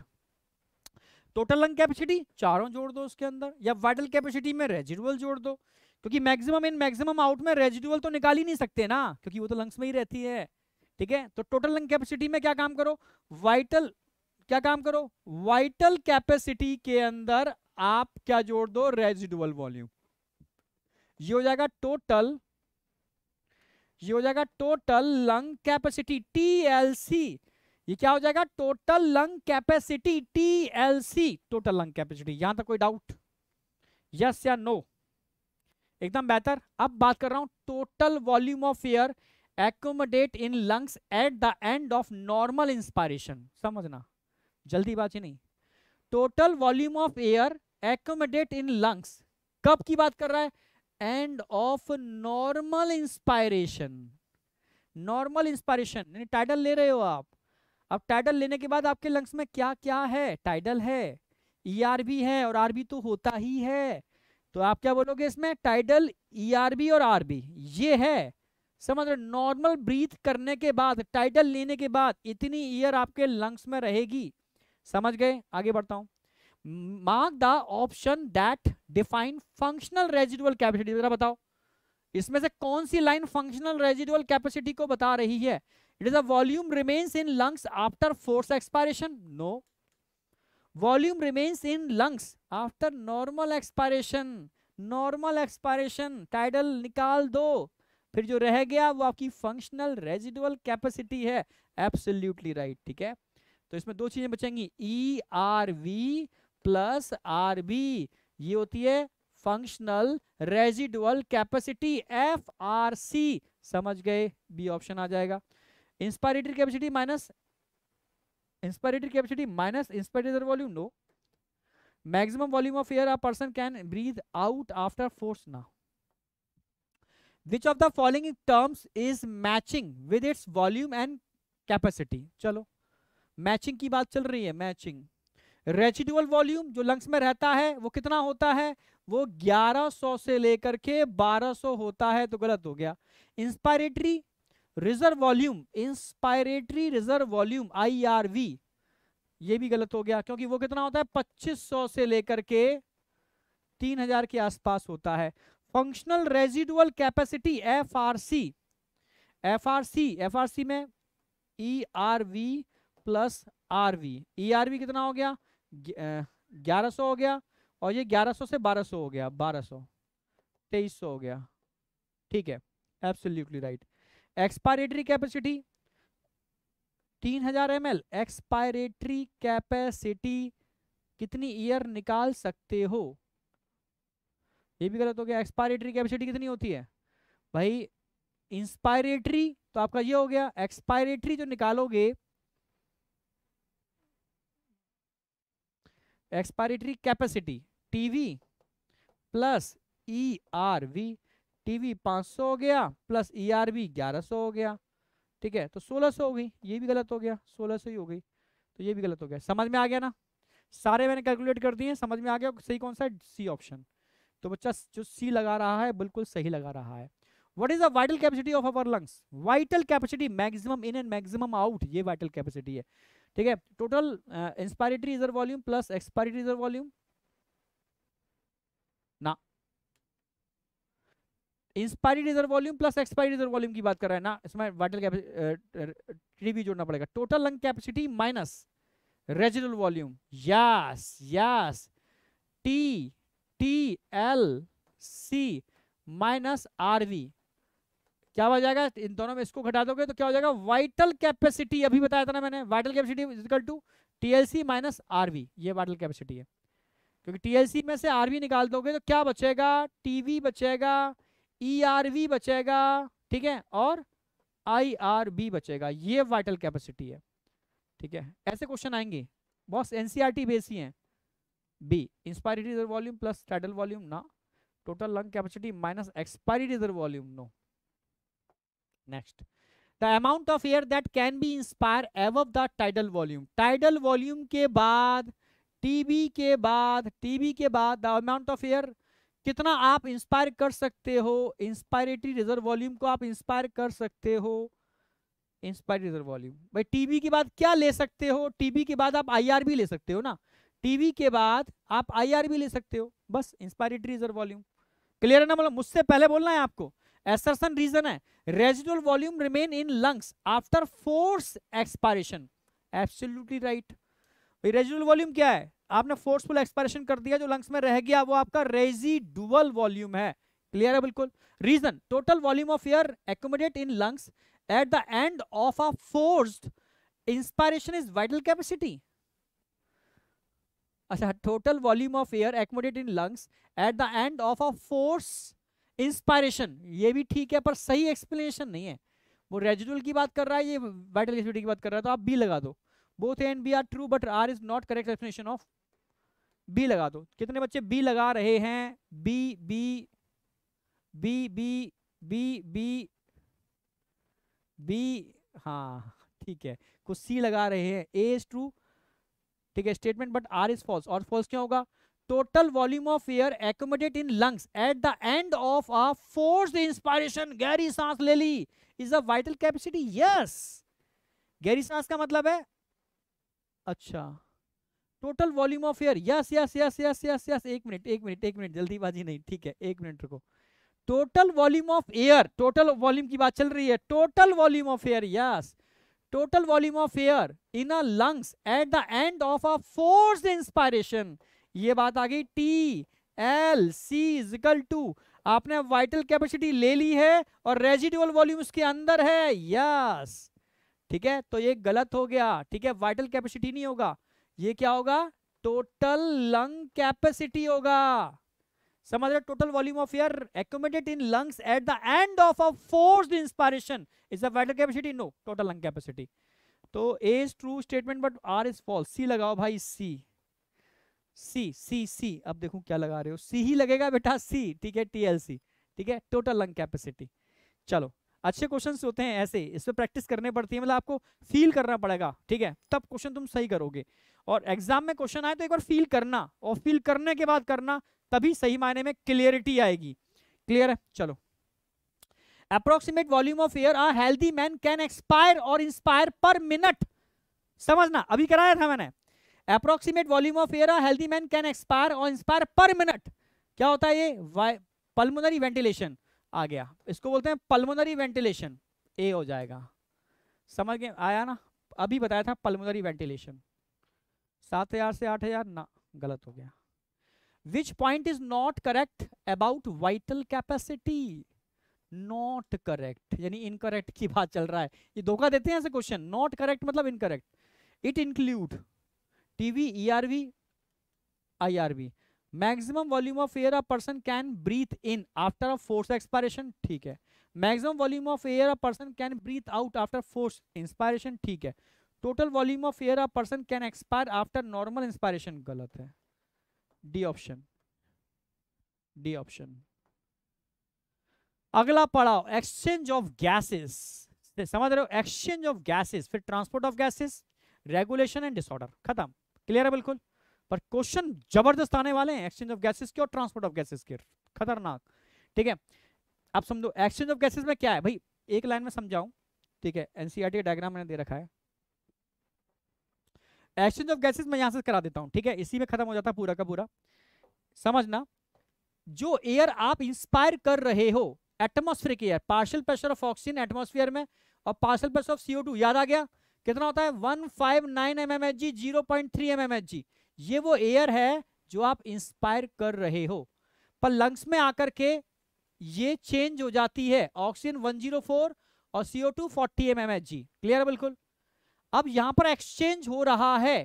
total lung capacity चारों जोड़ दो उसके अंदर या वाइटल कैपेसिटी में रेजिडुअल जोड़ दो क्योंकि मैक्सिमम इन मैक्सिमम आउट में रेजिडुअल तो निकाल ही नहीं सकते ना क्योंकि वो तो लंग्स में ही रहती है ठीक है तो टोटल लंग कैपेसिटी में क्या काम करो वाइटल क्या काम करो वाइटल कैपेसिटी के अंदर आप क्या जोड़ दो रेजिडुअल वॉल्यूम ये हो जाएगा टोटल ये हो जाएगा total lung capacity T L C ये क्या हो जाएगा total lung capacity TLC total lung capacity यहां तक कोई डाउट यस या नो एकदम बेहतर अब बात कर रहा हूं total volume of air accommodate in lungs at the end of normal inspiration समझना जल्दी बात ही नहीं total volume of air accommodate in lungs कब की बात कर रहा है end of normal inspiration normal inspiration tidal ले रहे हो आप अब टाइटल लेने के बाद आपके लंग्स में क्या क्या है टाइडल है ई आर बी है और आर बी तो होता ही है तो आप क्या बोलोगे इसमें टाइडल ई आर बी और आर बी ये है समझ रहे नॉर्मल ब्रीथ करने के बाद टाइटल लेने के बाद इतनी ईयर आपके लंग्स में रहेगी समझ गए आगे बढ़ता हूँ mark the option that define functional residual capacity जरा बताओ इसमें से कौन सी लाइन फंक्शनल रेजिडुअल कैपेसिटी को बता रही है it is a volume remains in lungs after force expiration no volume remains in lungs after normal expiration normal expiration tidal निकाल दो फिर जो रह गया वो आपकी फंक्शनल रेजिडुअल कैपेसिटी है एब्सोल्युटली राइट right, ठीक है तो इसमें दो चीजें बचेंगी ई R V plus R B ये होती है functional residual capacity F R C समझ गए बी ऑप्शन आ जाएगा inspiratory capacity minus inspiratory capacity minus inspiratory volume no maximum volume of air a person can breathe out after force ना which of the following terms is matching with its volume and capacity चलो matching की बात चल रही है matching residual volume जो lungs में रहता है वो कितना होता है वो 1100 से लेकर के 1200 होता है तो गलत हो गया inspiratory reserve volume inspiratory reserve volume IRV ये भी गलत हो गया क्योंकि वो कितना होता है 2500 से लेकर के 3000 के आसपास होता है functional residual capacity F R C F R C F R C में E R V plus R V E R V कितना हो गया ग्यारह सौ हो गया और ये ग्यारह सौ से बारह सौ हो गया बारह सौ तेईस सौ हो गया ठीक है एब्सोल्यूटली राइट एक्सपायरेटरी कैपेसिटी 3000 हजार एम एक्सपायरेटरी कैपेसिटी कितनी ईयर निकाल सकते हो ये भी गलत हो गया एक्सपायरेटरी कैपेसिटी कितनी होती है भाई इंस्पायरेटरी तो आपका ये हो गया एक्सपायरेटरी जो निकालोगे expiratory capacity TV plus E R V TV 500 हो गया प्लस ईआरबी e 1100 हो गया ठीक है तो 1600 हो गई ये भी गलत हो गया 1600 ही हो गई तो ये भी गलत हो गया समझ में आ गया ना सारे मैंने कैलकुलेट कर दिए समझ में आ गया सही कौन सा है सी ऑप्शन तो बच्चा जो सी लगा रहा है बिल्कुल सही लगा रहा है what is the vital capacity of our lungs vital capacity maximum in and maximum out ये वाइटल कैपेसिटी है ठीक है total inspiratory reserve volume plus expiratory reserve volume inspiratory reserve volume plus expiratory reserve volume की बात कर रहे हैं ना इसमें वाइटल कैपेसिटी भी जोड़ना पड़ेगा total lung capacity minus residual volume yes yes T T L C minus R V क्या हो जाएगा इन दोनों में इसको घटा दोगे तो क्या हो जाएगा वाइटल कैपेसिटी अभी बताया था ना मैंने vital capacity is equal to T L C minus R V ये वाइटल कैपेसिटी है क्योंकि टी एल सी में से आर वी निकाल दोगे तो क्या बचेगा टी वी बचेगा ई e बचेगा ठीक है और आई आर बी बचेगा ये वाइटल कैपेसिटी है ठीक है ऐसे क्वेश्चन आएंगे बॉस एनसीआर बेस e ही हैं B inspiratory reserve volume plus tidal volume ना total lung capacity minus expiratory reserve volume no next the amount of air that can be inspire above the tidal volume tidal volume के बाद TB के बाद TB के बाद the amount of air कितना आप inspire कर सकते हो इंस्पायरेटरी रिजर्व वॉल्यूम को आप इंस्पायर कर सकते हो इंस्पायर रिजर्व वॉल्यूम भाई टीबी के बाद क्या ले सकते हो टीबी के बाद आप आईआरबी ले सकते हो ना टीबी के बाद आप आईआरबी ले सकते हो बस इंस्पायरेटरी रिजर्व वॉल्यूम क्लियर है ना मतलब मुझसे पहले बोलना है आपको एसरसन रीजन है residual volume remain in lungs after force expiration absolutely right residual volume क्या है आपने फोर्सफुल एक्सपायरेशन कर दिया जो लंग्स में रह गया वो आपका रेजी डुअल वॉल्यूम है क्लियर है बिल्कुल reason total volume of air accommodate in lungs at the end of a forced inspiration is vital capacity अच्छा total volume of air accommodate in lungs at the end of a force inspiration ये भी ठीक है पर सही explanation नहीं है वो रेजिडुअल की बात कर रहा है ये वाइटल कैपेसिटी की बात कर रहा है तो आप बी लगा दो both and B are true but R is not correct explanation of B लगा दो कितने बच्चे बी लगा रहे हैं B B B B B B B हाँ ठीक है कुछ सी लगा रहे हैं ए इज ट्रू ठीक है statement but R is false और फॉल्स क्या होगा total volume of air accommodate in lungs at the end of a force inspiration गहरी सांस ले ली is a vital capacity yes गहरी सांस का मतलब है अच्छा total volume of air yes yes yes yes yes yes एक मिनट एक मिनट एक मिनट जल्दी बाजी नहीं ठीक है एक मिनट रुको total volume of air total volume की बात चल रही है total volume of air yes total volume of air in a lungs at the end of a forced inspiration ये बात आ गई T L C is equal to आपने वाइटल कैपेसिटी ले ली है और रेजिडुअल वॉल्यूम उसके अंदर है यस ठीक है तो ये गलत हो गया ठीक है वाइटल कैपेसिटी नहीं होगा ये क्या होगा टोटल लंग कैपेसिटी होगा समझ रहे total volume of air accumulated in lungs at the end of a force inspiration is the capacity no total lung capacity तो A is true statement but R is false C लगाओ भाई सी सी सी सी अब देखो क्या लगा रहे हो सी ही लगेगा बेटा सी ठीक है टीएलसी ठीक है टोटल लंग कैपेसिटी चलो अच्छे क्वेश्चन होते हैं ऐसे इस पर प्रैक्टिस करने पड़ती है मतलब आपको फील करना पड़ेगा ठीक है तब क्वेश्चन तुम सही करोगे और एग्जाम में क्वेश्चन आए तो एक बार फील करना और फील करने के बाद करना तभी सही मायने में क्लियरिटी आएगी क्लियर है चलो approximate volume of air a healthy man can expire और इंस्पायर पर मिनट समझना अभी कराया था मैंने approximate volume of air a healthy man can expire और इंस्पायर पर मिनट क्या होता है ये पल्मोनरी वेंटिलेशन आ गया इसको बोलते हैं पल्मोनरी वेंटिलेशन ए हो जाएगा समझ गए आया ना अभी बताया था पल्मोनरी वेंटिलेशन सात हजार से आठ हजार ना गलत हो गया which point is not correct about vital capacity not correct यानी इनकरेक्ट की बात चल रहा है ये धोखा देते हैं ऐसे क्वेश्चन नॉट करेक्ट मतलब incorrect it include TV ERV IRV maximum volume of air a person can breathe in after a force expiration ठीक है maximum volume of air a person can breathe out after force inspiration ठीक है total volume of air a person can expire after normal inspiration गलत है D option D option अगला पड़ाव exchange of gases समझ रहे हो एक्सचेंज ऑफ गैसेस फिर transport of gases regulation and disorder खत्म क्लियर है बिल्कुल पर क्वेश्चन जबरदस्त आने वाले हैं एक्सचेंज ऑफ गैसेस के और ट्रांसपोर्ट ऑफ गैसेस के खतरनाक ठीक है आप समझो एक्सचेंज ऑफ गैसेस में क्या है भाई एक लाइन में समझाऊं ठीक है एनसीईआरटी डायग्राम e मैंने दे रखा है एक्सचेंज ऑफ गैसेज मैं यहाँ से करा देता हूँ ठीक है इसी में खत्म हो जाता पूरा का पूरा समझना जो एयर आप इंस्पायर कर रहे हो atmosphere atmospheric air partial pressure of oxygen atmosphere में और पार्शल प्रेशर ऑफ सीओ याद आ गया कितना होता है one five nine M M H G zero point three M M H G ये वो एयर है जो आप इंस्पायर कर रहे हो पर लंग्स में आकर के ये चेंज हो जाती है ऑक्सीजन वन जीरो फोर और CO two forty M M H G clear है बिल्कुल अब यहां पर एक्सचेंज हो रहा है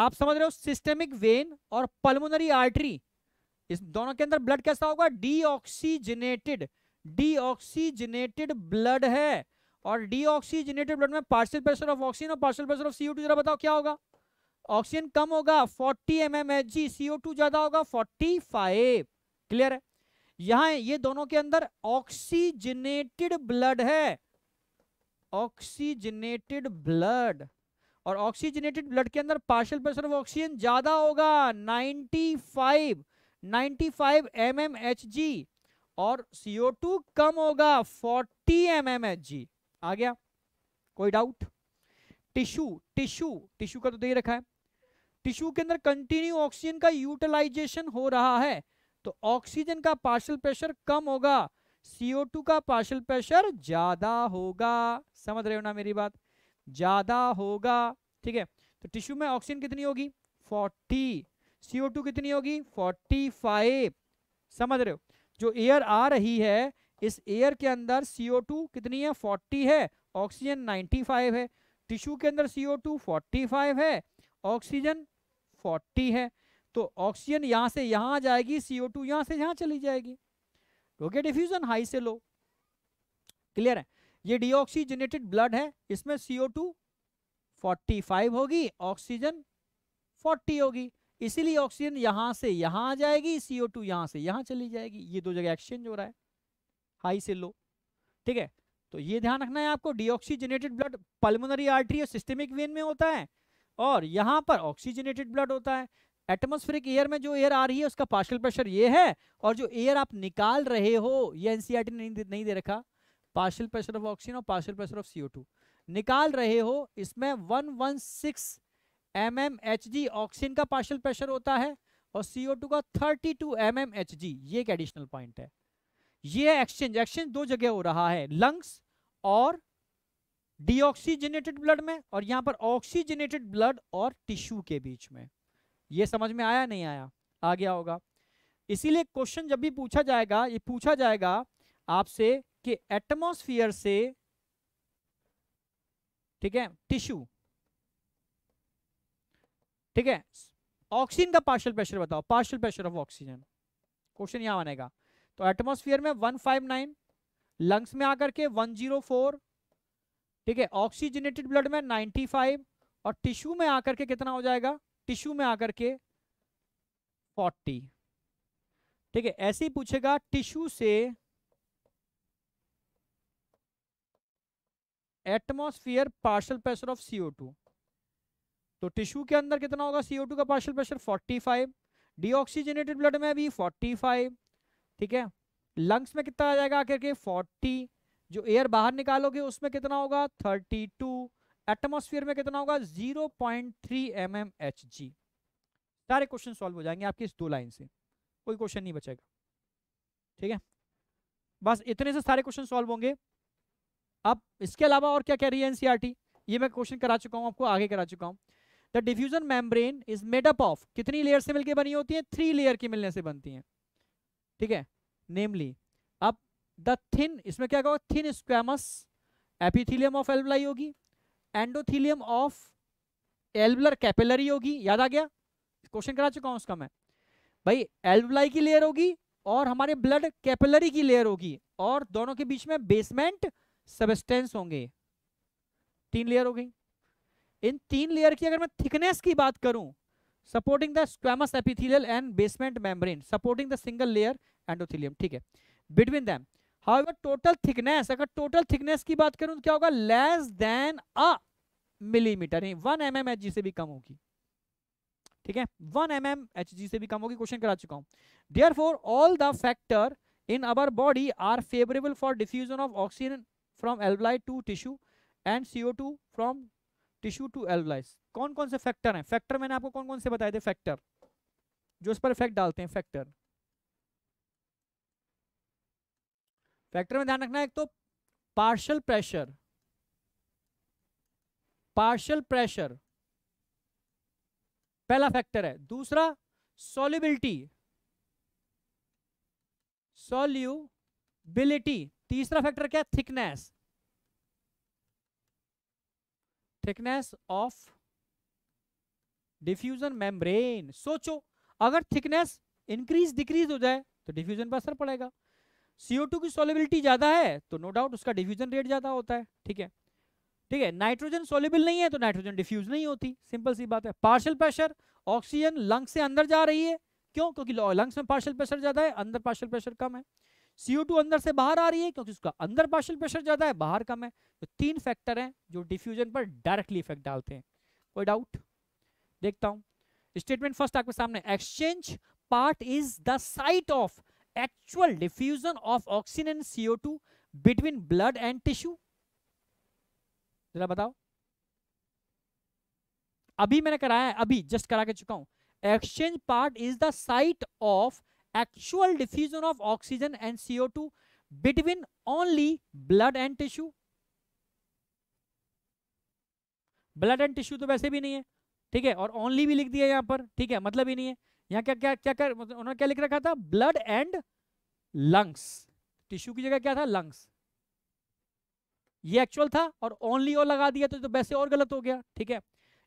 आप समझ रहे हो सिस्टेमिक वेन और पल्मोनरी आर्टरी इस दोनों के अंदर ब्लड कैसा होगा डीऑक्सीजनेटेड डीऑक्सीजनेटेड ब्लड है और डीऑक्सीजनेटेड ब्लड में पार्शियल प्रेशर ऑफ ऑक्सीजन और पार्शियल प्रेशर ऑफ सीओ जरा बताओ क्या होगा ऑक्सीजन कम होगा 40 M M H G CO two ज्यादा होगा 45 क्लियर है यहां ये दोनों के अंदर ऑक्सीजनेटेड ब्लड है ऑक्सीजनेटेड ब्लड और ऑक्सीजनेटेड ब्लड के अंदर पार्शियल प्रेशर ऑफ ऑक्सीजन ज़्यादा होगा 95 95 mmHg और CO2 कम होगा 40 mmHg आ गया कोई डाउट टिश्यू टिश्यू टिश्यू का तो दे रखा है टिश्यू के अंदर कंटिन्यू ऑक्सीजन का यूटिलाइजेशन हो रहा है तो ऑक्सीजन का पार्शियल प्रेशर कम होगा CO2 का पार्शल प्रेशर ज़्यादा होगा समझ रहे हो ना मेरी बात ज़्यादा होगा ठीक है तो टिश्यू में ऑक्सीजन कितनी होगी 40 CO2 कितनी होगी 45 समझ रहे हो जो एयर आ रही है इस एयर के अंदर CO2 कितनी है 40 है ऑक्सीजन 95 है टिश्यू के अंदर CO2 45 है ऑक्सीजन 40 है तो ऑक्सीजन यहाँ से यहाँ जाएगी CO2 टू यहाँ से यहाँ चली जाएगी क्योंकि डिफ्यूजन हाई से लो क्लियर है ये डीऑक्सीजनेटेड ब्लड है इसमें सीओ टू फोर्टी फाइव होगी ऑक्सीजन फोर्टी होगी इसीलिए ऑक्सीजन यहां से यहां आ जाएगी सीओ टू यहां से यहां चली जाएगी ये दो जगह एक्सचेंज हो रहा है हाई से लो ठीक है तो ये ध्यान रखना है आपको डीऑक्सीजनेटेड ब्लड पल्मोनरी आर्टरी और सिस्टेमिक वेन में होता है और यहां पर ऑक्सीजनेटेड ब्लड होता है एटमोस्फेरिक एयर में जो एयर आ रही है उसका पार्शियल प्रेशर ये है और जो एयर आप निकाल रहे हो ये एनसीआरटी e नहीं दे, नहीं दे रखा पार्शियल प्रेशर ऑफ ऑक्सीजन और पार्शियल प्रेशर ऑफ सीओ निकाल रहे हो इसमें one one six M M H G oxygen का पार्शियल प्रेशर होता है और सीओ टू का thirty two M M H G ये एक एडिशनल पॉइंट है ये एक्सचेंज एक्सचेंज दो जगह हो रहा है लंग्स और डीऑक्सीजनेटेड ब्लड में और यहाँ पर ऑक्सीजनेटेड ब्लड और टिश्यू के बीच में ये समझ में आया नहीं आया आ गया होगा इसीलिए क्वेश्चन जब भी पूछा जाएगा ये पूछा जाएगा आपसे कि एटमोस्फियर से ठीक है टिश्यू ठीक है ऑक्सीजन का पार्शियल प्रेशर बताओ partial pressure of oxygen question यहां बनेगा तो एटमोस्फियर में 159 लंग्स में आकर के 104 ठीक है ऑक्सीजनेटेड ब्लड में 95 और टिश्यू में आकर के कितना हो जाएगा टिश्यू में आकर के 40 ठीक है ऐसे ही पूछेगा टिश्यू से atmosphere partial pressure of CO two तो टिश्यू के अंदर कितना होगा सीओ टू का पार्शल प्रेशर 45 डीऑक्सीजनेटेड ब्लड में भी 45 ठीक है लंग्स में कितना आ जाएगा आकर के 40 जो एयर बाहर निकालोगे उसमें कितना होगा 32 एटमोसफियर में कितना होगा zero point three M M H G सारे क्वेश्चन सॉल्व हो जाएंगे आपके इस दो लाइन से कोई क्वेश्चन नहीं बचेगा ठीक है बस इतने से सारे क्वेश्चन सॉल्व होंगे अब इसके अलावा और क्या कह रही है एनसीईआरटी e ये मैं क्वेश्चन करा चुका हूँ आपको आगे करा चुका हूँ the diffusion membrane is made up of कितनी लेयर से मिलकर बनी होती है थ्री लेयर के मिलने से बनती है ठीक है नेमली अब द थिन इसमें क्या कहो thin squamous epithelium of alveoli होगी एंडोथीलियम ऑफ एल्वुलर कैपेलरी होगी याद आ गया क्वेश्चन करा चुका हूं उसका मैं भाई एल्वुलाई की लेयर होगी और हमारे ब्लड कैपेलरी की लेयर होगी और दोनों के बीच में बेसमेंट सबस्टेंस होंगे तीन लेयर हो गई इन तीन लेयर की अगर मैं थिकनेस की बात करूं supporting the squamous epithelial and basement membrane supporting the single layer endothelium ठीक है between them however total thickness अगर टोटल थिकनेस की बात करूं तो क्या होगा less than a millimetre one M M H G से भी कम होगी ठीक है one M M H G से भी कम होगी क्वेश्चन करा चुका हूं dear for all the factor in our body are favourable for diffusion of oxygen from alveoli to tissue and CO two from tissue to alveoli कौन कौन से फैक्टर हैं फैक्टर मैंने आपको कौन कौन से बताए थे फैक्टर जो इस पर इफेक्ट डालते हैं फैक्टर फैक्टर में ध्यान रखना है एक तो पार्शल प्रेशर पार्शल प्रेशर पहला फैक्टर है दूसरा सॉल्युबिलिटी सोल्यूबिलिटी तीसरा फैक्टर क्या thickness thickness of diffusion membrane सोचो अगर थिकनेस इंक्रीज डिक्रीज हो जाए तो डिफ्यूजन पर असर पड़ेगा CO2 की सोलिबिलिटी ज़्यादा है तो नो no डाउट उसका डिफ्यूजन रेट ज़्यादा होता है ठीक है ठीक है नाइट्रोजन सोलिबल नहीं है तो नाइट्रोजन डिफ्यूज नहीं होती सिंपल सी बात है पार्शल प्रेशर ऑक्सीजन लंग्स से अंदर जा रही है क्यों क्योंकि लंग्स में पार्शल प्रेशर ज़्यादा है अंदर पार्शल प्रेशर कम है CO2 अंदर से बाहर आ रही है क्योंकि उसका अंदर पार्शल प्रेशर ज़्यादा है बाहर कम है तो तीन फैक्टर हैं जो डिफ्यूजन पर डायरेक्टली इफेक्ट डालते हैं कोई डाउट देखता हूँ स्टेटमेंट फर्स्ट आपके सामने exchange part is the site of actual diffusion of oxygen and CO2 between blood and tissue? जरा बताओ अभी मैंने कराया है अभी जस्ट करा के चुका हूं exchange part is the site of actual diffusion of oxygen and CO two between only blood and tissue blood and tissue तो वैसे भी नहीं है ठीक है और ओनली भी लिख दिया यहां पर ठीक है मतलब ही नहीं है यहाँ क्या क्या क्या कर मतलब उन्होंने क्या लिख रखा था ब्लड एंड लंग्स टिश्यू की जगह क्या था लंग्स ये एक्चुअल था और ओनली और लगा दिया तो, तो वैसे और गलत हो गया ठीक है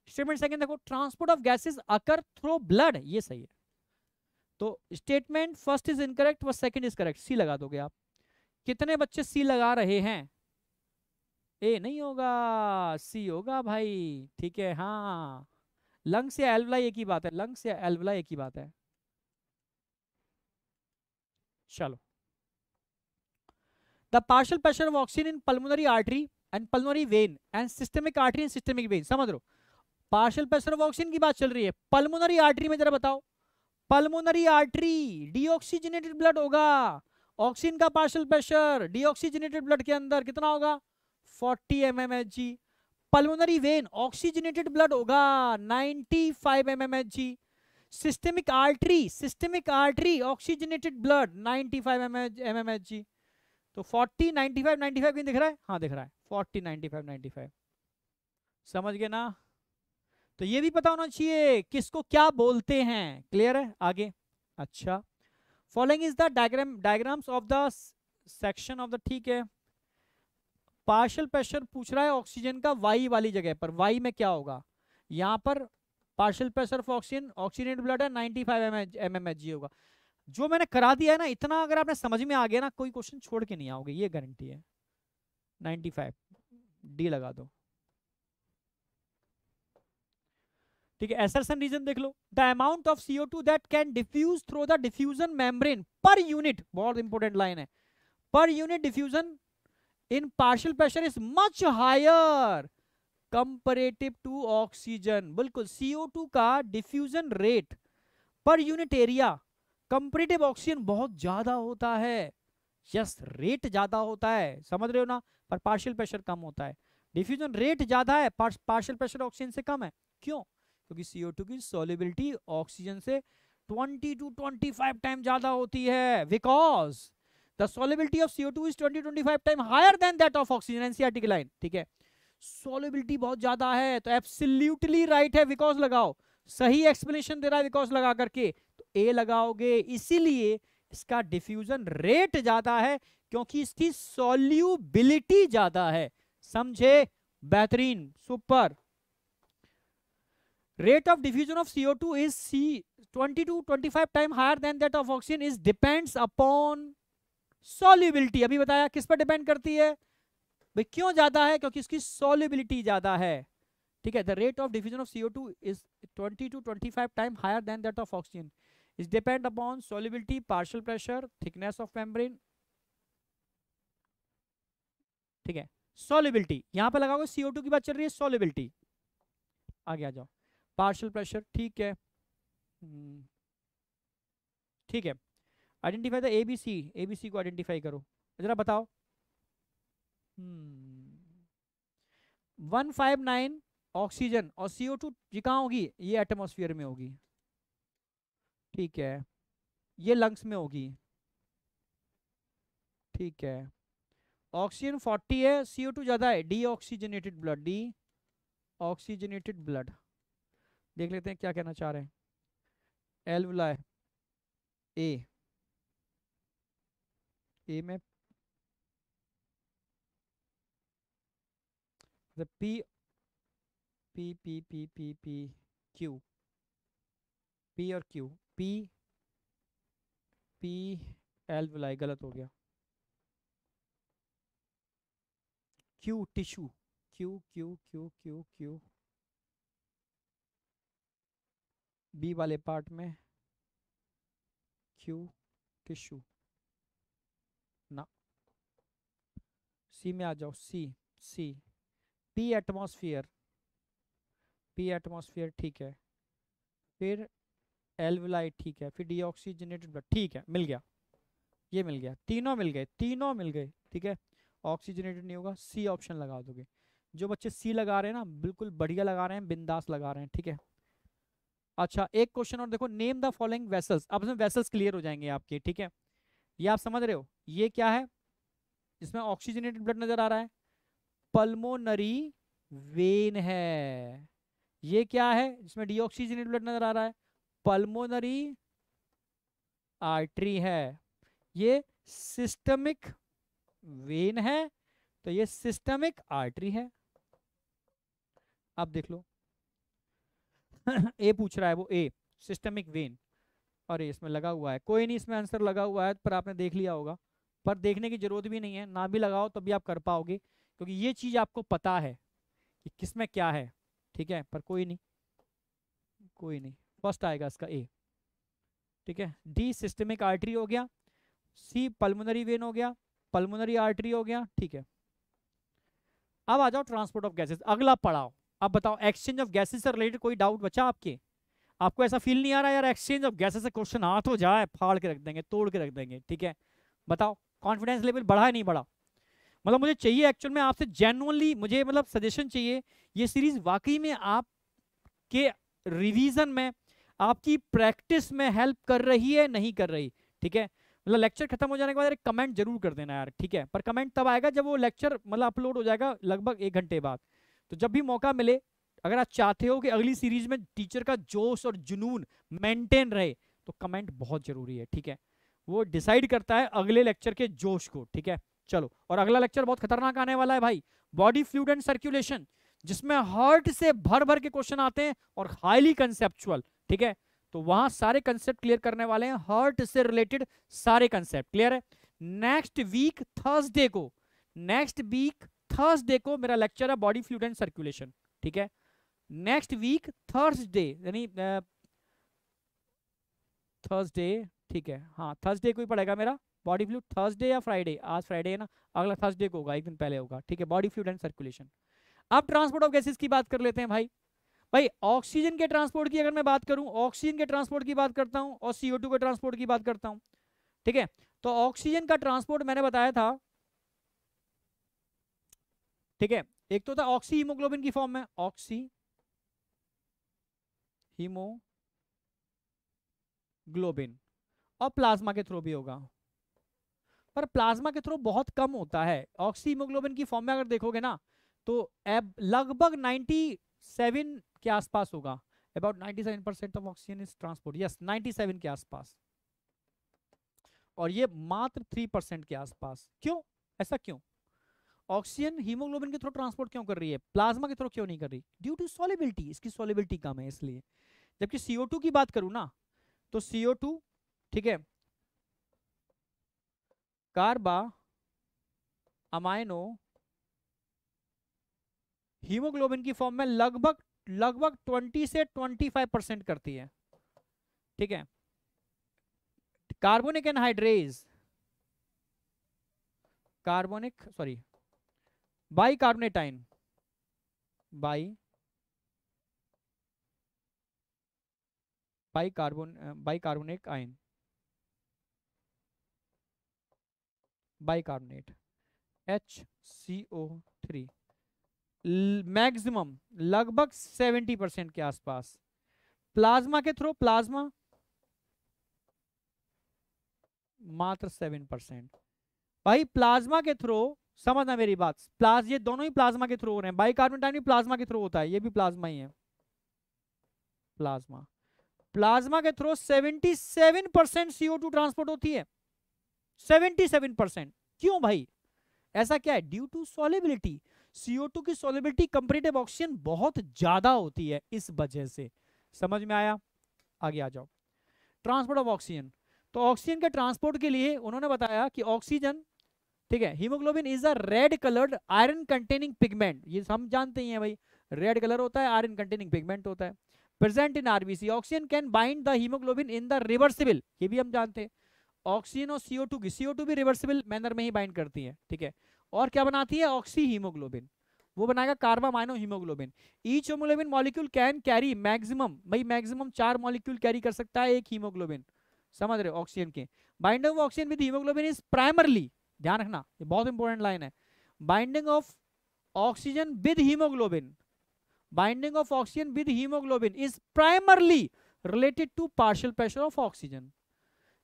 स्टेटमेंट सेकंड देखो transport of gases occur through blood ये सही है तो स्टेटमेंट फर्स्ट इज इनकरेक्ट व सेकंड इज करेक्ट सी लगा दोगे आप कितने बच्चे सी लगा रहे हैं ए नहीं होगा सी होगा भाई ठीक है हाँ लंग्स या एल्वलाई एक ही बात है लंग्स या एल्वलाई एक ही बात है चलो the partial pressure of oxygen in pulmonary artery and pulmonary vein and systemic artery and systemic vein समझ लो पार्शल प्रेशर ऑफ ऑक्सीजन की बात चल रही है पल्मोनरी आर्टरी में जरा बताओ पल्मोनरी आर्टरी डीऑक्सीजनेटेड ब्लड होगा ऑक्सीजन का पार्शल प्रेशर डीऑक्सीजनेटेड ब्लड के अंदर कितना होगा 40 M M H G pulmonary vein oxygenated blood होगा 95 five M M H G systemic artery systemic artery oxygenated blood 95 five M M H G तो 40 95 95 five दिख रहा है हाँ दिख रहा है 40 95 95 समझ गए ना तो ये भी पता होना चाहिए किसको क्या बोलते हैं क्लियर है आगे अच्छा following is the diagram diagrams of the section of the ठीक है पार्शल प्रेशर पूछ रहा है ऑक्सीजन का वाई वाली जगह पर वाई में क्या होगा यहाँ पर partial pressure of oxygen oxidant blood है 95 फाइव एम एम होगा जो मैंने करा दिया है ना इतना अगर आपने समझ में आ गया ना कोई क्वेश्चन छोड़ के नहीं आओगे ये गारंटी है 95 डी लगा दो ठीक है एसरसन रीजन देख लो the amount of CO two that can diffuse through the diffusion membrane per unit बहुत इंपॉर्टेंट लाइन है per unit diffusion in partial pressure is much higher comparative to oxygen बिल्कुल CO2 का diffusion rate per unit area comparative oxygen बहुत ज़्यादा होता है yes yes, rate ज़्यादा होता है समझ रहे हो ना पर पार्शियल प्रेशर कम होता है डिफ्यूजन रेट ज़्यादा है पार्शियल प्रेशर ऑक्सीजन से कम है क्यों क्योंकि CO2 की सोलिबिलिटी ऑक्सीजन से 20 टू 25 टाइम ज़्यादा होती है because the solubility of CO2 is 20 25 time higher than that of oxygen NCERT की line ठीक है solubility बहुत ज्यादा है तो absolutely right है because लगाओ सही explanation दे रहा है because लगा करके तो A लगाओगे इसीलिए इसका diffusion rate ज्यादा है क्योंकि इसकी solubility ज्यादा है समझे बेहतरीन super rate of diffusion of CO2 is C 20 to 25 time higher than that of oxygen is depends upon solubility अभी बताया किस पर डिपेंड करती है भाई क्यों ज्यादा है क्योंकि इसकी सॉल्यूबिलिटी ज्यादा है ठीक है the rate of diffusion of CO two is twenty to twenty five time higher than that of oxygen is depend upon solubility partial pressure thickness of membrane ठीक है सॉल्यूबिलिटी यहां पे लगाओगे सीओ टू की बात चल रही है सॉल्यूबिलिटी आगे आ जाओ पार्शल प्रेशर ठीक है हम्म, ठीक है आइडेंटिफाई था A B C A B C को आइडेंटिफाई करो जरा बताओ वन फाइव नाइन ऑक्सीजन और सीओ टू ये कहाँ होगी ये एटमोसफियर में होगी ठीक है ये लंग्स में होगी ठीक है ऑक्सीजन फोर्टी है सीओ टू ज़्यादा है deoxygenated blood deoxygenated blood देख लेते हैं क्या कहना चाह रहे हैं एलवला है ए ए में P P P P P P Q P और क्यू पी पी एल वलाई गलत हो गया Q tissue Q Q Q Q Q B वाले पार्ट में क्यू टिश्यू सी में आ जाओ C C P atmosphere P atmosphere ठीक है फिर एल्वलाइट ठीक है फिर डीऑक्सीजनेटेड ब्लड ठीक है मिल गया ये मिल गया तीनों मिल गए तीनों मिल गए ठीक है ऑक्सीजनेटेड नहीं होगा सी ऑप्शन लगा दोगे जो बच्चे सी लगा रहे हैं ना बिल्कुल बढ़िया लगा रहे हैं बिंदास लगा रहे हैं ठीक है अच्छा एक क्वेश्चन और देखो नेम द फॉलोइंग वेसल्स अब इसमें वेसल्स क्लियर हो जाएंगे आपके ठीक है ये आप समझ रहे हो ये क्या है इसमें ऑक्सीजनेटेड ब्लड नजर आ रहा है पल्मोनरी वेन है ये क्या है जिसमें डीऑक्सीजनेटेड ब्लड नजर आ रहा है पल्मोनरी आर्टरी है ये सिस्टमिक वेन है तो ये सिस्टमिक आर्टरी है आप देख लो ए पूछ रहा है वो ए सिस्टमिक वेन और इसमें लगा हुआ है कोई नहीं इसमें आंसर लगा हुआ है पर आपने देख लिया होगा पर देखने की ज़रूरत भी नहीं है ना भी लगाओ तब भी आप कर पाओगे क्योंकि ये चीज़ आपको पता है कि किस में क्या है ठीक है पर कोई नहीं कोई नहीं फर्स्ट आएगा इसका ए ठीक है डी सिस्टमिक आर्टरी हो गया सी पल्मोनरी वेन हो गया पल्मोनरी आर्टरी हो गया ठीक है अब आ जाओ ट्रांसपोर्ट ऑफ गैसेस अगला पढ़ाओ अब बताओ एक्सचेंज ऑफ गैसेस से रिलेटेड कोई डाउट बचा आपके आपको ऐसा फील नहीं आ रहा यार एक्सचेंज ऑफ गैसेस से क्वेश्चन हाथ हो जाए फाड़ के रख देंगे तोड़ के रख देंगे ठीक है बताओ कॉन्फिडेंस लेवल बढ़ा है नहीं बढ़ा मतलब मुझे चाहिए एक्चुअल में आपसे जेनुअनली मुझे मतलब सजेशन चाहिए ये सीरीज वाकई में आप के रिवीजन में आपकी प्रैक्टिस में हेल्प कर रही है नहीं कर रही ठीक है मतलब लेक्चर खत्म हो जाने के बाद एक कमेंट जरूर कर देना यार ठीक है पर कमेंट तब आएगा जब वो लेक्चर मतलब अपलोड हो जाएगा लगभग एक घंटे बाद तो जब भी मौका मिले अगर आप चाहते हो कि अगली सीरीज में टीचर का जोश और जुनून मेंटेन रहे तो कमेंट बहुत जरूरी है ठीक है वो डिसाइड करता है अगले लेक्चर के जोश को ठीक है चलो और अगला लेक्चर बहुत खतरनाक आने वाला है भाई बॉडी फ्लूड एंड सर्कुलेशन जिसमें हार्ट से भर भर के क्वेश्चन आते हैं और हाईली कंसेप्चुअल ठीक है तो वहां सारे कंसेप्ट क्लियर करने वाले हैं हार्ट से रिलेटेड सारे कंसेप्ट क्लियर है नेक्स्ट वीक थर्सडे को नेक्स्ट वीक थर्सडे को मेरा लेक्चर है बॉडी फ्लूड एंड सर्कुलेशन ठीक है नेक्स्ट वीक थर्सडे यानी थर्सडे ठीक है हाँ थर्सडे को ही पड़ेगा मेरा बॉडी फ्लू थर्सडे या फ्राइडे आज फ्राइडे है ना अगला थर्सडे को होगा एक दिन पहले होगा ठीक है बॉडी फ्लू एंड सर्कुलेशन अब ट्रांसपोर्ट ऑफ गैसेज की बात कर लेते हैं भाई भाई ऑक्सीजन के ट्रांसपोर्ट की अगर मैं बात करूं ऑक्सीजन के ट्रांसपोर्ट की बात करता हूं और सीओ के ट्रांसपोर्ट की बात करता हूं ठीक है तो ऑक्सीजन का ट्रांसपोर्ट मैंने बताया था ठीक है एक तो था ऑक्सी हीमोग्लोबिन की फॉर्म में ऑक्सी हीमोग्लोबिन और प्लाज्मा के थ्रू भी होगा पर प्लाज्मा के थ्रू बहुत कम होता है ऑक्सीमोग्लोबिन की फॉर्म में अगर देखोगे ना तो एब लगभग 97 के आसपास होगा about 97 percent of oxygen is transport yes 97 के आसपास और ये मात्र 3 परसेंट के आसपास क्यों ऐसा क्यों ऑक्सीजन हीमोग्लोबिन के थ्रू ट्रांसपोर्ट क्यों कर रही है प्लाज्मा के थ्रू क्यों नहीं कर रही ड्यू टू सॉलिबिलिटी इसकी सॉलिबिलिटी कम है इसलिए जबकि सीओ की बात करूँ ना तो सीओ ठीक है कार्बा अमाइनो हीमोग्लोबिन की फॉर्म में लगभग लगभग 20 से 25 परसेंट करती है ठीक है carbonic anhydrase carbonic sorry bi carbonate ion bi bi carbon bi carbonic ion bicarbonate H C O three maximum लगभग सेवेंटी परसेंट के आसपास प्लाज्मा के थ्रू प्लाज्मा मात्र सेवन परसेंट भाई प्लाज्मा के थ्रू समझना मेरी बात प्लाज ये दोनों ही प्लाज्मा के थ्रू हो रहे हैं बाइकार्बोनेटाइन भी प्लाज्मा के थ्रू होता है ये भी प्लाज्मा ही है प्लाज्मा प्लाज्मा के through seventy seven percent CO two transport होती है 77 परसेंट क्यों भाई ऐसा क्या है ड्यू टू सॉलेबिलिटी CO2 की सोलिबिलिटी कंपेटिव ऑक्सीजन बहुत ज्यादा होती है इस वजह से समझ में आया आगे आ जाओ ट्रांसपोर्ट ऑफ ऑक्सीजन तो ऑक्सीजन के ट्रांसपोर्ट के लिए उन्होंने बताया कि ऑक्सीजन ठीक है haemoglobin is a red coloured iron containing pigment ये हम जानते ही हैं भाई रेड कलर होता है आयरन कंटेनिंग पिगमेंट होता है present in RBC oxygen can bind the haemoglobin in the reversible ये भी हम जानते हैं ऑक्सीजन और सीओ टू की सीओ टू भी रिवर्सिबल मैनर में ही बाइंड करती है ठीक है और क्या बनाती है ऑक्सी हीमोग्लोबिन वो बनाएगा carbaminohaemoglobin each haemoglobin molecule can carry maximum भाई मैक्सिमम चार मॉलिक्यूल कैरी कर सकता है एक हीमोग्लोबिन समझ रहे ऑक्सीजन के binding of oxygen with haemoglobin is primarily ध्यान रखना ये बहुत इंपॉर्टेंट लाइन है binding of oxygen with haemoglobin binding of oxygen with haemoglobin is primarily related to partial pressure of oxygen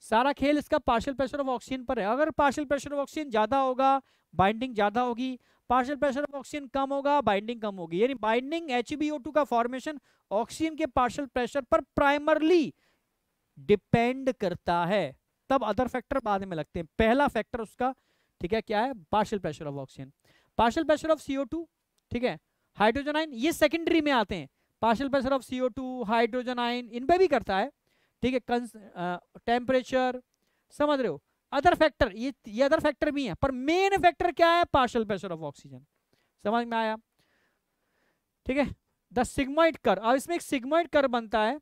सारा खेल इसका पार्शियल प्रेशर ऑफ ऑक्सीजन पर है अगर पार्शियल प्रेशर ऑफ ऑक्सीजन ज़्यादा होगा बाइंडिंग ज़्यादा होगी पार्शियल प्रेशर ऑफ ऑक्सीजन कम होगा बाइंडिंग कम होगी यानी बाइंडिंग एच का फॉर्मेशन ऑक्सीजन के पार्शियल प्रेशर पर प्राइमरली डिपेंड करता है तब अदर फैक्टर बाद में लगते हैं पहला फैक्टर उसका ठीक है क्या है partial pressure of oxygen partial pressure of CO ठीक है हाइड्रोजन आयन ये सेकेंडरी में आते हैं partial pressure of CO two hydrogen ion इन पे भी करता है ठीक है कंस टेम्परेचर समझ रहे हो अदर फैक्टर ये ये अदर फैक्टर भी है पर मेन फैक्टर क्या है पार्शल प्रेशर ऑफ ऑक्सीजन समझ में आया ठीक है द सिग्माइट कर अब इसमें एक सिग्माइट कर बनता है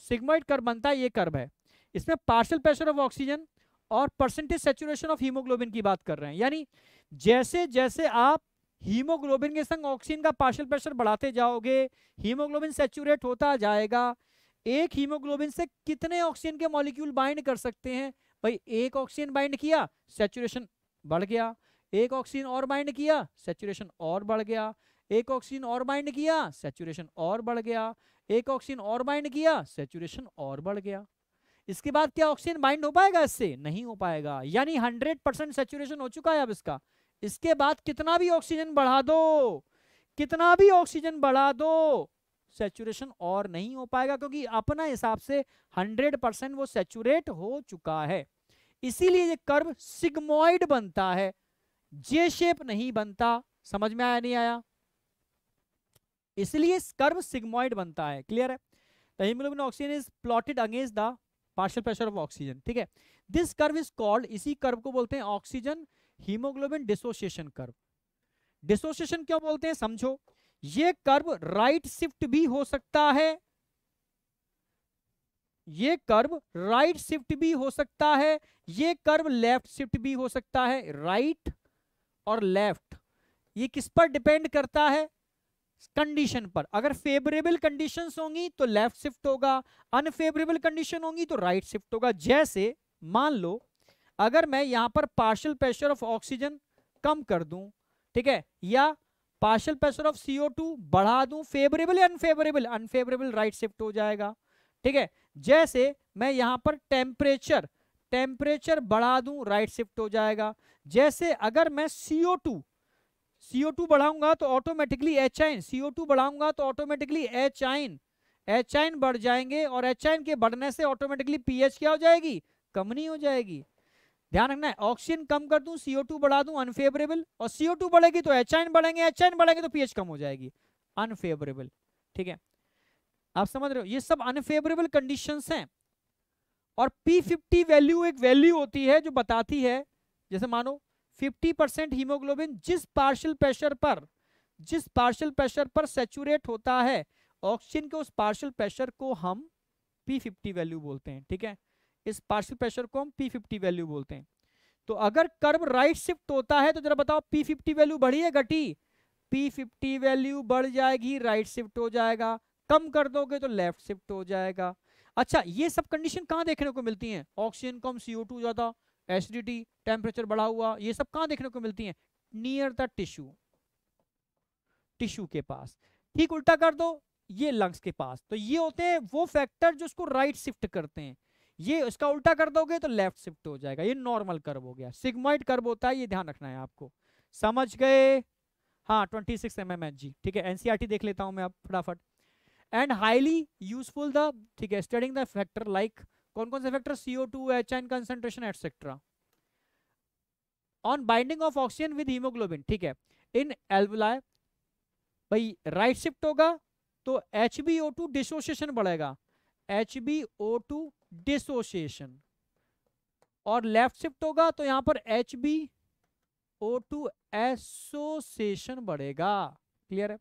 सिग्माइट कर बनता है ये कर्व है इसमें पार्शल प्रेशर ऑफ ऑक्सीजन और परसेंटेज सेचुरेशन ऑफ हीमोग्लोबिन की बात कर रहे हैं यानी जैसे जैसे आप हीमोग्लोबिन के संग ऑक्सीजन का पार्शल प्रेशर बढ़ाते जाओगे हीमोग्लोबिन सेचुरेट होता जाएगा एक हीमोग्लोबिन से कितने ऑक्सीजन के मॉलिक्यूल बाइंड कर सकते हैं भाई एक ऑक्सीजन बाइंड किया सेचुरेशन बढ़ गया एक ऑक्सीजन और बाइंड किया सेचुरेशन और बढ़ गया एक ऑक्सीजन और बाइंड किया सेचुरेशन और बढ़ गया एक ऑक्सीजन और बाइंड किया सेचुरेशन और बढ़ गया इसके बाद क्या ऑक्सीजन बाइंड हो पाएगा इससे नहीं हो पाएगा यानी 100 परसेंट सेचुरेशन हो चुका है अब इसका इसके बाद कितना भी ऑक्सीजन बढ़ा दो कितना भी ऑक्सीजन बढ़ा दो सेचुरेशन और नहीं हो पाएगा क्योंकि अपना हिसाब से 100 परसेंट वो सेचुरेट हो चुका है इसीलिए ये कर्व सिग्मोइड बनता है जे शेप नहीं बनता समझ में आया नहीं आया इसलिए कर्व सिग्मोइड बनता है क्लियर है तो haemoglobin oxygen is plotted against the partial pressure of oxygen ठीक है दिस कर्व इज कॉल्ड इसी कर्व को बोलते हैं oxygen haemoglobin dissociation curve dissociation क्यों बोलते हैं समझो ये कर्व राइट शिफ्ट भी हो सकता है ये कर्व राइट शिफ्ट भी हो सकता है ये कर्व लेफ्ट शिफ्ट भी हो सकता है राइट और लेफ्ट ये किस पर डिपेंड करता है कंडीशन पर अगर फेवरेबल कंडीशन होंगी तो लेफ्ट शिफ्ट होगा अनफेवरेबल कंडीशन होंगी तो राइट right शिफ्ट होगा जैसे मान लो अगर मैं यहां पर पार्शियल प्रेशर ऑफ ऑक्सीजन कम कर दूं ठीक है या partial pressure of CO two बढ़ा दूं फेवरेबल या अनफेवरेबल अनफेवरेबल राइट शिफ्ट हो जाएगा ठीक है जैसे मैं यहां पर टेम्परेचर टेम्परेचर बढ़ा दूं राइट शिफ्ट हो जाएगा जैसे अगर मैं सीओ टू सीओ टू बढ़ाऊंगा तो automatically H ion CO two बढ़ाऊंगा तो ऑटोमेटिकली एच आइन एच आइन बढ़ जाएंगे और एच आइन के बढ़ने से ऑटोमेटिकली पीएच क्या हो जाएगी कम नहीं हो जाएगी ध्यान रखना है ऑक्सीजन कम कर दूं टू बढ़ा दूं अनफेवरेबल और सीओ टू बढ़ेगी तो एच बढ़ेंगे एच बढ़ेंगे तो पीएच कम हो जाएगी अनफेवरेबल ठीक है आप समझ रहे हो ये सब अनफेवरेबल कंडीशंस हैं और पी फिफ्टी वैल्यू एक वैल्यू होती है जो बताती है जैसे मानो फिफ्टी परसेंट हीमोग्लोबिन जिस पार्शियल प्रेशर पर जिस पार्शियल प्रेशर पर सेचुरेट होता है ऑक्सीजन के उस पार्शियल प्रेशर को हम फिफ्टी वैल्यू बोलते हैं ठीक है इस पार्शियल प्रेशर को हम पी फिफ्टी वैल्यू बोलते हैं तो अगर कर्व राइट शिफ्ट होता है तो जरा बताओ पी फिफ्टी वैल्यू बढ़ी है घटी पी फिफ्टी वैल्यू बढ़ जाएगी राइट शिफ्ट हो जाएगा कम कर दोगे तो लेफ्ट शिफ्ट हो जाएगा अच्छा ये सब कंडीशन कहाँ देखने को मिलती हैं ऑक्सीजन कम सीओ टू ज़्यादा एसिडिटी टेम्परेचर बढ़ा हुआ ये सब कहाँ देखने को मिलती हैं नियर द टिश्यू टिश्यू के पास ठीक उल्टा कर दो ये लंग्स के पास तो ये होते हैं वो फैक्टर जो उसको राइट शिफ्ट करते हैं ये इसका उल्टा कर दोगे तो लेफ्ट शिफ्ट हो जाएगा ये नॉर्मल कर्व हो गया सिग्मोइड कर्व होता है ये ध्यान रखना है आपको समझ गए हाँ twenty six M M H G ठीक है एनसीईआरटी देख लेता हूँ मैं अब फटाफट एंड हाईली यूजफुल द ठीक है स्टडिंग द फैक्टर लाइक कौन कौन से factor CO two H N concentration etcetera on binding of oxygen with haemoglobin ठीक है इन एल्बुलाय भाई राइट शिफ्ट होगा तो H B O two dissociation बढ़ेगा H B O two dissociation और लेफ्ट शिफ्ट होगा तो यहां पर H B O two association बढ़ेगा क्लियर है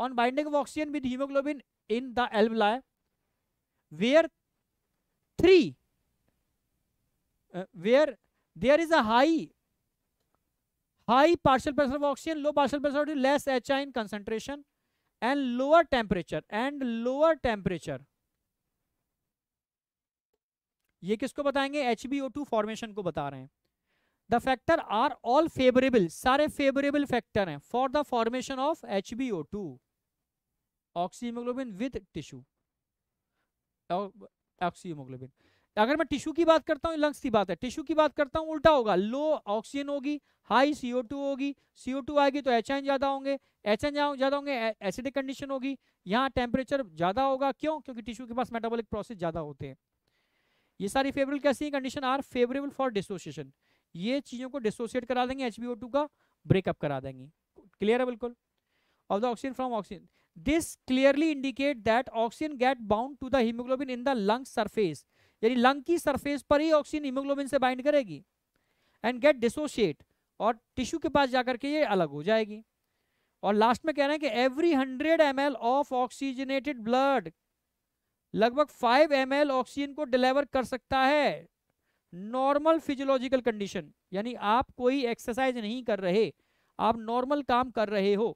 on binding of oxygen with haemoglobin in the एल्बलाय where three where there is a high partial pressure of oxygen low partial pressure less H ion concentration and lower temperature and lower temperature ये किसको बताएंगे H formation को बता रहे हैं the factor are all favourable सारे favourable factor हैं for the formation of H B O two oxyhaemoglobin with tissue oxyhaemoglobin अगर मैं टिश्यू की बात करता हूँ लंग्स की बात है टिश्यू की बात करता हूँ उल्टा होगा लो ऑक्सीजन होगी हाई सीओ टू होगी सीओ टू आएगी तो एच एन ज़्यादा होंगे एच एन ज़्यादा होंगे एसिडिक कंडीशन होगी यहाँ टेम्परेचर ज़्यादा होगा क्यों क्योंकि टिश्यू के पास मेटाबोलिक प्रोसेस ज़्यादा होते हैं ये सारी फेवरेबल कैसी है condition are favourable for dissociation ये चीज़ों को डिसोसिएट करा देंगे एच का ब्रेकअप करा देंगे क्लियर है बिल्कुल of the oxygen from oxygen this clearly indicate that oxygen get bound to the haemoglobin in the lung surface यानी लंग की सरफेस पर ही ऑक्सीजन हीमोग्लोबिन से बाइंड करेगी एंड गेट डिसोसिएट और टिश्यू के पास जाकर के ये अलग हो जाएगी और लास्ट में कह रहे हैं कि every hundred M of oxygenated blood लगभग 5 एम ऑक्सीजन को डिलीवर कर सकता है नॉर्मल फिजियोलॉजिकल कंडीशन यानी आप कोई एक्सरसाइज नहीं कर रहे आप नॉर्मल काम कर रहे हो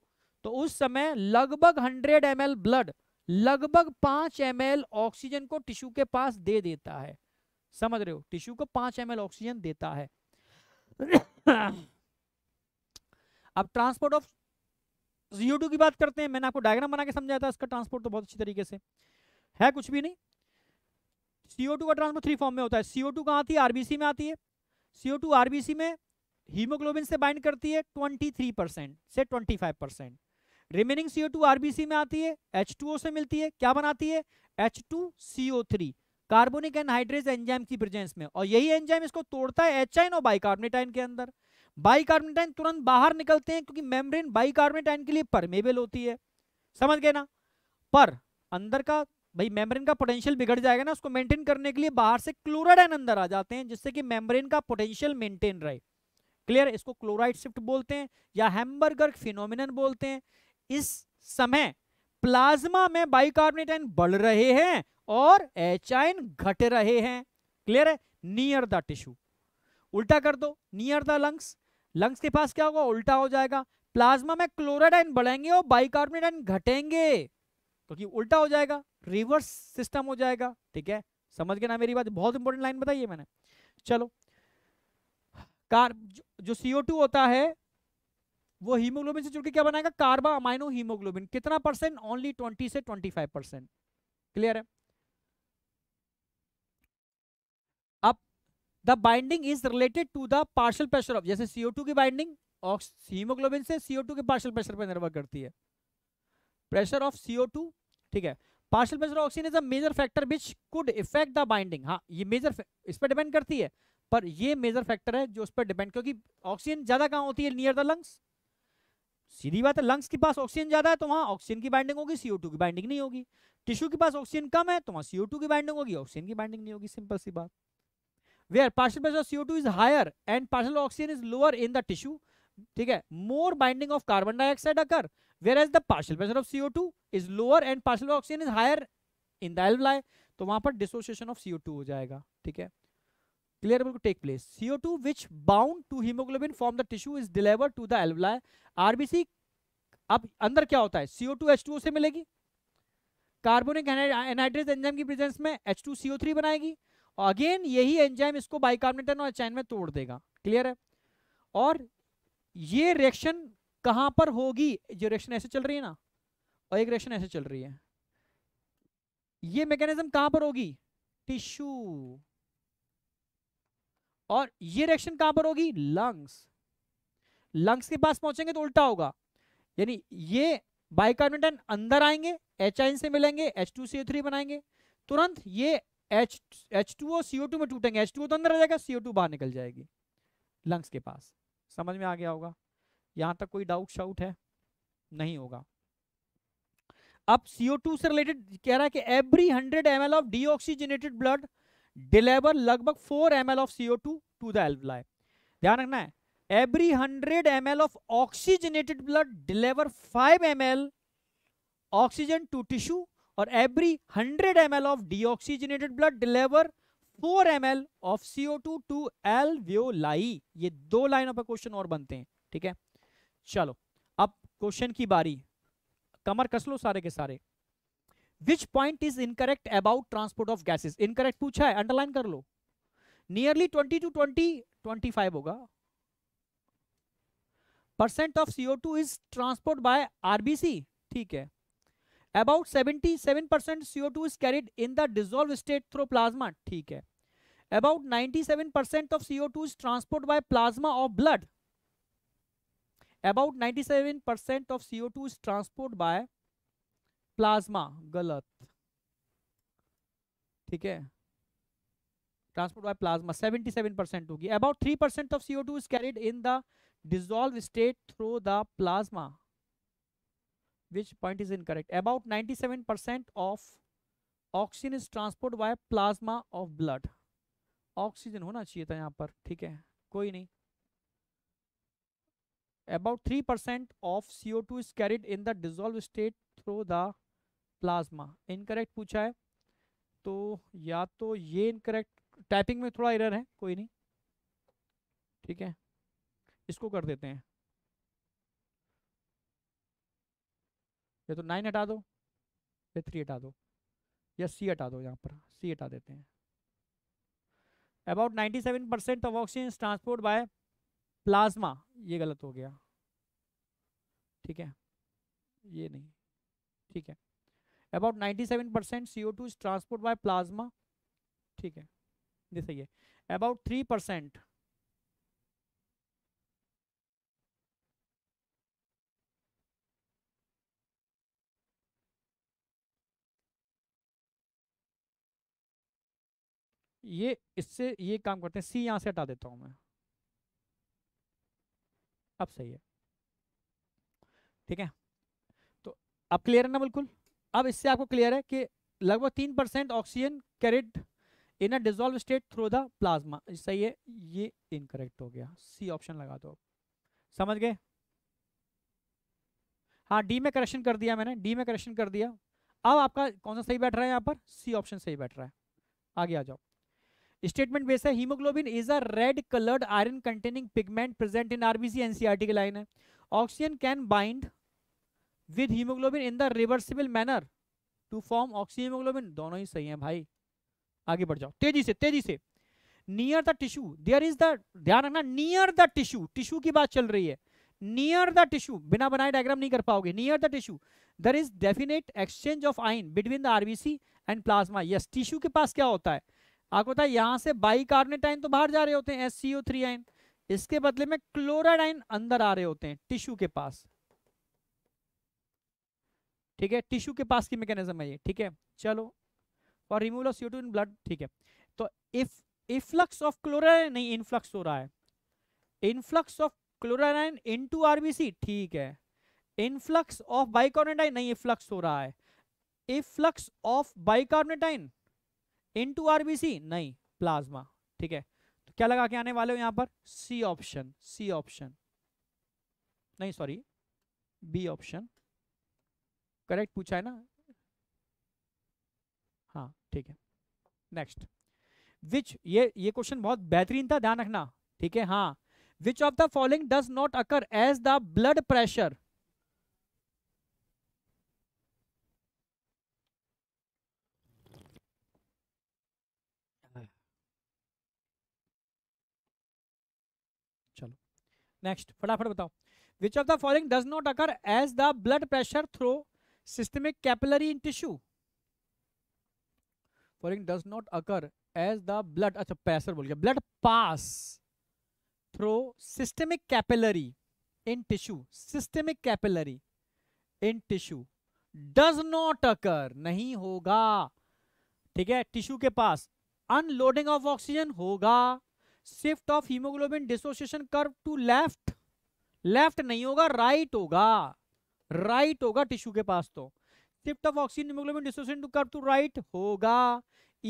तो उस समय लगभग 100 एम ब्लड लगभग 5 एम ऑक्सीजन को टिश्यू के पास दे देता है समझ रहे हो टिश्यू को 5 एम ऑक्सीजन देता है अब ट्रांसपोर्ट ऑफ जीओ की बात करते हैं मैंने आपको डायग्राम बना के समझाया था इसका ट्रांसपोर्ट तो बहुत अच्छी तरीके से है कुछ भी नहीं सीओ का ट्रांसफर थ्री फॉर्म में होता है सीओ टू कहाँ आती है आरबीसी में आती है सीओ टू आरबीसी में हीमोग्लोबिन से बाइंड करती है 23 परसेंट से 25 percent remaining CO two RBC में आती है एच टू ओ से मिलती है क्या बनाती है H two CO three carbonic anhydrase enzyme की प्रेजेंस में और यही एंजाइम इसको तोड़ता है एच और बाइकार्बोनेटाइन के अंदर बाइकार्बोनेटाइन तुरंत बाहर निकलते हैं क्योंकि मेम्ब्रेन बाइकार्बोनेटाइन के लिए परमेबल होती है समझ गए ना पर अंदर का भाई मेम्ब्रेन का पोटेंशियल बिगड़ जाएगा ना उसको मेंटेन करने के लिए बाहर से क्लोराइड एन अंदर आ जाते हैं जिससे कि मेम्ब्रेन का पोटेंशियल मेंटेन रहे क्लियर इसको क्लोराइड शिफ्ट बोलते हैं या हैम्बर्गर फिनोमिनन बोलते हैं इस समय प्लाज्मा में बाइकार्बोनेट आयन बढ़ रहे हैं और एच आइन घट रहे हैं क्लियर है नियर द टिश्यू उल्टा कर दो नियर द लंग्स लंग्स के पास क्या होगा उल्टा हो जाएगा प्लाज्मा में क्लोराइड आयन बढ़ेंगे और बाइकार्बोनेट आयन घटेंगे क्योंकि उल्टा हो जाएगा रिवर्स सिस्टम हो जाएगा ठीक है समझ गए ना मेरी बात बहुत इंपॉर्टेंट लाइन बताइए मैंने चलो कार जो सीओ टू होता है वो हीमोग्लोबिन से जुड़ के क्या बनाएगा कार्बा अमाइनो हीमोग्लोबिन कितना परसेंट ओनली ट्वेंटी से ट्वेंटी फाइव परसेंट क्लियर है अब the binding is related to the partial pressure of जैसे सीओ टू की बाइंडिंग हीमोग्लोबिन से सीओ टू के पार्शल प्रेशर पर निर्भर करती है प्रेशर ऑफ सीओ टू ठीक है partial pressure oxygen is a major factor which could effect the binding हाँ ये मेजर इस पर डिपेंड करती है पर ये मेजर फैक्टर है जो उस पर डिपेंड क्योंकि ऑक्सीजन ज्यादा कहाँ होती है नियर द लंग्स सीधी बात है लंग्स के पास ऑक्सीजन ज्यादा है तो वहां ऑक्सीजन की बाइंडिंग होगी सीओ की बाइंडिंग नहीं होगी टिश्यू के पास ऑक्सीजन कम है तो वहां सीओ की बाइंडिंग होगी ऑक्सीजन की बाइंडिंग नहीं होगी सिंपल सी बात where partial pressure CO two is higher and partial oxygen is lower in the tissue ठीक है more binding of carbon dioxide occur whereas the partial pressure of CO2 is lower and partial of oxygen is higher in the alveoli तो वहाँ पर dissociation of CO2 हो जाएगा ठीक है clear बिल्कुल take place CO2 which bound to hemoglobin form the tissue is delivered to the alveoli RBC अब अंदर क्या होता है CO2 H2O से मिलेगी carbonic anhydrase enzyme की presence में H2CO3 बनाएगी और again यही enzyme इसको bicarbonate और chain में तोड़ देगा clear है और ये reaction कहां पर होगी जो रिएक्शन ऐसे चल रही है ना और एक रिएक्शन ऐसे चल रही है ये मैकेनिज्म कहां पर होगी टिश्यू और ये रिएक्शन कहां पर होगी लंग्स लंग्स के पास पहुंचेंगे तो उल्टा होगा यानी ये बाइकार्बोनेटन अंदर आएंगे एच से मिलेंगे एच टू सी थ्री बनाएंगे तुरंत ये एच एच टू और सीओ टू में टूटेंगे एच टू तो अंदर आ जाएगा सीओ टू बाहर निकल जाएगी लंग्स के पास समझ में आ गया होगा यहां तक कोई डाउट शाउट है नहीं होगा अब CO2 से रिलेटेड कह रहा है कि every 100 ml of deoxygenated blood deliver लगभग 4 ml of CO2 to the alveoli ध्यान रखना है every 100 ml of oxygenated blood deliver 5 ml oxygen to tissue और every 100 ml of deoxygenated blood deliver 4 ml of CO2 to alveoli ये दो लाइनों पर question और बनते हैं ठीक है चलो अब क्वेश्चन की बारी कमर कस लो सारे के सारे which point is incorrect about transport of gases incorrect पूछा है अंडरलाइन कर लो nearly twenty to twenty twenty five होगा percent of CO two is transport by RBC ठीक है about seventy seven percent CO two is carried in the dissolve state through plasma ठीक है about ninety seven percent of CO two is transport by plasma of blood about 97 seven percent of CO two is transport by plasma गलत ठीक है transport by plasma 77 percent होगी about 3 percent of CO two is carried in the dissolve state through the plasma which point is incorrect about ninety of oxygen is transport by plasma of blood oxygen होना चाहिए था यहाँ पर ठीक है कोई नहीं about 3% of CO2 is carried in the dissolved state through the plasma incorrect पूछा है तो या तो ये इनकरेक्ट टाइपिंग में थोड़ा एरर है कोई नहीं ठीक है इसको कर देते हैं या तो नाइन हटा दो या थ्री हटा दो या सी हटा दो यहाँ पर सी हटा देते हैं about ninety seven percent of oxygen transport by plasma ये गलत हो गया ठीक है ये नहीं ठीक है about 97 percent C O is transport by plasma ठीक है ये सही है अबाउट थ्री परसेंट ये इससे ये काम करते हैं सी यहाँ से हटा देता हूँ मैं अब सही है ठीक है तो अब क्लियर है ना बिल्कुल अब इससे आपको क्लियर है कि लगभग तीन percent oxygen carried in a dissolve state through the plasma सही है ये इनकरेक्ट हो गया सी ऑप्शन लगा दो समझ गए हाँ डी में करेक्शन कर दिया मैंने डी में करेक्शन कर दिया अब आपका कौन सा सही बैठ रहा है यहाँ पर सी ऑप्शन सही बैठ रहा है आगे आ जाओ स्टेटमेंट बेस है haemoglobin is a red coloured iron containing pigment present in RBC NCERT की लाइन है oxygen can bind with haemoglobin in the reversible manner to form oxygen haemoglobin दोनों ही सही है भाई आगे बढ़ जाओ तेजी से तेजी से near the tissue there is the ध्यान रखना नियर द टिश्यू टिश्यू की बात चल रही है नियर द टिश्यू बिना बनाए डायग्राम नहीं कर पाओगे near the tissue there is definite exchange of ion between the RBC and plasma yes टिश्यू के पास क्या होता है आपको बताया है यहाँ से बाई कार्बोनेटाइन तो बाहर जा रहे होते हैं एस सी ओ थ्री आइन इसके बदले में क्लोराइड क्लोराडाइन अंदर आ रहे होते हैं टिश्यू के पास ठीक है टिश्यू के पास की मैकेनिज्म है ये ठीक है चलो for removal of CO in blood ठीक है तो इफ इफ्लक्स ऑफ क्लोराइड नहीं इनफ्लक्स हो रहा है influx of chloride chlorine into RBC ठीक है इनफ्लक्स ऑफ बाइकार्बोनेट बाइकार्बोनेटाइन नहीं इफ्लक्स हो रहा है efflux of bicarbonate bicarbonate ion into RBC नहीं प्लाज्मा ठीक है तो क्या लगा के आने वाले हो यहां पर सी ऑप्शन सी ऑप्शन नहीं सॉरी बी ऑप्शन करेक्ट पूछा है ना हाँ ठीक है नेक्स्ट विच ये ये क्वेश्चन बहुत बेहतरीन था ध्यान रखना ठीक है हाँ which of the following does not occur as the blood pressure next फटाफट बताओ which of the following does not occur as the blood pressure through systemic capillary in tissue following does not occur as the blood अच्छा pressure बोल गया blood pass through systemic capillary in tissue systemic capillary in tissue does not occur नहीं होगा ठीक है tissue के पास unloading of oxygen होगा shift of haemoglobin dissociation curve to left left नहीं होगा राइट होगा राइट होगा टिश्यू के पास तो shift of oxygen haemoglobin dissociation to curve to right होगा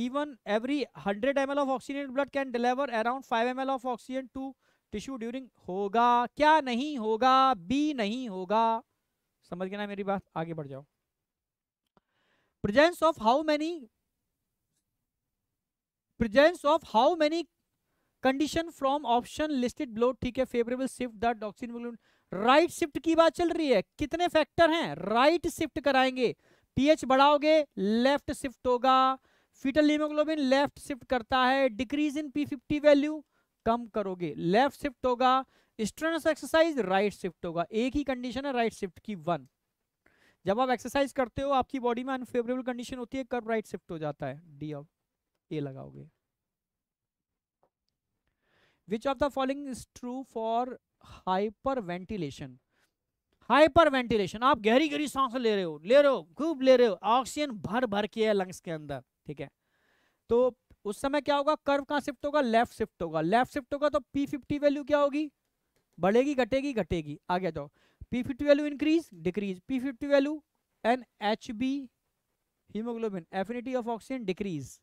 even every 100 ml of oxygen blood can deliver around 5 ml of oxygen to tissue during होगा क्या नहीं होगा बी नहीं होगा समझ गया ना मेरी बात आगे बढ़ जाओ presence of how many presence of how many condition from option listed below ठीक है फेवरेबल शिफ्ट द डॉक्सिन राइट शिफ्ट की बात चल रही है कितने फैक्टर हैं राइट शिफ्ट कराएंगे पीएच बढ़ाओगे लेफ्ट शिफ्ट होगा फीटल हीमोग्लोबिन लेफ्ट शिफ्ट करता है decrease in P fifty value कम करोगे लेफ्ट शिफ्ट होगा स्ट्रेंथ एक्सरसाइज राइट शिफ्ट होगा एक ही कंडीशन है राइट शिफ्ट की वन जब आप एक्सरसाइज करते हो आपकी बॉडी में अनफेवरेबल कंडीशन होती है कब राइट शिफ्ट हो जाता है डी ऑफ ए लगाओगे which of the following is true for hyperventilation hyperventilation आप गहरी गहरी सांस ले रहे हो ले रहे हो खूब ले रहे हो ऑक्सीजन भर भर के है लंग्स के अंदर ठीक है तो उस समय क्या होगा कर्व कहाँ शिफ्ट होगा लेफ्ट शिफ्ट होगा लेफ्ट शिफ्ट होगा तो पी फिफ्टी वैल्यू क्या होगी बढ़ेगी घटेगी घटेगी आगे जाओ P fifty value increase decrease P fifty value N H B haemoglobin affinity of oxygen decrease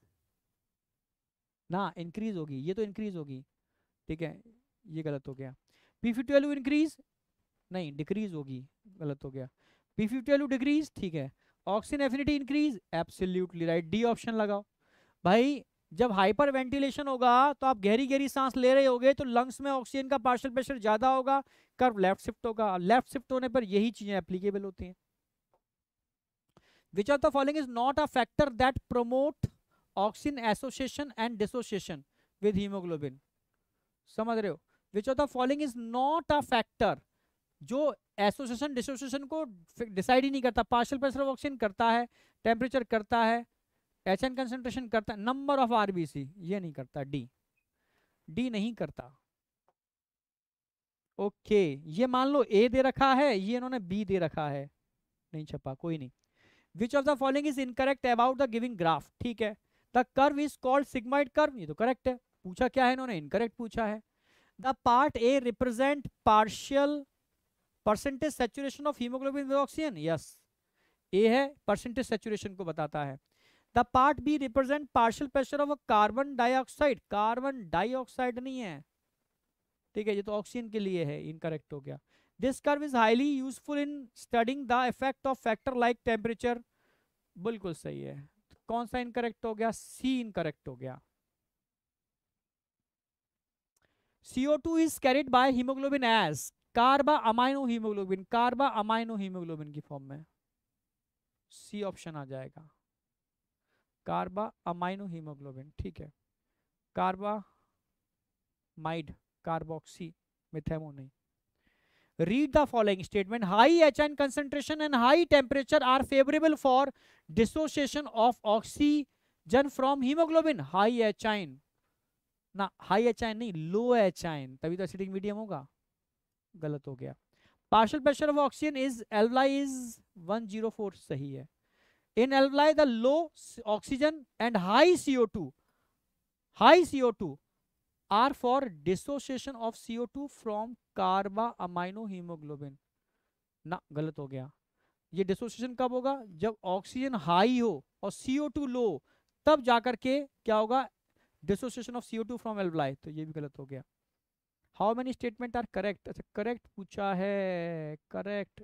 ना इंक्रीज होगी ये तो इंक्रीज होगी ठीक है ये गलत हो गया पी फिफ्टी वैल्यू इंक्रीज नहीं डिक्रीज होगी गलत हो गया पी फिफ्टी वैल्यू डिक्रीज ठीक है oxygen affinity increase absolutely right D option लगाओ भाई जब हाइपर वेंटिलेशन होगा तो आप गहरी गहरी सांस ले रहे होगे तो लंग्स में ऑक्सीजन का पार्शियल प्रेशर ज़्यादा होगा कर्व लेफ्ट शिफ्ट होगा लेफ्ट शिफ्ट होने पर यही चीज़ें एप्लीकेबल होती हैं which of the following is not a factor that promote oxygen association and dissociation with haemoglobin समझ रहे हो which of the following is not a factor जो एसोसिएशन डिसोसिएशन को डिसाइड ही नहीं करता पार्शियल प्रेशर ऑफ ऑक्सीजन करता है टेम्परेचर करता है एच एन कंसेंट्रेशन करता है नंबर ऑफ आरबीसी ये नहीं करता डी डी नहीं करता ओके ये मान लो ए दे रखा है ये इन्होंने बी दे रखा है नहीं छपा कोई नहीं which of the following is incorrect about the giving graph ठीक है the curve is called sigmoid curve ये तो करेक्ट है पूछा क्या है इन्होंने इनकरेक्ट पूछा है the part A represent partial percentage saturation of haemoglobin with oxygen yes A है परसेंटेज सेचुरेशन को बताता है the part B represent partial pressure of carbon dioxide carbon dioxide नहीं है ठीक है ये तो ऑक्सीजन के लिए है इनकरेक्ट हो गया this curve is highly useful in studying the effect of factor like temperature बिल्कुल सही है कौन सा इनकरेक्ट हो गया सी इनकरेक्ट हो गया CO2 is carried by hemoglobin as कार्बामाइनोहीमोग्लोबिन कार्बामाइनोहीमोग्लोबिन की फॉर्म में सी ऑप्शन आ जाएगा कार्बामाइनोहीमोग्लोबिन ठीक है कार्बामाइड कार्बोक्सी मिथेमो नहीं read the following statement high H N concentration and high temperature are favourable for dissociation of oxygen from haemoglobin high H N ना high H ion नहीं लो एच आइन तभी तो एसिडिक मीडियम होगा गलत हो गया partial pressure of oxygen is alveoli is 104 सही है in alveoli the low oxygen and high CO two high CO two are for dissociation of CO two from कार्बा amino haemoglobin ना गलत हो गया ये डिसोसिएशन कब होगा जब ऑक्सीजन हाई हो और सीओ टू लो तब जाकर के क्या होगा dissociation of two from alveoli तो ये भी गलत हो गया how many statement are correct अच्छा करेक्ट पूछा है करेक्ट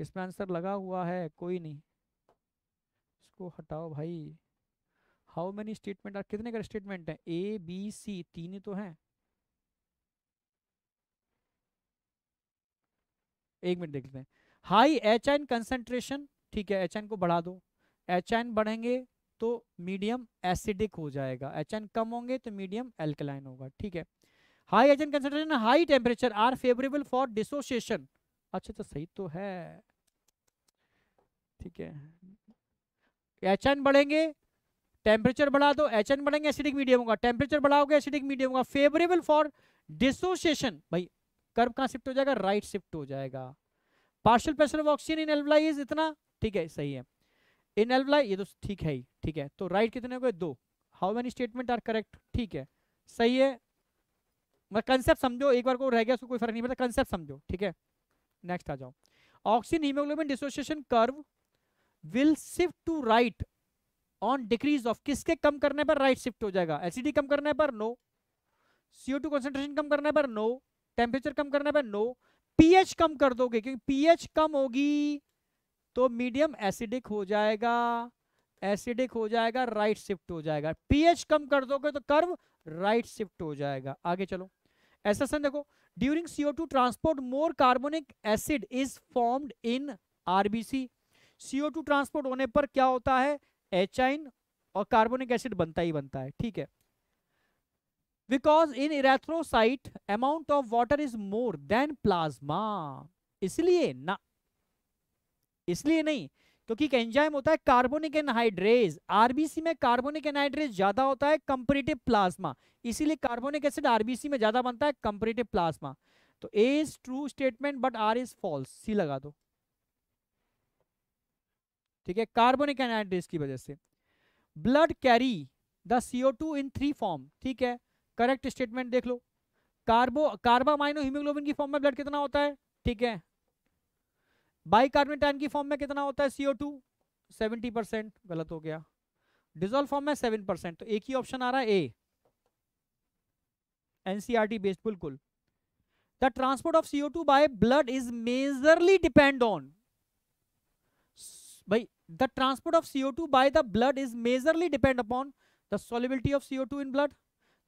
इसमें आंसर लगा हुआ है कोई नहीं इसको हटाओ भाई हाउ मेनी स्टेटमेंट आर कितने का स्टेटमेंट है ए बी सी तीन ही तो हैं एक मिनट देख लेते हैं हाई एच एन कंसेंट्रेशन ठीक है एच एन को बढ़ा दो एच एन बढ़ेंगे तो मीडियम एसिडिक हो जाएगा एच कम होंगे तो मीडियम एल्कलाइन होगा ठीक है high H N concentration high temperature are favourable for dissociation अच्छा तो सही तो है ठीक है एच एन बढ़ेंगे टेम्परेचर बढ़ा दो एच एन बढ़ेंगे एसिडिक मीडियम होगा टेम्परेचर बढ़ाओगे एसिडिक मीडियम होगा फेवरेबल फॉर डिसोसिएशन भाई कर्व कहाँ शिफ्ट हो जाएगा राइट right शिफ्ट हो जाएगा partial pressure of oxygen in alveoli इतना ठीक है सही है इन एल्वलाई ये तो ठीक है ही ठीक है तो राइट कितने हो गए दो how many statement are correct ठीक है सही है मतलब कंसेप्ट समझो एक बार को रह गया उसको कोई फर्क नहीं पड़ता कंसेप्ट समझो ठीक है नेक्स्ट आ जाओ oxygen haemoglobin dissociation curve will shift to right on decrease of किसके कम करने पर राइट शिफ्ट हो जाएगा एसिडी कम करने पर नो सीओ टू कंसेंट्रेशन कम करने पर नो टेम्परेचर कम करने पर नो पीएच कम कर दोगे क्योंकि पीएच कम होगी तो मीडियम एसिडिक हो जाएगा एसिडिक हो जाएगा राइट शिफ्ट हो जाएगा पीएच कम कर दोगे तो कर्व राइट शिफ्ट हो जाएगा आगे चलो ऐसा सन देखो during CO two transport more carbonic acid is formed in RBC CO two transport होने पर क्या होता है एच और कार्बोनिक एसिड बनता ही बनता है ठीक है because in erythrocyte amount of water is more than plasma इसलिए ना इसलिए नहीं क्योंकि एक एंजाइम होता है कार्बोनिक एनहाइड्रेज आरबीसी में कार्बोनिक एनहाइड्रेज ज्यादा होता है कंपरेटिव प्लाज्मा इसीलिए कार्बोनिक एसिड आरबीसी में ज्यादा बनता है कंपरेटिव प्लाज्मा तो A is true statement but R is false C लगा दो ठीक है कार्बोनिक एनहाइड्रेज की वजह से blood carry the CO two in three form ठीक है करेक्ट स्टेटमेंट देख लो कार्बो कार्बामाइनो हीमोग्लोबिन की फॉर्म में ब्लड कितना होता है ठीक है बाइकार्बोनेट आयन की फॉर्म में कितना होता है सीओ टू सेवेंटी परसेंट गलत हो गया डिजोल्व फॉर्म में सेवन परसेंट तो एक ही ऑप्शन आ रहा है ए एनसीआरटी बेस्ड बिल्कुल the transport of CO two by blood is majorly depend on भाई the transport of CO two by the blood is majorly depend upon the solubility of CO two in blood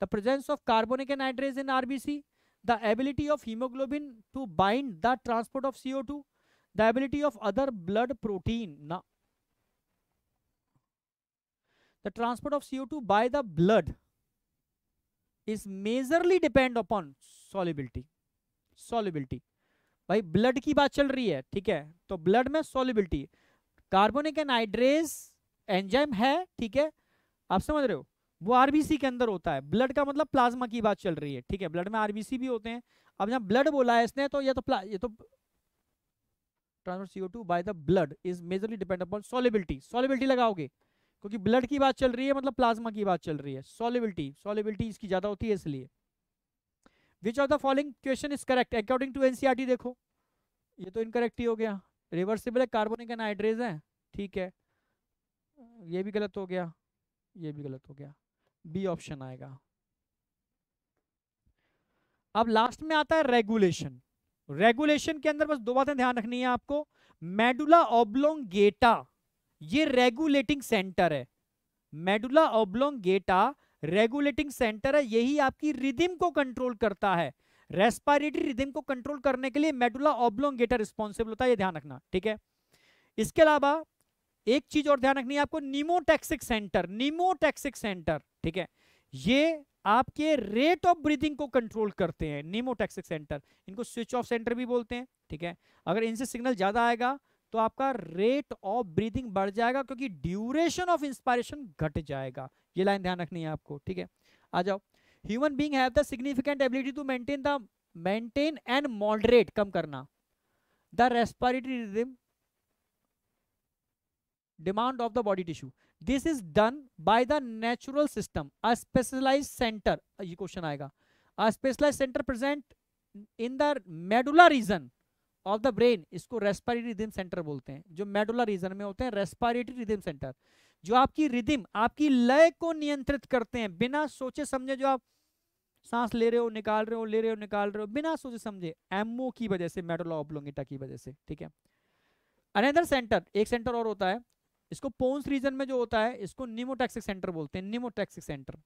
the presence of carbonic anhydrase in RBC the ability of haemoglobin to bind the transport of CO two डायबिलिटी of of other blood protein now the transport of co2 by the blood is majorly depend upon solubility solubility भाई blood की बात चल रही है ठीक है तो blood में solubility carbonic anhydrase enzyme है ठीक है आप समझ रहे हो वो आरबीसी के अंदर होता है ब्लड का मतलब प्लाज्मा की बात चल रही है ठीक है ब्लड में आरबीसी भी होते हैं अब जहाँ ब्लड बोला है इसने तो ये तो ये तो transfer CO two by the blood is majorly depend upon solubility solubility लगाओगे क्योंकि ब्लड की बात चल रही है मतलब प्लाज्मा की बात चल रही है सॉलिबिलिटी सॉलिबिलिटी इसकी ज़्यादा होती है इसलिए which of the following question is correct according to NCERT देखो ये तो इनकरेक्ट ही हो गया रिवर्सिबल है कार्बोनिक एनाइड्रेज है ठीक है ये भी गलत हो गया ये भी गलत हो गया बी ऑप्शन आएगा अब लास्ट में आता है रेगुलेशन रेगुलेशन के अंदर बस दो बातें ध्यान रखनी है आपको मेडुला ओब्लोंगेटा ये रेगुलेटिंग सेंटर है मेडुला ओब्लोंगेटा रेगुलेटिंग सेंटर है यही आपकी रिदिम को कंट्रोल करता है रेस्पायरेटरी रिदिम को कंट्रोल करने के लिए मेडुला ओब्लोंगेटा रिस्पॉन्सिबल होता है ये ध्यान रखना ठीक है इसके अलावा एक चीज और ध्यान रखनी है आपको निमोटैक्सिक सेंटर निमोटैक्सिक सेंटर ठीक है ये आपके रेट ऑफ ब्रीदिंग को कंट्रोल करते हैं नीमोटैक्सिक सेंटर इनको स्विच ऑफ सेंटर भी बोलते हैं ठीक है अगर इनसे सिग्नल ज़्यादा आएगा तो आपका रेट ऑफ ब्रीदिंग बढ़ जाएगा क्योंकि ड्यूरेशन ऑफ इंस्पायरेशन घट जाएगा ये लाइन ध्यान रखनी है आपको ठीक है आ जाओ human being have the significant ability to maintain the maintain and moderate कम करना the respiratory rhythm demand of the body tissue this is done by the natural system a specialise centre ये क्वेश्चन आएगा a specialise centre present in the medullar region of the brain इसको respiratory rhythm centre बोलते हैं जो medullary reason में होते हैं respiratory rhythm centre जो आपकी रिदिम आपकी लय को नियंत्रित करते हैं बिना सोचे समझे जो आप सांस ले रहे हो निकाल रहे हो ले रहे हो निकाल रहे हो बिना सोचे समझे एमओ की वजह से मेडुला ओब्लोंगिटा की वजह से ठीक है अनदर सेंटर एक सेंटर और होता है इसको पोन्स रीजन में जो होता है इसको निमोटैक्सिक सेंटर बोलते हैं निमोटैक्सिक सेंटर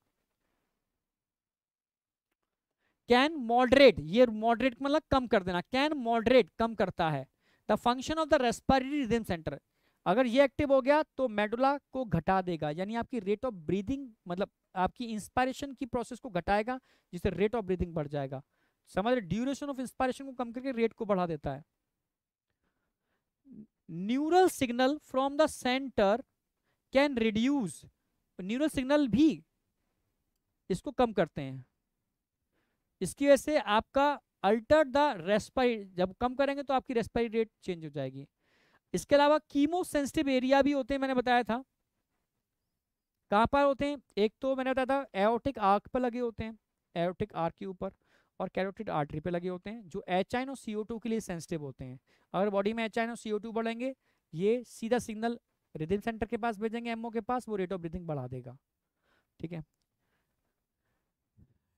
कैन मॉडरेट ये मॉडरेट मतलब कम कर देना कैन मॉडरेट कम करता है the function of the respiratory rhythm centre अगर ये एक्टिव हो गया तो मेडुला को घटा देगा यानी आपकी रेट ऑफ ब्रीदिंग मतलब आपकी इंस्पायरेशन की प्रोसेस को घटाएगा जिससे रेट ऑफ ब्रीदिंग बढ़ जाएगा समझ रहे ड्यूरेशन ऑफ इंस्पायरेशन को कम करके रेट को बढ़ा देता है neural signal from the centre can reduce neural signal भी इसको कम करते हैं इसकी वजह से आपका अल्टर द रेस्पाइ जब कम करेंगे तो आपकी रेस्पाइ रेट चेंज हो जाएगी इसके अलावा कीमो सेंसिटिव एरिया भी होते हैं मैंने बताया था कहाँ पर होते हैं एक तो मैंने बताया था एओटिक आर्क पर लगे होते हैं एओटिक आर्क के ऊपर और कैरोटिड आर्टरी पे लगे होते हैं जो एच आइन और सी के लिए सेंसिटिव होते हैं अगर बॉडी में एच आइन और सी बढ़ेंगे ये सीधा सिग्नल रिदिंग सेंटर के पास भेजेंगे एमओ के पास वो रेट ऑफ ब्रीथिंग बढ़ा देगा ठीक है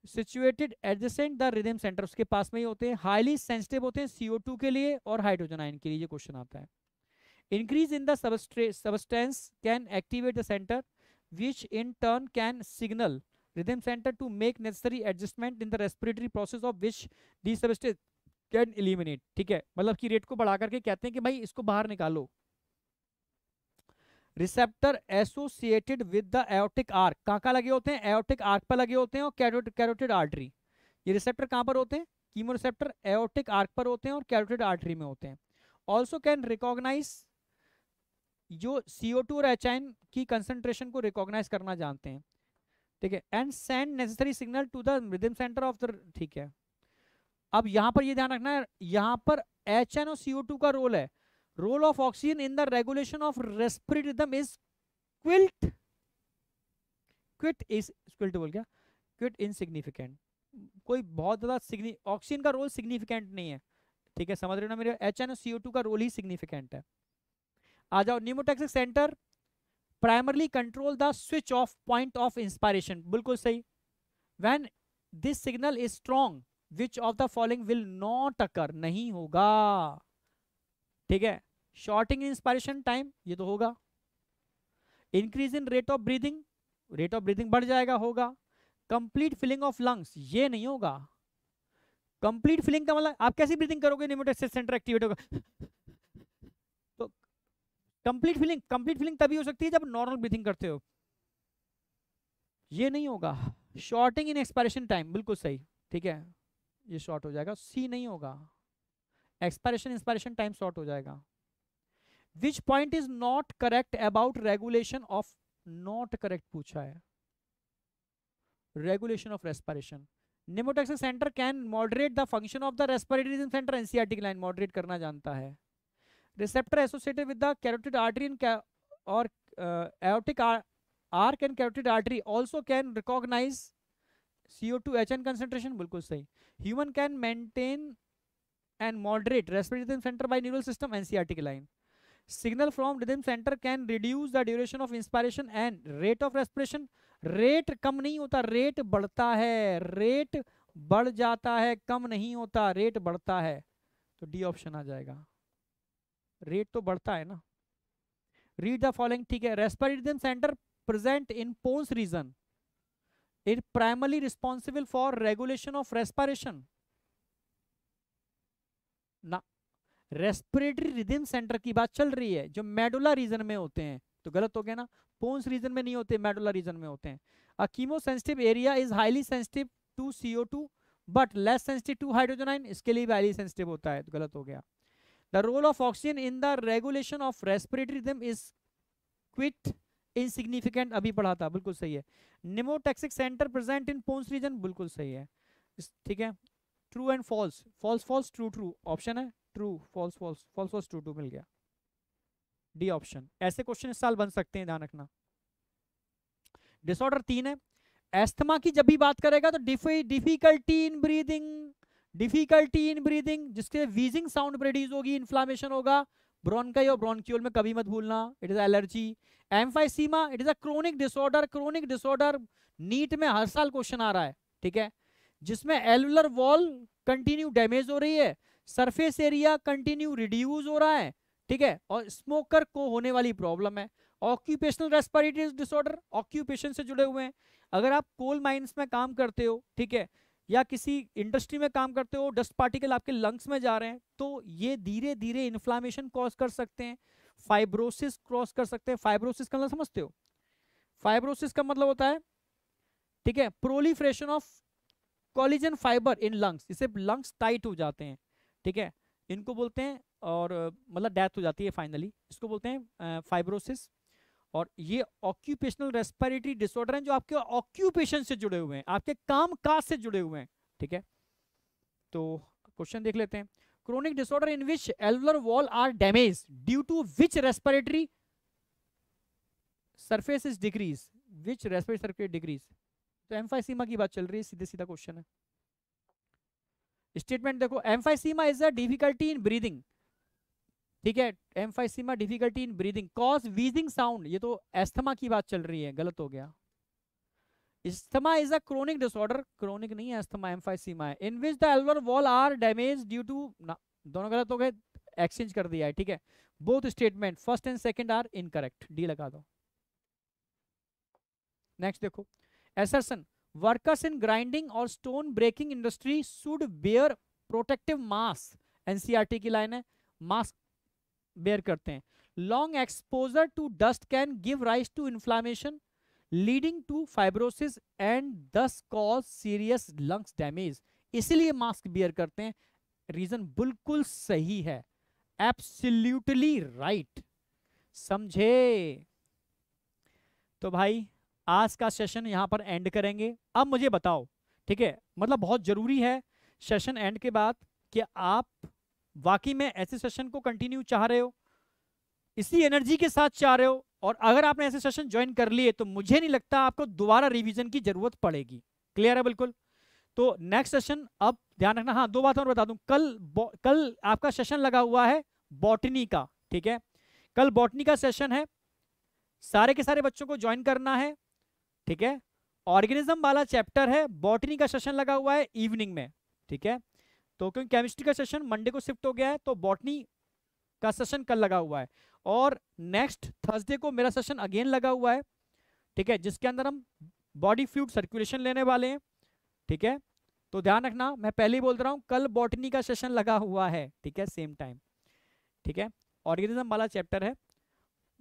situated adjacent the rhythm centre उसके पास में ही होते हैं हाईली सेंसिटिव होते हैं सीओ टू के लिए और हाइड्रोजन आयन के लिए क्वेश्चन आता है increase in the substance can activate the centre which in turn can signal rhythm center to make necessary adjustment in the respiratory process of which these substance can eliminate ठीक है मतलब कि rate को बढ़ा करके कहते हैं कि भाई इसको बाहर निकालो receptor associated with the aortic arch कहाँ कहाँ लगे होते हैं एओटिक आर्क पर लगे होते हैं और कैरोट कैरोटेड आर्टरी ये रिसेप्टर कहाँ पर होते हैं कीमो रिसेप्टर एओटिक आर्क पर होते हैं और कैरोटेड आर्टरी में होते हैं ऑल्सो कैन रिकॉग्नाइज जो CO2 टू और एच की कंसनट्रेशन को रिकॉग्नाइज करना जानते हैं ठीक है and send necessary signal to the rhythm centre of the ठीक है अब यहाँ पर ये ध्यान रखना है यहाँ पर एच एन और सीओ टू का रोल है role of oxygen in the regulation of respiratory rhythm is quilt quite is quilt बोल गया क्विट इनसिग्निफिकेंट कोई बहुत ज़्यादा ऑक्सीजन का रोल सिग्निफिकेंट नहीं है ठीक है समझ रहे हो ना मेरे एच एन और सीओ टू का रोल ही सिग्निफिकेंट है आ जाओ pneumotaxic centre primarily control the switch off point of inspiration बिल्कुल सही when this signal is strong which of the following will not occur नहीं होगा ठीक है शॉर्टिंग इंस्पायरेशन टाइम ये तो होगा increase in rate of breathing rate of breathing बढ़ जाएगा होगा कंप्लीट फिलिंग ऑफ लंग्स ये नहीं होगा कंप्लीट फिलिंग का मतलब आप कैसी ब्रीदिंग करोगे सेंटर एक्टिवेट होगा तो कंप्लीट फीलिंग कंप्लीट फीलिंग तभी हो सकती है जब नॉर्मल ब्रीथिंग करते हो ये नहीं होगा शॉर्टिंग इन एक्सपायरेशन टाइम बिल्कुल सही ठीक है ये शॉर्ट हो जाएगा सी नहीं होगा एक्सपायरेशन इंस्पायरेशन टाइम शॉर्ट हो जाएगा which point is not correct about regulation of not correct पूछा है regulation of respiration pneumotaxic centre can moderate the function of the respiratory centre NCERT की लाइन मॉडरेट करना जानता है receptor associated with the carotid artery in और aortic arch and carotid artery also can recognise C two H N concentration बिल्कुल सही human can maintain and moderate respiratory centre by neural system NCERT की line signal from rhythm centre can reduce the duration of inspiration and rate of respiration rate कम नहीं होता rate बढ़ता है rate बढ़ जाता है कम नहीं होता रेट बढ़ता है तो डी ऑप्शन आ जाएगा रेट तो बढ़ता है ना रीड द फॉलोइंग ठीक है respiratory centre present in pons region it primarily responsible for regulation of respiration ना रेस्पिरेटरी रिदिम सेंटर की बात चल रही है जो मेडुला रीजन में होते हैं तो गलत हो गया ना पोन्स रीजन में नहीं होते मेडुला रीजन में होते हैं a chemosensitive area is highly sensitive to CO two but less sensitive to hydrogen ion इसके लिए भी हाईली सेंसिटिव होता है तो गलत हो गया the role of oxygen in the regulation of respiratory rhythm is quite insignificant अभी पढ़ा था बिल्कुल सही है pneumotaxic centre present in pons region बिल्कुल सही है ठीक है true and false false false true true option है true false false false false true true मिल गया डी ऑप्शन ऐसे क्वेश्चन इस साल बन सकते हैं ध्यान रखना डिसऑर्डर तीन है एस्थमा की जब भी बात करेगा तो difficulty in breathing difficulty in breathing जिसके वीजिंग साउंड प्रोड्यूस होगी इन्फ्लामेशन होगा ब्रोनकाई और ब्रोनक्यूल में कभी मत भूलना it is allergy emphysema it is a chronic disorder chronic disorder NEET में हर साल क्वेश्चन आ रहा है ठीक है जिसमें एलुलर वॉल कंटिन्यू डैमेज हो रही है सरफेस एरिया कंटिन्यू रिड्यूज हो रहा है ठीक है और स्मोकर को होने वाली प्रॉब्लम है ऑक्यूपेशनल रेस्पिरेटरी डिसऑर्डर ऑक्यूपेशन से जुड़े हुए हैं अगर आप कोल माइंस में काम करते हो ठीक है या किसी इंडस्ट्री में काम करते हो डस्ट पार्टिकल आपके लंग्स में जा रहे हैं तो ये धीरे धीरे इन्फ्लामेशन कॉज कर सकते हैं फाइब्रोसिस क्रॉस कर सकते हैं फाइब्रोसिस का मतलब समझते हो फाइब्रोसिस का मतलब होता है ठीक है proliferation of collagen fibre in lungs इससे लंग्स टाइट हो जाते हैं ठीक है इनको बोलते हैं और मतलब डेथ हो जाती है फाइनली इसको बोलते हैं फाइब्रोसिस और ये ऑक्यूपेशनल रेस्पिरेटरी डिसऑर्डर हैं जो आपके ऑक्यूपेशन से जुड़े हुए हैं आपके काम काज से जुड़े हुए हैं ठीक है तो क्वेश्चन देख लेते हैं chronic disorder in which alveolar wall are damage due to which respiratory surface is decrease which respiratory circuit decrease तो एम्फाइसीमा की बात चल रही है सीधे सीधा क्वेश्चन है स्टेटमेंट देखो emphysema is a difficulty in breathing ठीक है emphysema difficulty in breathing cause wheezing sound ये तो एस्थमा की बात चल रही है गलत हो गया asthma is a chronic disorder chronic नहीं है एस्थमा एम्फाइसिमा है in which the alveolar wall are damage due to दोनों गलत हो गए एक्सचेंज कर दिया है ठीक है both statement first and second are incorrect D लगा दो नेक्स्ट देखो एसरसन वर्कर्स इन ग्राइंडिंग और stone breaking industry should bear protective mask NCERT की लाइन है मास्क बेयर करते हैं long exposure to dust can give rise to inflammation leading to fibrosis and thus cause serious lungs damage इसलिए mask bear करते हैं reason बिल्कुल सही है एब्सोल्युटली राइट समझे तो भाई आज का सेशन यहां पर एंड करेंगे अब मुझे बताओ ठीक है मतलब बहुत ज़रूरी है सेशन एंड के बाद कि आप वाकई में ऐसे सेशन को कंटिन्यू चाह रहे हो इसी एनर्जी के साथ चाह रहे हो और अगर आपने ऐसे सेशन ज्वाइन कर लिए तो मुझे नहीं लगता आपको दोबारा रिवीजन की जरूरत पड़ेगी क्लियर है बिल्कुल तो नेक्स्ट सेशन अब ध्यान रखना हाँ दो बात और बता दूं कल कल आपका सेशन लगा हुआ है बॉटनी का ठीक है कल बॉटनी का सेशन है सारे के सारे बच्चों को ज्वाइन करना है ठीक है ऑर्गेनिज्म वाला चैप्टर है बॉटनी का सेशन लगा हुआ है इवनिंग में ठीक है तो क्योंकि केमिस्ट्री का सेशन मंडे को शिफ्ट हो गया है तो बॉटनी का सेशन कल लगा हुआ है और नेक्स्ट थर्सडे को मेरा सेशन अगेन लगा हुआ है ठीक है जिसके अंदर हम बॉडी फ्यूड सर्कुलेशन लेने वाले हैं ठीक है तो ध्यान रखना मैं पहले ही बोल रहा हूँ कल बॉटनी का सेशन लगा हुआ है ठीक है सेम टाइम ठीक है ऑर्गेनिज्म वाला चैप्टर है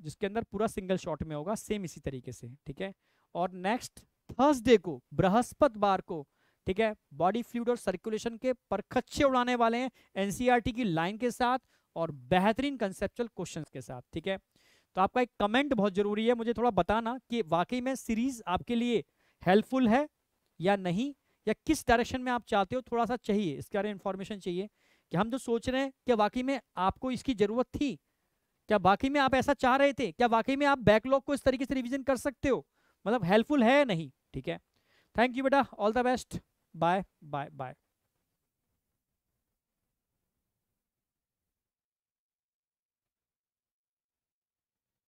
जिसके अंदर पूरा सिंगल शॉट में होगा सेम इसी तरीके से ठीक है और नेक्स्ट थर्सडे को बृहस्पतिवार को ठीक है बॉडी फ्लूड और सर्कुलेशन के परखच्चे उड़ाने वाले हैं एनसीईआरटी e की लाइन के साथ और बेहतरीन कंसेप्चुअल क्वेश्चन के साथ ठीक है तो आपका एक कमेंट बहुत जरूरी है मुझे थोड़ा बताना कि वाकई में सीरीज आपके लिए हेल्पफुल है या नहीं या किस डायरेक्शन में आप चाहते हो थोड़ा सा चाहिए इसके बारे में इंफॉर्मेशन चाहिए कि हम जो सोच रहे हैं क्या वाकई में आपको इसकी ज़रूरत थी क्या वाकई में आप ऐसा चाह रहे थे क्या वाकई में आप बैकलॉग को इस तरीके से रिविजन कर सकते हो मतलब हेल्पफुल है नहीं ठीक है थैंक यू बेटा all the best Bye. Bye. Bye.